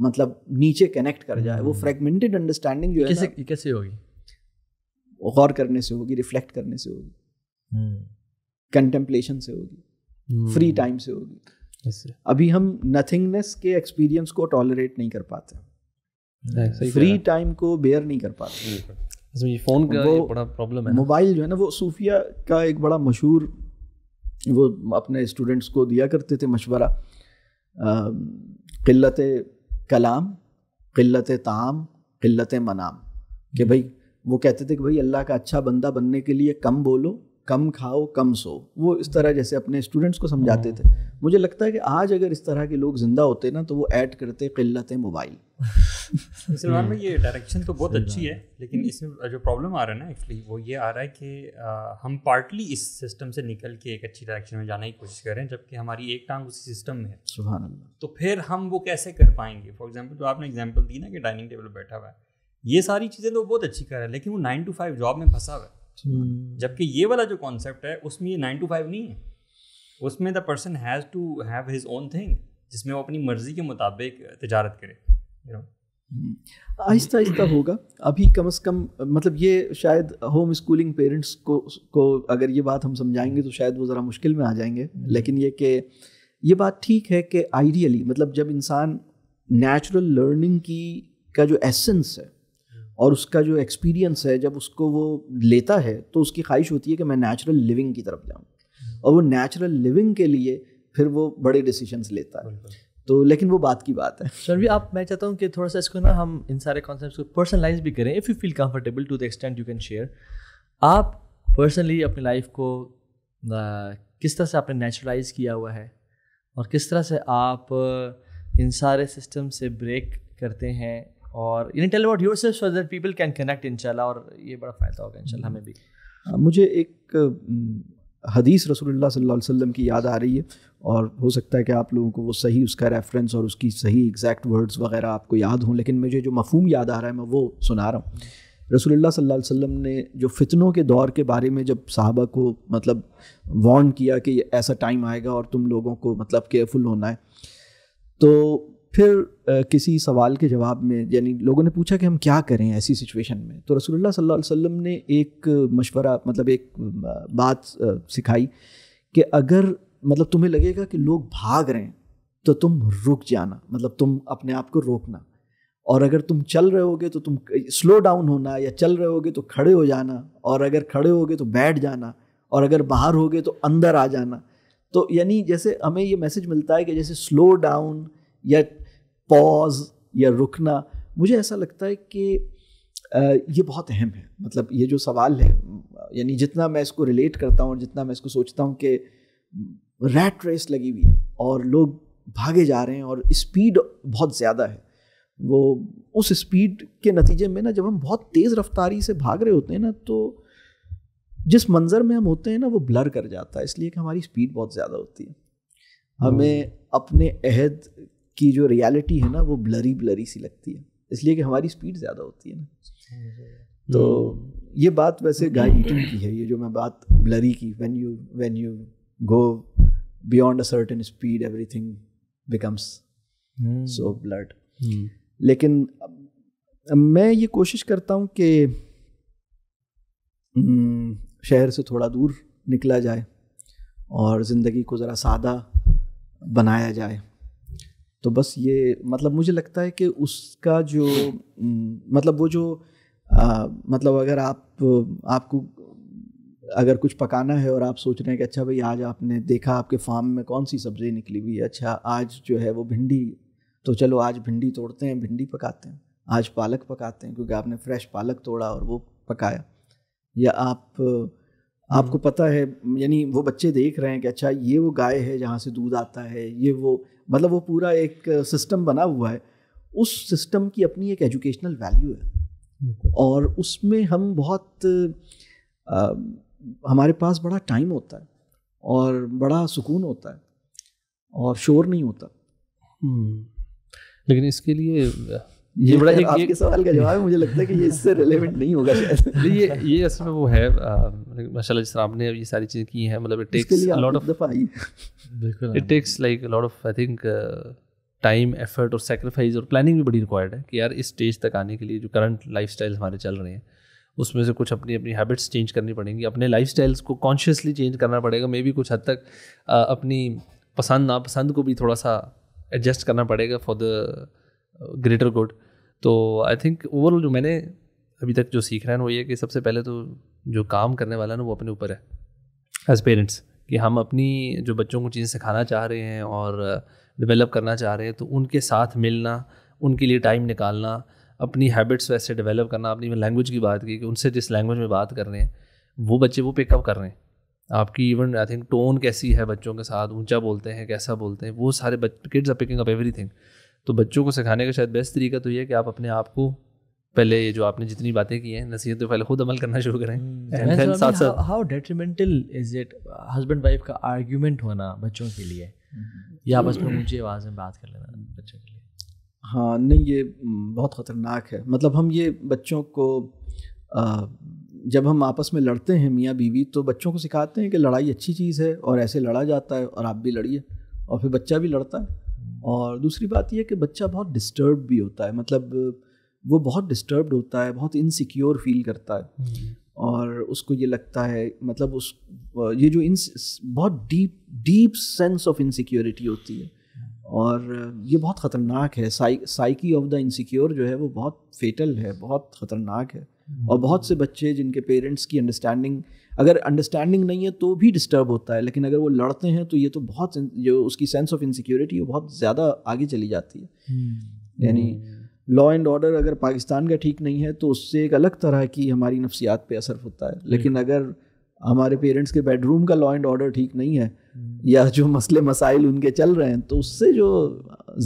मतलब नीचे कनेक्ट कर जाए वो फ्रेगमेंटेड हम्म। अंडरस्टैंडिंग जो कैसे कैसे होगी गौर करने से होगी रिफ्लेक्ट करने से होगी कंटेम्पलेशन हम्म। से होगी फ्री टाइम हम्म। से होगी अभी हम नथिंगनेस के एक्सपीरियंस को टॉलरेट नहीं कर पाते फ्री हाँ, टाइम को बेयर नहीं कर पाते ये फोन का वो बड़ा प्रॉब्लम है मोबाइल जो है ना वो सूफिया का एक बड़ा मशहूर वो अपने स्टूडेंट्स को दिया करते थे मशवरा किल्लत कलाम किल्लत ताम किल्लत मनाम कि भाई वो कहते थे कि भाई अल्लाह का अच्छा बंदा बनने के लिए कम बोलो कम खाओ कम सो वो इस तरह जैसे अपने स्टूडेंट्स को समझाते हाँ। थे मुझे लगता है कि आज अगर इस तरह के लोग ज़िंदा होते ना तो वो ऐड करते किल्लत मोबाइल (laughs) वैसे में ये डायरेक्शन तो बहुत अच्छी है लेकिन हम्म। इसमें जो प्रॉब्लम आ रहा है ना एक्चुअली वो ये आ रहा है कि हम पार्टली इस सिस्टम से निकल के एक अच्छी डायरेक्शन में जाने की कोशिश कर रहे हैं जबकि हमारी एक टांग उसी सिस्टम में है तो फिर हम वो कैसे कर पाएंगे फॉर एग्जाम्पल जो आपने एग्जाम्पल दी ना कि डाइनिंग टेबल बैठा हुआ है ये सारी चीज़ें तो बहुत अच्छी कर रहा है लेकिन वो नाइन टू फाइव जॉब में फंसा हुआ है हम्म। जबकि ये वाला जो कॉन्सेप्ट है उसमें ये नाइन टू फाइव नहीं है उसमें the person has to have his own thing जिसमें वो अपनी मर्जी के मुताबिक तजारत करे यू नो हम्म। आहिस्ता आहिस्ता होगा अभी कम से कम मतलब ये शायद होम स्कूलिंग पेरेंट्स को को अगर ये बात हम समझाएंगे तो शायद वो ज़रा मुश्किल में आ जाएंगे हम्म। लेकिन ये कि ये बात ठीक है कि आइडियली मतलब जब इंसान नेचुरल लर्निंग की का जो एसेंस है हम्म। और उसका जो एक्सपीरियंस है जब उसको वो लेता है तो उसकी ख्वाहिश होती है कि मैं नेचुरल लिविंग की तरफ जाऊँ और वो नेचुरल लिविंग के लिए फिर वो बड़े डिसीजंस लेता है तो लेकिन वो बात की बात है सर भी आप मैं चाहता हूँ कि थोड़ा सा इसको ना हम इन सारे कॉन्सेप्ट को पर्सनलाइज भी करें if you feel comfortable to the extent you can share आप पर्सनली अपनी लाइफ को किस तरह से आपने नेचुरलाइज किया हुआ है और किस तरह से आप इन सारे सिस्टम से ब्रेक करते हैं और you tell about yourself so that people can connect इनशाला और ये बड़ा फ़ायदा होगा इंशाल्लाह हम्म। हमें भी हाँ, मुझे एक हदीस रसूलुल्लाह सल्लल्लाहु अलैहि वसल्लम की याद आ रही है और हो सकता है कि आप लोगों को वो सही उसका रेफरेंस और उसकी सही एग्जैक्ट वर्ड्स वगैरह आपको याद हों लेकिन मुझे जो मफहम याद आ रहा है मैं वो सुना रहा हूँ रसूलुल्लाह सल्लल्लाहु अलैहि वसल्लम ने जो फितनों के दौर के बारे में जब साहबा को मतलब वार्न किया कि ऐसा टाइम आएगा और तुम लोगों को मतलब केयरफुल होना है तो फिर आ, किसी सवाल के जवाब में यानी लोगों ने पूछा कि हम क्या करें ऐसी सिचुएशन में तो रसोल्ला सल्ला वसम वसल्लम ने एक मशवरा मतलब एक बात सिखाई कि अगर मतलब तुम्हें लगेगा कि लोग भाग रहे हैं तो तुम रुक जाना मतलब तुम अपने आप को रोकना और अगर तुम चल रहे होगे तो तुम स्लो डाउन होना या चल रहे होगे तो खड़े हो जाना और अगर खड़े होगे तो बैठ जाना और अगर बाहर होगे तो अंदर आ जाना तो यानी जैसे हमें ये मैसेज मिलता है कि जैसे स्लो डाउन या पॉज या रुकना मुझे ऐसा लगता है कि ये बहुत अहम है मतलब ये जो सवाल है यानी जितना मैं इसको रिलेट करता हूँ और जितना मैं इसको सोचता हूँ कि रैट रेस लगी हुई है और लोग भागे जा रहे हैं और स्पीड बहुत ज़्यादा है वो उस स्पीड के नतीजे में ना जब हम बहुत तेज़ रफ्तारी से भाग रहे होते हैं ना तो जिस मंज़र में हम होते हैं ना वो ब्लर कर जाता है इसलिए कि हमारी स्पीड बहुत ज़्यादा होती है हम्म। हमें अपने अहद की जो रियलिटी है ना वो ब्लरी ब्लरी सी लगती है इसलिए कि हमारी स्पीड ज़्यादा होती है ना तो, तो ये बात वैसे गाय ईटिंग की है ये जो मैं बात ब्लरी की when you when you go beyond a certain speed everything becomes so blurred लेकिन मैं ये कोशिश करता हूँ कि हम्म, शहर से थोड़ा दूर निकला जाए और ज़िंदगी को ज़रा सादा बनाया जाए तो बस ये मतलब मुझे लगता है कि उसका जो मतलब वो जो आ, मतलब अगर आप आपको अगर कुछ पकाना है और आप सोच रहे हैं कि अच्छा भाई आज आपने देखा आपके फार्म में कौन सी सब्ज़ी निकली हुई है अच्छा आज जो है वो भिंडी तो चलो आज भिंडी तोड़ते हैं भिंडी पकाते हैं आज पालक पकाते हैं क्योंकि आपने फ्रेश पालक तोड़ा और वो पकाया या आप आपको हम्म। पता है यानी वो बच्चे देख रहे हैं कि अच्छा ये वो गाय है जहाँ से दूध आता है ये वो मतलब वो पूरा एक सिस्टम बना हुआ है उस सिस्टम की अपनी एक एजुकेशनल वैल्यू है और उसमें हम बहुत आ, हमारे पास बड़ा टाइम होता है और बड़ा सुकून होता है और शोर नहीं होता हम्म। लेकिन इसके लिए ये तो बड़ा एक आपके सवाल का जवाब है मुझे लगता है कि ये इससे रिलेवेंट (laughs) नहीं होगा शायद ये ये असल में वो है माशाल्लाह जिस आपने ये सारी चीज़ें की हैं मतलब इट टेक्स लॉट ऑफ दफा आई बिल्कुल it takes like lot of I think time effort और सेक्रीफाइस और प्लानिंग भी बड़ी रिक्वायर्ड है कि यार इस स्टेज तक आने के लिए जो करंट लाइफ हमारे चल रहे हैं उसमें से कुछ अपनी अपनी हैबिट्स चेंज करनी पड़ेंगी अपने लाइफ को कॉन्शियसली चेंज करना पड़ेगा मे बी कुछ हद तक अपनी पसंद नापसंद को भी थोड़ा सा एडजस्ट करना पड़ेगा फॉर द ग्रेटर गुड तो आई थिंक ओवरऑल जो मैंने अभी तक जो सीख रहा है ना वो ये कि सबसे पहले तो जो काम करने वाला है ना वो अपने ऊपर है एज पेरेंट्स कि हम अपनी जो बच्चों को चीज़ें सिखाना चाह रहे हैं और डेवलप करना चाह रहे हैं तो उनके साथ मिलना उनके लिए टाइम निकालना अपनी हैबिट्स वैसे डेवलप करना अपनी लैंग्वेज की बात की कि उनसे जिस लैंग्वेज में बात कर रहे हैं वो बच्चे वो पिकअप कर रहे हैं आपकी इवन आई थिंक टोन कैसी है बच्चों के साथ ऊंचा बोलते हैं कैसा बोलते हैं वो सारे kids are picking up everything तो बच्चों को सिखाने का शायद बेस्ट तरीका तो ये है कि आप अपने आप को पहले ये जो आपने जितनी बातें की हैं नसीहत तो पहले खुद अमल करना शुरू करें how detrimental is it husband wife का आर्ग्यूमेंट होना बच्चों के लिए हम्म। या आपस में मुझे आवाज़ में बात कर लेना बच्चों के लिए हाँ नहीं ये बहुत ख़तरनाक है मतलब हम ये बच्चों को जब हम आपस में लड़ते हैं मियाँ बीवी तो बच्चों को सिखाते हैं कि लड़ाई अच्छी चीज़ है और ऐसे लड़ा जाता है और आप भी लड़िए और फिर बच्चा भी लड़ता है और दूसरी बात यह है कि बच्चा बहुत डिस्टर्ब भी होता है मतलब वो बहुत डिस्टर्ब होता है बहुत इनसिक्योर फील करता है हम्म। और उसको ये लगता है मतलब उस ये जो इन बहुत deep deep sense of insecurity होती है और ये बहुत ख़तरनाक है साइकी ऑफ द इनसिक्योर जो है वो बहुत फेटल है बहुत ख़तरनाक है और बहुत से बच्चे जिनके पेरेंट्स की अंडरस्टैंडिंग अगर अंडरस्टैंडिंग नहीं है तो भी डिस्टर्ब होता है लेकिन अगर वो लड़ते हैं तो ये तो बहुत जो उसकी सेंस ऑफ इनसिक्योरिटी वो बहुत ज़्यादा आगे चली जाती है हम्म। यानी लॉ एंड ऑर्डर अगर पाकिस्तान का ठीक नहीं है तो उससे एक अलग तरह की हमारी नफसियात पे असर होता है लेकिन अगर हमारे पेरेंट्स के बेडरूम का लॉ एंड ऑर्डर ठीक नहीं है हम्म। या जो मसले मसाइल उनके चल रहे हैं तो उससे जो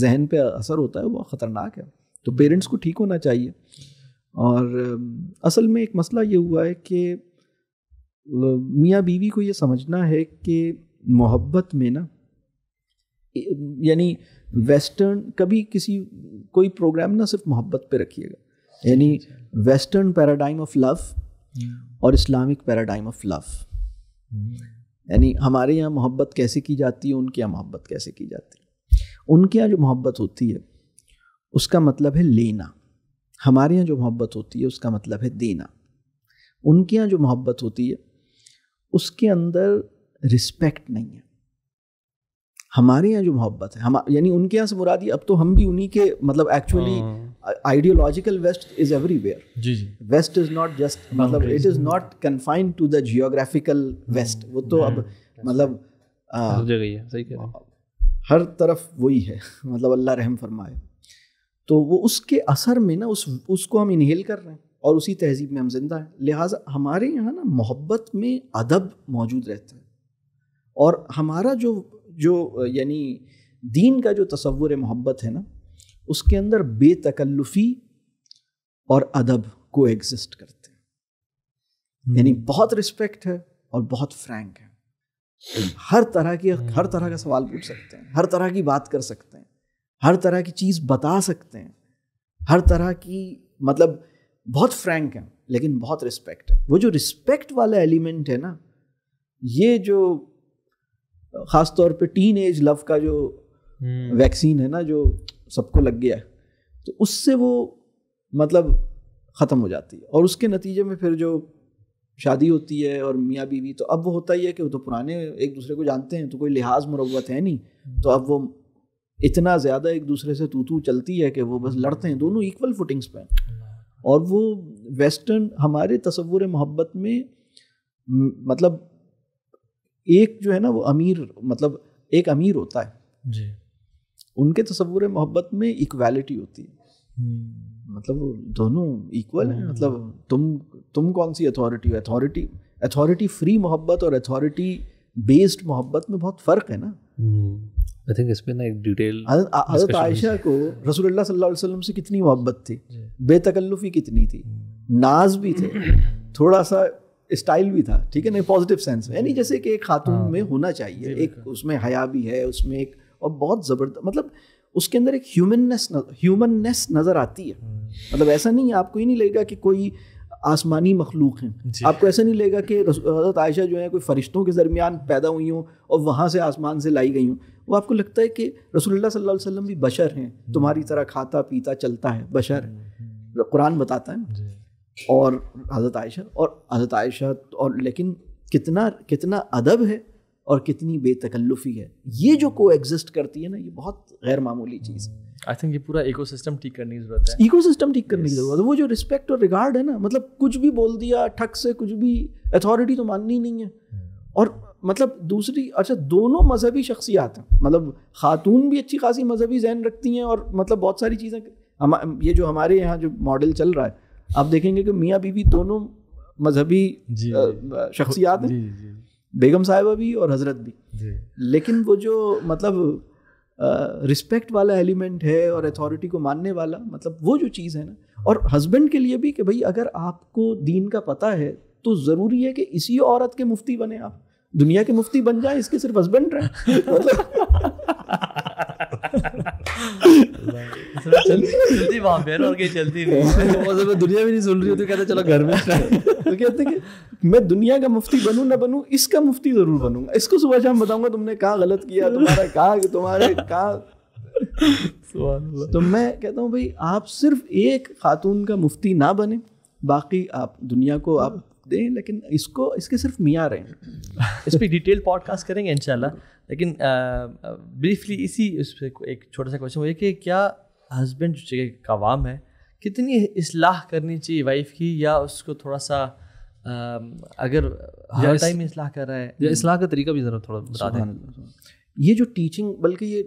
जहन पे असर होता है वो ख़तरनाक है तो पेरेंट्स को ठीक होना चाहिए और असल में एक मसला ये हुआ है कि मियाँ बीवी को ये समझना है कि मोहब्बत में ना यानी वेस्टर्न कभी किसी कोई प्रोग्राम ना सिर्फ मोहब्बत पे रखिएगा यानी वेस्टर्न पैराडाइम ऑफ लव हम्म। और इस्लामिक पैराडाइम ऑफ लव हम्म। यानी हमारे यहाँ मोहब्बत कैसे की जाती है उनके यहाँ मोहब्बत कैसे की जाती है उनके यहाँ जो मोहब्बत होती है उसका मतलब है लेना हमारे यहाँ जो मोहब्बत होती है उसका मतलब है देना उनके यहाँ जो मोहब्बत होती है उसके अंदर रिस्पेक्ट नहीं है हमारे यहाँ जो मोहब्बत है हम यानी उनके यहाँ से मुरादी अब तो हम भी उन्हीं के मतलब actually ideological west is everywhere जी जी वेस्ट इज नॉट जस्ट मतलब it is not confined to the geographical west वो तो अब हम्म। मतलब सही कह रहे हर तरफ वही है (laughs) मतलब अल्लाह रहम फरमाए तो वो उसके असर में ना उस उसको हम इनहेल कर रहे हैं और उसी तहजीब में हम जिंदा हैं लिहाजा हमारे यहाँ ना मोहब्बत में अदब मौजूद रहता है और हमारा जो जो यानी दीन का जो तस्वुर मोहब्बत है ना उसके अंदर बेतकल्लुफ़ी और अदब को एग्जिस्ट करते हैं हम्म। यानी बहुत रिस्पेक्ट है और बहुत फ्रैंक है हर तरह की हर तरह का सवाल पूछ सकते हैं हर तरह की बात कर सकते हैं हर तरह की चीज़ बता सकते हैं हर तरह की मतलब बहुत फ्रैंक है लेकिन बहुत रिस्पेक्ट है वो जो रिस्पेक्ट वाला एलिमेंट है ना ये जो ख़ास तौर पे टीन एज लव का जो हम्म। वैक्सीन है ना जो सबको लग गया है तो उससे वो मतलब ख़त्म हो जाती है और उसके नतीजे में फिर जो शादी होती है और मियाँ बीवी तो अब वो होता ही है कि वो तो पुराने एक दूसरे को जानते हैं तो कोई लिहाज मुरवत है नहीं तो अब वो इतना ज़्यादा एक दूसरे से तू तू चलती है कि वो बस लड़ते हैं दोनों इक्वल फुटिंग्स पे और वो वेस्टर्न हमारे तस्वुर मोहब्बत में मतलब एक जो है ना वो अमीर मतलब एक अमीर होता है जी उनके तस्वुर मोहब्बत में इक्वालिटी होती है हम्म। मतलब दोनों इक्वल है मतलब हम्म। तुम तुम कौन सी अथॉरिटी हो अथॉरिटी अथॉरिटी फ्री मोहब्बत और अथॉरिटी बेस्ड मोहब्बत में बहुत फ़र्क है ना हम्म। आई थिंक इसमें ना एक डिटेल हजरत आयशा को रसूलुल्लाह सल्लल्लाहु अलैहि वसल्लम से कितनी मोहब्बत थी बेतकल्लुफी कितनी थी हम्म। नाज भी थे थोड़ा सा स्टाइल भी था ठीक है ना पॉजिटिव सेंस में यानी हम्म। जैसे कि एक खातून हाँ। में होना चाहिए एक उसमें हया भी है उसमें एक और बहुत ज़बरदस्त मतलब उसके अंदर एक ह्यूमननेस ह्यूमननेस नज़र आती है हम्म। मतलब ऐसा नहीं आपको ही नहीं लगेगा कि कोई आसमानी मखलूक हैं आपको ऐसा नहीं लगेगा कि हज़रत आयशा जो है कोई फ़रिश्तों के दरमियान पैदा हुई हों और वहाँ से आसमान से लाई गई हों वो आपको लगता है कि रसोल्ला सल्ला वसम भी बशर हैं हम्म। तुम्हारी तरह खाता पीता चलता है बशर है हम्म, हम्म। मतलब कुरान बताता है और हज़रत आयशा और हज़रत आयशा और लेकिन कितना कितना अदब है और कितनी बेतकल्लुफी है ये जो को एग्जिस्ट करती है ना ये बहुत गैर मामूली चीज़ है आई थिंक ये पूरा इकोसिस्टम ठीक करने की जरूरत है इकोसिस्टम ठीक करने की जरूरत है वो जो रिस्पेक्ट और रिगार्ड है ना मतलब कुछ भी बोल दिया ठग से कुछ भी अथॉरिटी तो माननी नहीं है hmm. और मतलब दूसरी अच्छा दोनों मजहबी शख्सियात हैं मतलब खातून भी अच्छी खासी मजहबी जहन रखती हैं और मतलब बहुत सारी चीज़ें हम ये जो हमारे यहाँ जो मॉडल चल रहा है आप देखेंगे कि मियाँ बीवी दोनों मजहबी शख्सियात हैं बेगम साहिबा भी और हजरत भी लेकिन वो जो मतलब रिस्पेक्ट वाला एलिमेंट है और अथॉरिटी को मानने वाला मतलब वो जो चीज़ है ना और हस्बैंड के लिए भी कि भाई अगर आपको दीन का पता है तो ज़रूरी है कि इसी औरत के मुफ्ती बने आप दुनिया के मुफ्ती बन जाए इसके सिर्फ हस्बैंड रहे (laughs) मतलब चलती वहां पे (laughs) और कहीं चलती नहीं वो दुनिया भी नहीं सुन रही होती तो कहते चलो घर में तो कहते कि मैं दुनिया का मुफ्ती बनूं ना बनूं इसका मुफ्ती जरूर बनूंगा इसको सुबह शाम बताऊंगा तुमने कहा गलत किया तुम्हारा कहा कि तुम्हारे कहा तो मैं कहता हूँ भाई आप सिर्फ एक खातून का मुफ्ती ना बने बाकी आप दुनिया को आप दें लेकिन इसको इसके सिर्फ मियाँ रहें (laughs) इस पर डिटेल पॉडकास्ट करेंगे इन लेकिन ब्रीफली इसी इस पर एक छोटा सा क्वेश्चन हुआ कि क्या हस्बैंड जो का है कितनी इसलाह करनी चाहिए वाइफ की या उसको थोड़ा सा अगर हर टाइम इसलाह कर रहा है या इसलाह का तरीका भी ज़रा थोड़ा बता दें ये जो टीचिंग बल्कि ये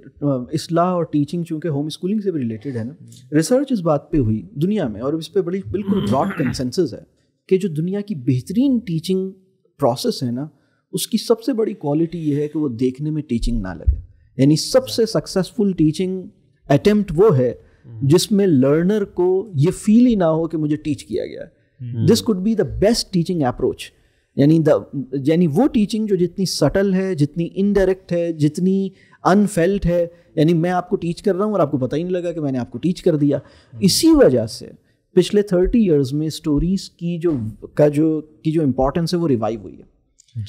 इसलाह और टीचिंग चूँकि होम स्कूलिंग से भी रिलेटेड है ना रिसर्च हम्म। इस बात पे हुई दुनिया में और इस पर बड़ी बिल्कुल ब्रॉड कंसेंसस (coughs) है कि जो दुनिया की बेहतरीन टीचिंग प्रोसेस है ना उसकी सबसे बड़ी क्वालिटी ये है कि वो देखने में टीचिंग ना लगे यानी सबसे सक्सेसफुल टीचिंग अटेम्प्ट वो है हम्म। जिसमें लर्नर को ये फील ही ना हो कि मुझे टीच किया गया this could be the best teaching approach यानी द यानी वो टीचिंग जो जितनी सटल है जितनी इनडायरेक्ट है जितनी अनफेल्ट है यानी मैं आपको टीच कर रहा हूँ और आपको पता ही नहीं लगा कि मैंने आपको टीच कर दिया हम्म। इसी वजह से पिछले थर्टी ईयर्स में स्टोरीज की जो का जो की जो इम्पोर्टेंस है वो रिवाइव हुई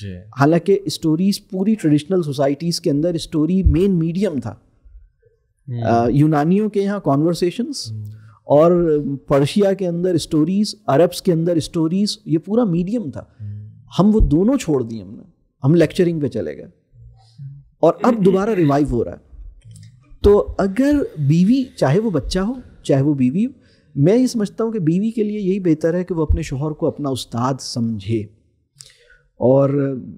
है हालांकि स्टोरीज पूरी ट्रेडिशनल सोसाइटीज के अंदर स्टोरी मेन मीडियम था हम्म। आ, यूनानियों के यहाँ कॉन्वर्सेशंस हम्म। और पर्शिया के अंदर स्टोरीज अरब्स के अंदर स्टोरीज ये पूरा मीडियम था हम्म। हम वो दोनों छोड़ दिए हमने हम लेक्चरिंग पे चले गए और अब दोबारा रिवाइव हो रहा है तो अगर बीवी चाहे वो बच्चा हो चाहे वो बीवी हो मैं ये समझता हूँ कि बीवी के लिए यही बेहतर है कि वो अपने शोहर को अपना उस्ताद समझे और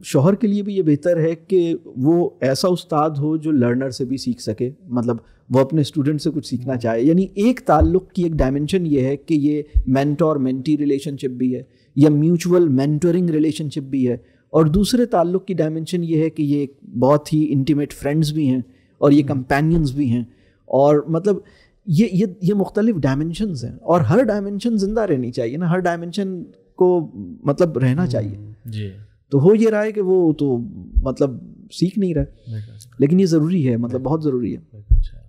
शोहर के लिए भी ये बेहतर है कि वो ऐसा उस्ताद हो जो लर्नर से भी सीख सके मतलब वो अपने स्टूडेंट से कुछ सीखना चाहे यानी एक ताल्लुक की एक डायमेंशन ये है कि ये मैंटोर मेंटी रिलेशनशिप भी है या म्यूचुअल मैंटोरिंग रिलेशनशिप भी है और दूसरे ताल्लुक की डायमेंशन ये है कि ये एक बहुत ही इंटीमेट फ्रेंड्स भी हैं और ये कंपेनियंस हम्म। भी हैं और मतलब ये ये ये मुख्तलिफ डायमेंशन हैं और हर डायमेंशन जिंदा रहनी चाहिए ना हर डायमेंशन को मतलब रहना हम्म, चाहिए जी तो हो ये रहा है कि वो तो मतलब सीख नहीं रहा लेकिन ये ज़रूरी है मतलब बहुत ज़रूरी है अच्छा।